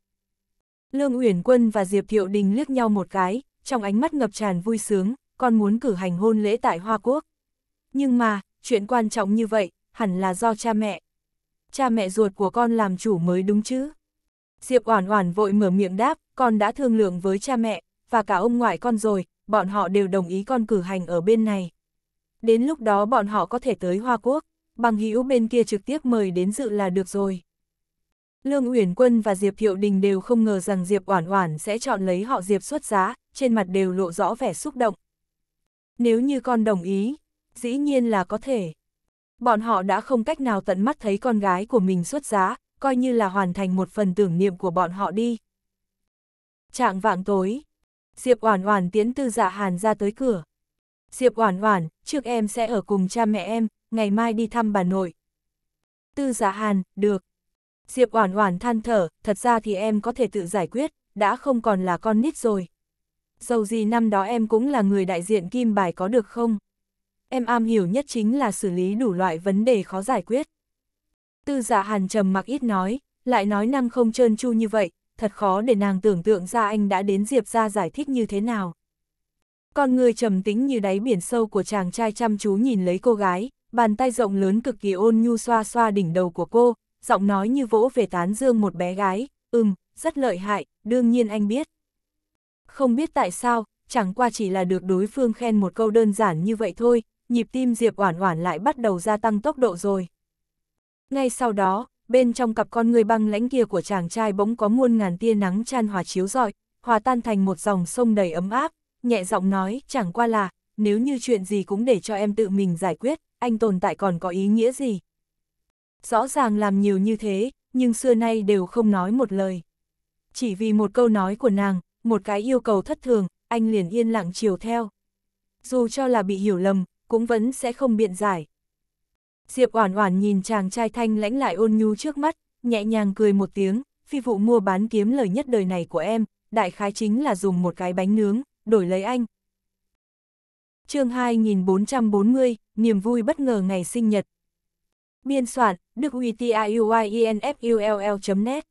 Lương Uyển Quân và Diệp Thiệu Đình liếc nhau một cái, trong ánh mắt ngập tràn vui sướng, con muốn cử hành hôn lễ tại Hoa Quốc. Nhưng mà, chuyện quan trọng như vậy, hẳn là do cha mẹ. Cha mẹ ruột của con làm chủ mới đúng chứ. Diệp Oản Oản vội mở miệng đáp, con đã thương lượng với cha mẹ, và cả ông ngoại con rồi, bọn họ đều đồng ý con cử hành ở bên này. Đến lúc đó bọn họ có thể tới Hoa Quốc, bằng hữu bên kia trực tiếp mời đến dự là được rồi. Lương Uyển Quân và Diệp Hiệu Đình đều không ngờ rằng Diệp Oản Oản sẽ chọn lấy họ Diệp xuất giá, trên mặt đều lộ rõ vẻ xúc động. Nếu như con đồng ý, dĩ nhiên là có thể bọn họ đã không cách nào tận mắt thấy con gái của mình xuất giá, coi như là hoàn thành một phần tưởng niệm của bọn họ đi. Trạng vạng tối, Diệp Oản Oản tiến Tư Dạ Hàn ra tới cửa. Diệp Oản Oản, trước em sẽ ở cùng cha mẹ em, ngày mai đi thăm bà nội. Tư Dạ Hàn, được. Diệp Oản Oản than thở, thật ra thì em có thể tự giải quyết, đã không còn là con nít rồi. Dầu gì năm đó em cũng là người đại diện kim bài có được không? em am hiểu nhất chính là xử lý đủ loại vấn đề khó giải quyết. Tư giả dạ hàn trầm mặc ít nói, lại nói năng không trơn tru như vậy, thật khó để nàng tưởng tượng ra anh đã đến Diệp ra giải thích như thế nào. Con người trầm tính như đáy biển sâu của chàng trai chăm chú nhìn lấy cô gái, bàn tay rộng lớn cực kỳ ôn nhu xoa xoa đỉnh đầu của cô, giọng nói như vỗ về tán dương một bé gái, ừm, rất lợi hại, đương nhiên anh biết. Không biết tại sao, chẳng qua chỉ là được đối phương khen một câu đơn giản như vậy thôi, nhịp tim Diệp Oản Oản lại bắt đầu gia tăng tốc độ rồi. Ngay sau đó, bên trong cặp con người băng lãnh kia của chàng trai bỗng có muôn ngàn tia nắng chan hòa chiếu rọi, hòa tan thành một dòng sông đầy ấm áp, nhẹ giọng nói, chẳng qua là, nếu như chuyện gì cũng để cho em tự mình giải quyết, anh tồn tại còn có ý nghĩa gì? Rõ ràng làm nhiều như thế, nhưng xưa nay đều không nói một lời. Chỉ vì một câu nói của nàng, một cái yêu cầu thất thường, anh liền yên lặng chiều theo. Dù cho là bị hiểu lầm, cũng vẫn sẽ không biện giải. Diệp Oản Oản nhìn chàng trai thanh lãnh lại ôn nhu trước mắt, nhẹ nhàng cười một tiếng, phi vụ mua bán kiếm lời nhất đời này của em, đại khái chính là dùng một cái bánh nướng, đổi lấy anh. chương 2440, niềm vui bất ngờ ngày sinh nhật. Biên soạn, Đức UTIUYENFULL.net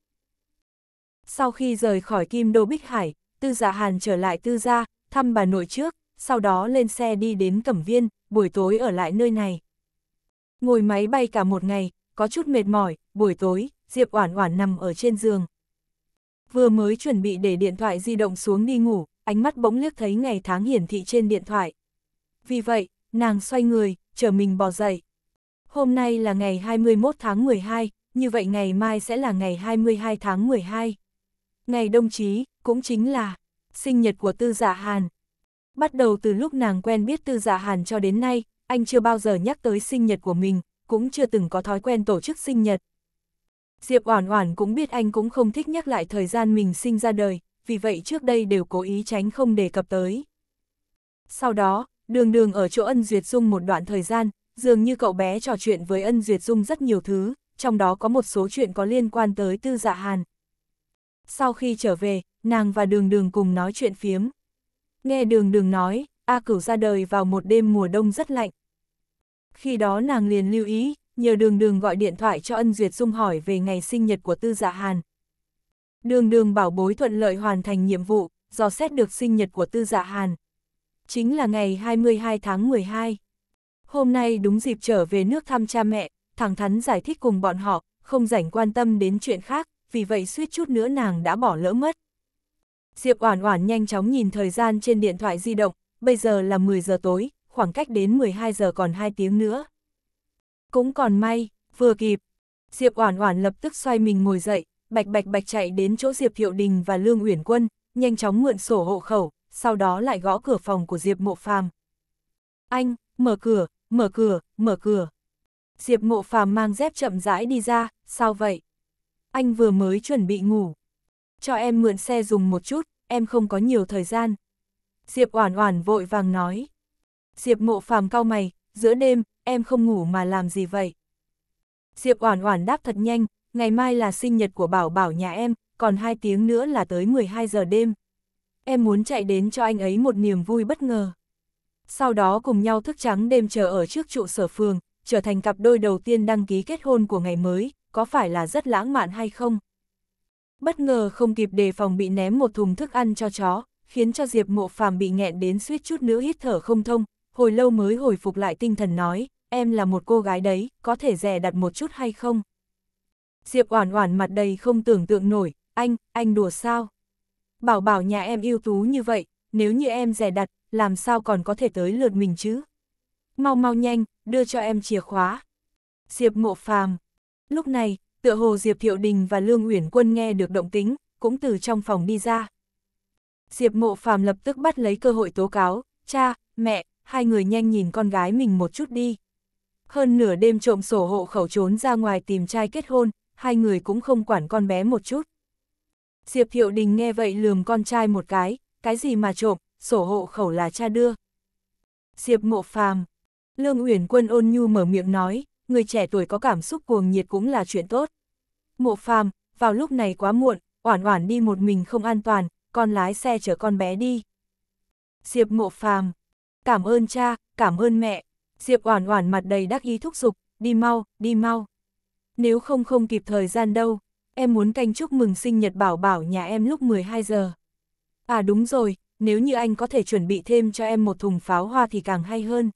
Sau khi rời khỏi Kim Đô Bích Hải, Tư Dạ Hàn trở lại Tư Gia, thăm bà nội trước, sau đó lên xe đi đến Cẩm Viên, buổi tối ở lại nơi này. Ngồi máy bay cả một ngày, có chút mệt mỏi, buổi tối, Diệp Oản Oản nằm ở trên giường. Vừa mới chuẩn bị để điện thoại di động xuống đi ngủ, ánh mắt bỗng liếc thấy ngày tháng hiển thị trên điện thoại. Vì vậy, nàng xoay người, chờ mình bò dậy. Hôm nay là ngày 21 tháng 12, như vậy ngày mai sẽ là ngày 22 tháng 12. Ngày đồng chí, cũng chính là sinh nhật của Tư Dạ Hàn. Bắt đầu từ lúc nàng quen biết Tư Dạ Hàn cho đến nay, anh chưa bao giờ nhắc tới sinh nhật của mình, cũng chưa từng có thói quen tổ chức sinh nhật. Diệp Oản Oản cũng biết anh cũng không thích nhắc lại thời gian mình sinh ra đời, vì vậy trước đây đều cố ý tránh không đề cập tới. Sau đó, đường đường ở chỗ Ân Duyệt Dung một đoạn thời gian, dường như cậu bé trò chuyện với Ân Duyệt Dung rất nhiều thứ, trong đó có một số chuyện có liên quan tới Tư Dạ Hàn. Sau khi trở về, nàng và đường đường cùng nói chuyện phiếm. Nghe đường đường nói, A Cửu ra đời vào một đêm mùa đông rất lạnh. Khi đó nàng liền lưu ý, nhờ đường đường gọi điện thoại cho ân duyệt dung hỏi về ngày sinh nhật của tư dạ hàn. Đường đường bảo bối thuận lợi hoàn thành nhiệm vụ, do xét được sinh nhật của tư dạ hàn. Chính là ngày 22 tháng 12. Hôm nay đúng dịp trở về nước thăm cha mẹ, thẳng thắn giải thích cùng bọn họ, không rảnh quan tâm đến chuyện khác, vì vậy suýt chút nữa nàng đã bỏ lỡ mất. Diệp Oản Oản nhanh chóng nhìn thời gian trên điện thoại di động, bây giờ là 10 giờ tối, khoảng cách đến 12 giờ còn 2 tiếng nữa. Cũng còn may, vừa kịp. Diệp Oản Oản lập tức xoay mình ngồi dậy, bạch bạch bạch chạy đến chỗ Diệp Thiệu Đình và Lương Uyển Quân, nhanh chóng mượn sổ hộ khẩu, sau đó lại gõ cửa phòng của Diệp Mộ Phàm. "Anh, mở cửa, mở cửa, mở cửa." Diệp Mộ Phàm mang dép chậm rãi đi ra, "Sao vậy?" Anh vừa mới chuẩn bị ngủ cho em mượn xe dùng một chút, em không có nhiều thời gian. Diệp Oản Oản vội vàng nói. Diệp Mộ Phàm cau mày, giữa đêm, em không ngủ mà làm gì vậy? Diệp Oản Oản đáp thật nhanh, ngày mai là sinh nhật của Bảo Bảo nhà em, còn 2 tiếng nữa là tới 12 giờ đêm. Em muốn chạy đến cho anh ấy một niềm vui bất ngờ. Sau đó cùng nhau thức trắng đêm chờ ở trước trụ sở phường, trở thành cặp đôi đầu tiên đăng ký kết hôn của ngày mới, có phải là rất lãng mạn hay không? bất ngờ không kịp đề phòng bị ném một thùng thức ăn cho chó, khiến cho Diệp Mộ Phàm bị nghẹn đến suýt chút nữa hít thở không thông, hồi lâu mới hồi phục lại tinh thần nói, em là một cô gái đấy, có thể rẻ đặt một chút hay không? Diệp Oản Oản mặt đầy không tưởng tượng nổi, anh, anh đùa sao? Bảo bảo nhà em yêu tú như vậy, nếu như em rẻ đặt, làm sao còn có thể tới lượt mình chứ? Mau mau nhanh, đưa cho em chìa khóa. Diệp Mộ Phàm. Lúc này, tựa hồ Diệp Thiệu Đình và Lương Uyển Quân nghe được động tính, cũng từ trong phòng đi ra. Diệp Mộ Phàm lập tức bắt lấy cơ hội tố cáo, cha, mẹ, hai người nhanh nhìn con gái mình một chút đi. Hơn nửa đêm trộm sổ hộ khẩu trốn ra ngoài tìm trai kết hôn, hai người cũng không quản con bé một chút. Diệp Thiệu Đình nghe vậy lườm con trai một cái, cái gì mà trộm, sổ hộ khẩu là cha đưa. Diệp Mộ Phàm Lương Uyển Quân ôn nhu mở miệng nói, người trẻ tuổi có cảm xúc cuồng nhiệt cũng là chuyện tốt. Mộ phàm, vào lúc này quá muộn, oản oản đi một mình không an toàn, con lái xe chở con bé đi. Diệp mộ phàm, cảm ơn cha, cảm ơn mẹ. Diệp oản oản mặt đầy đắc ý thúc giục, đi mau, đi mau. Nếu không không kịp thời gian đâu, em muốn canh chúc mừng sinh nhật bảo bảo nhà em lúc 12 giờ. À đúng rồi, nếu như anh có thể chuẩn bị thêm cho em một thùng pháo hoa thì càng hay hơn.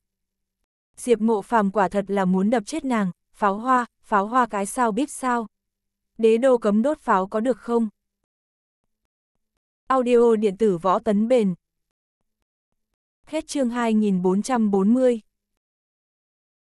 Diệp Mộ Phàm quả thật là muốn đập chết nàng, pháo hoa, pháo hoa cái sao biết sao. Đế đô cấm đốt pháo có được không? Audio điện tử võ tấn bền. Hết chương 2440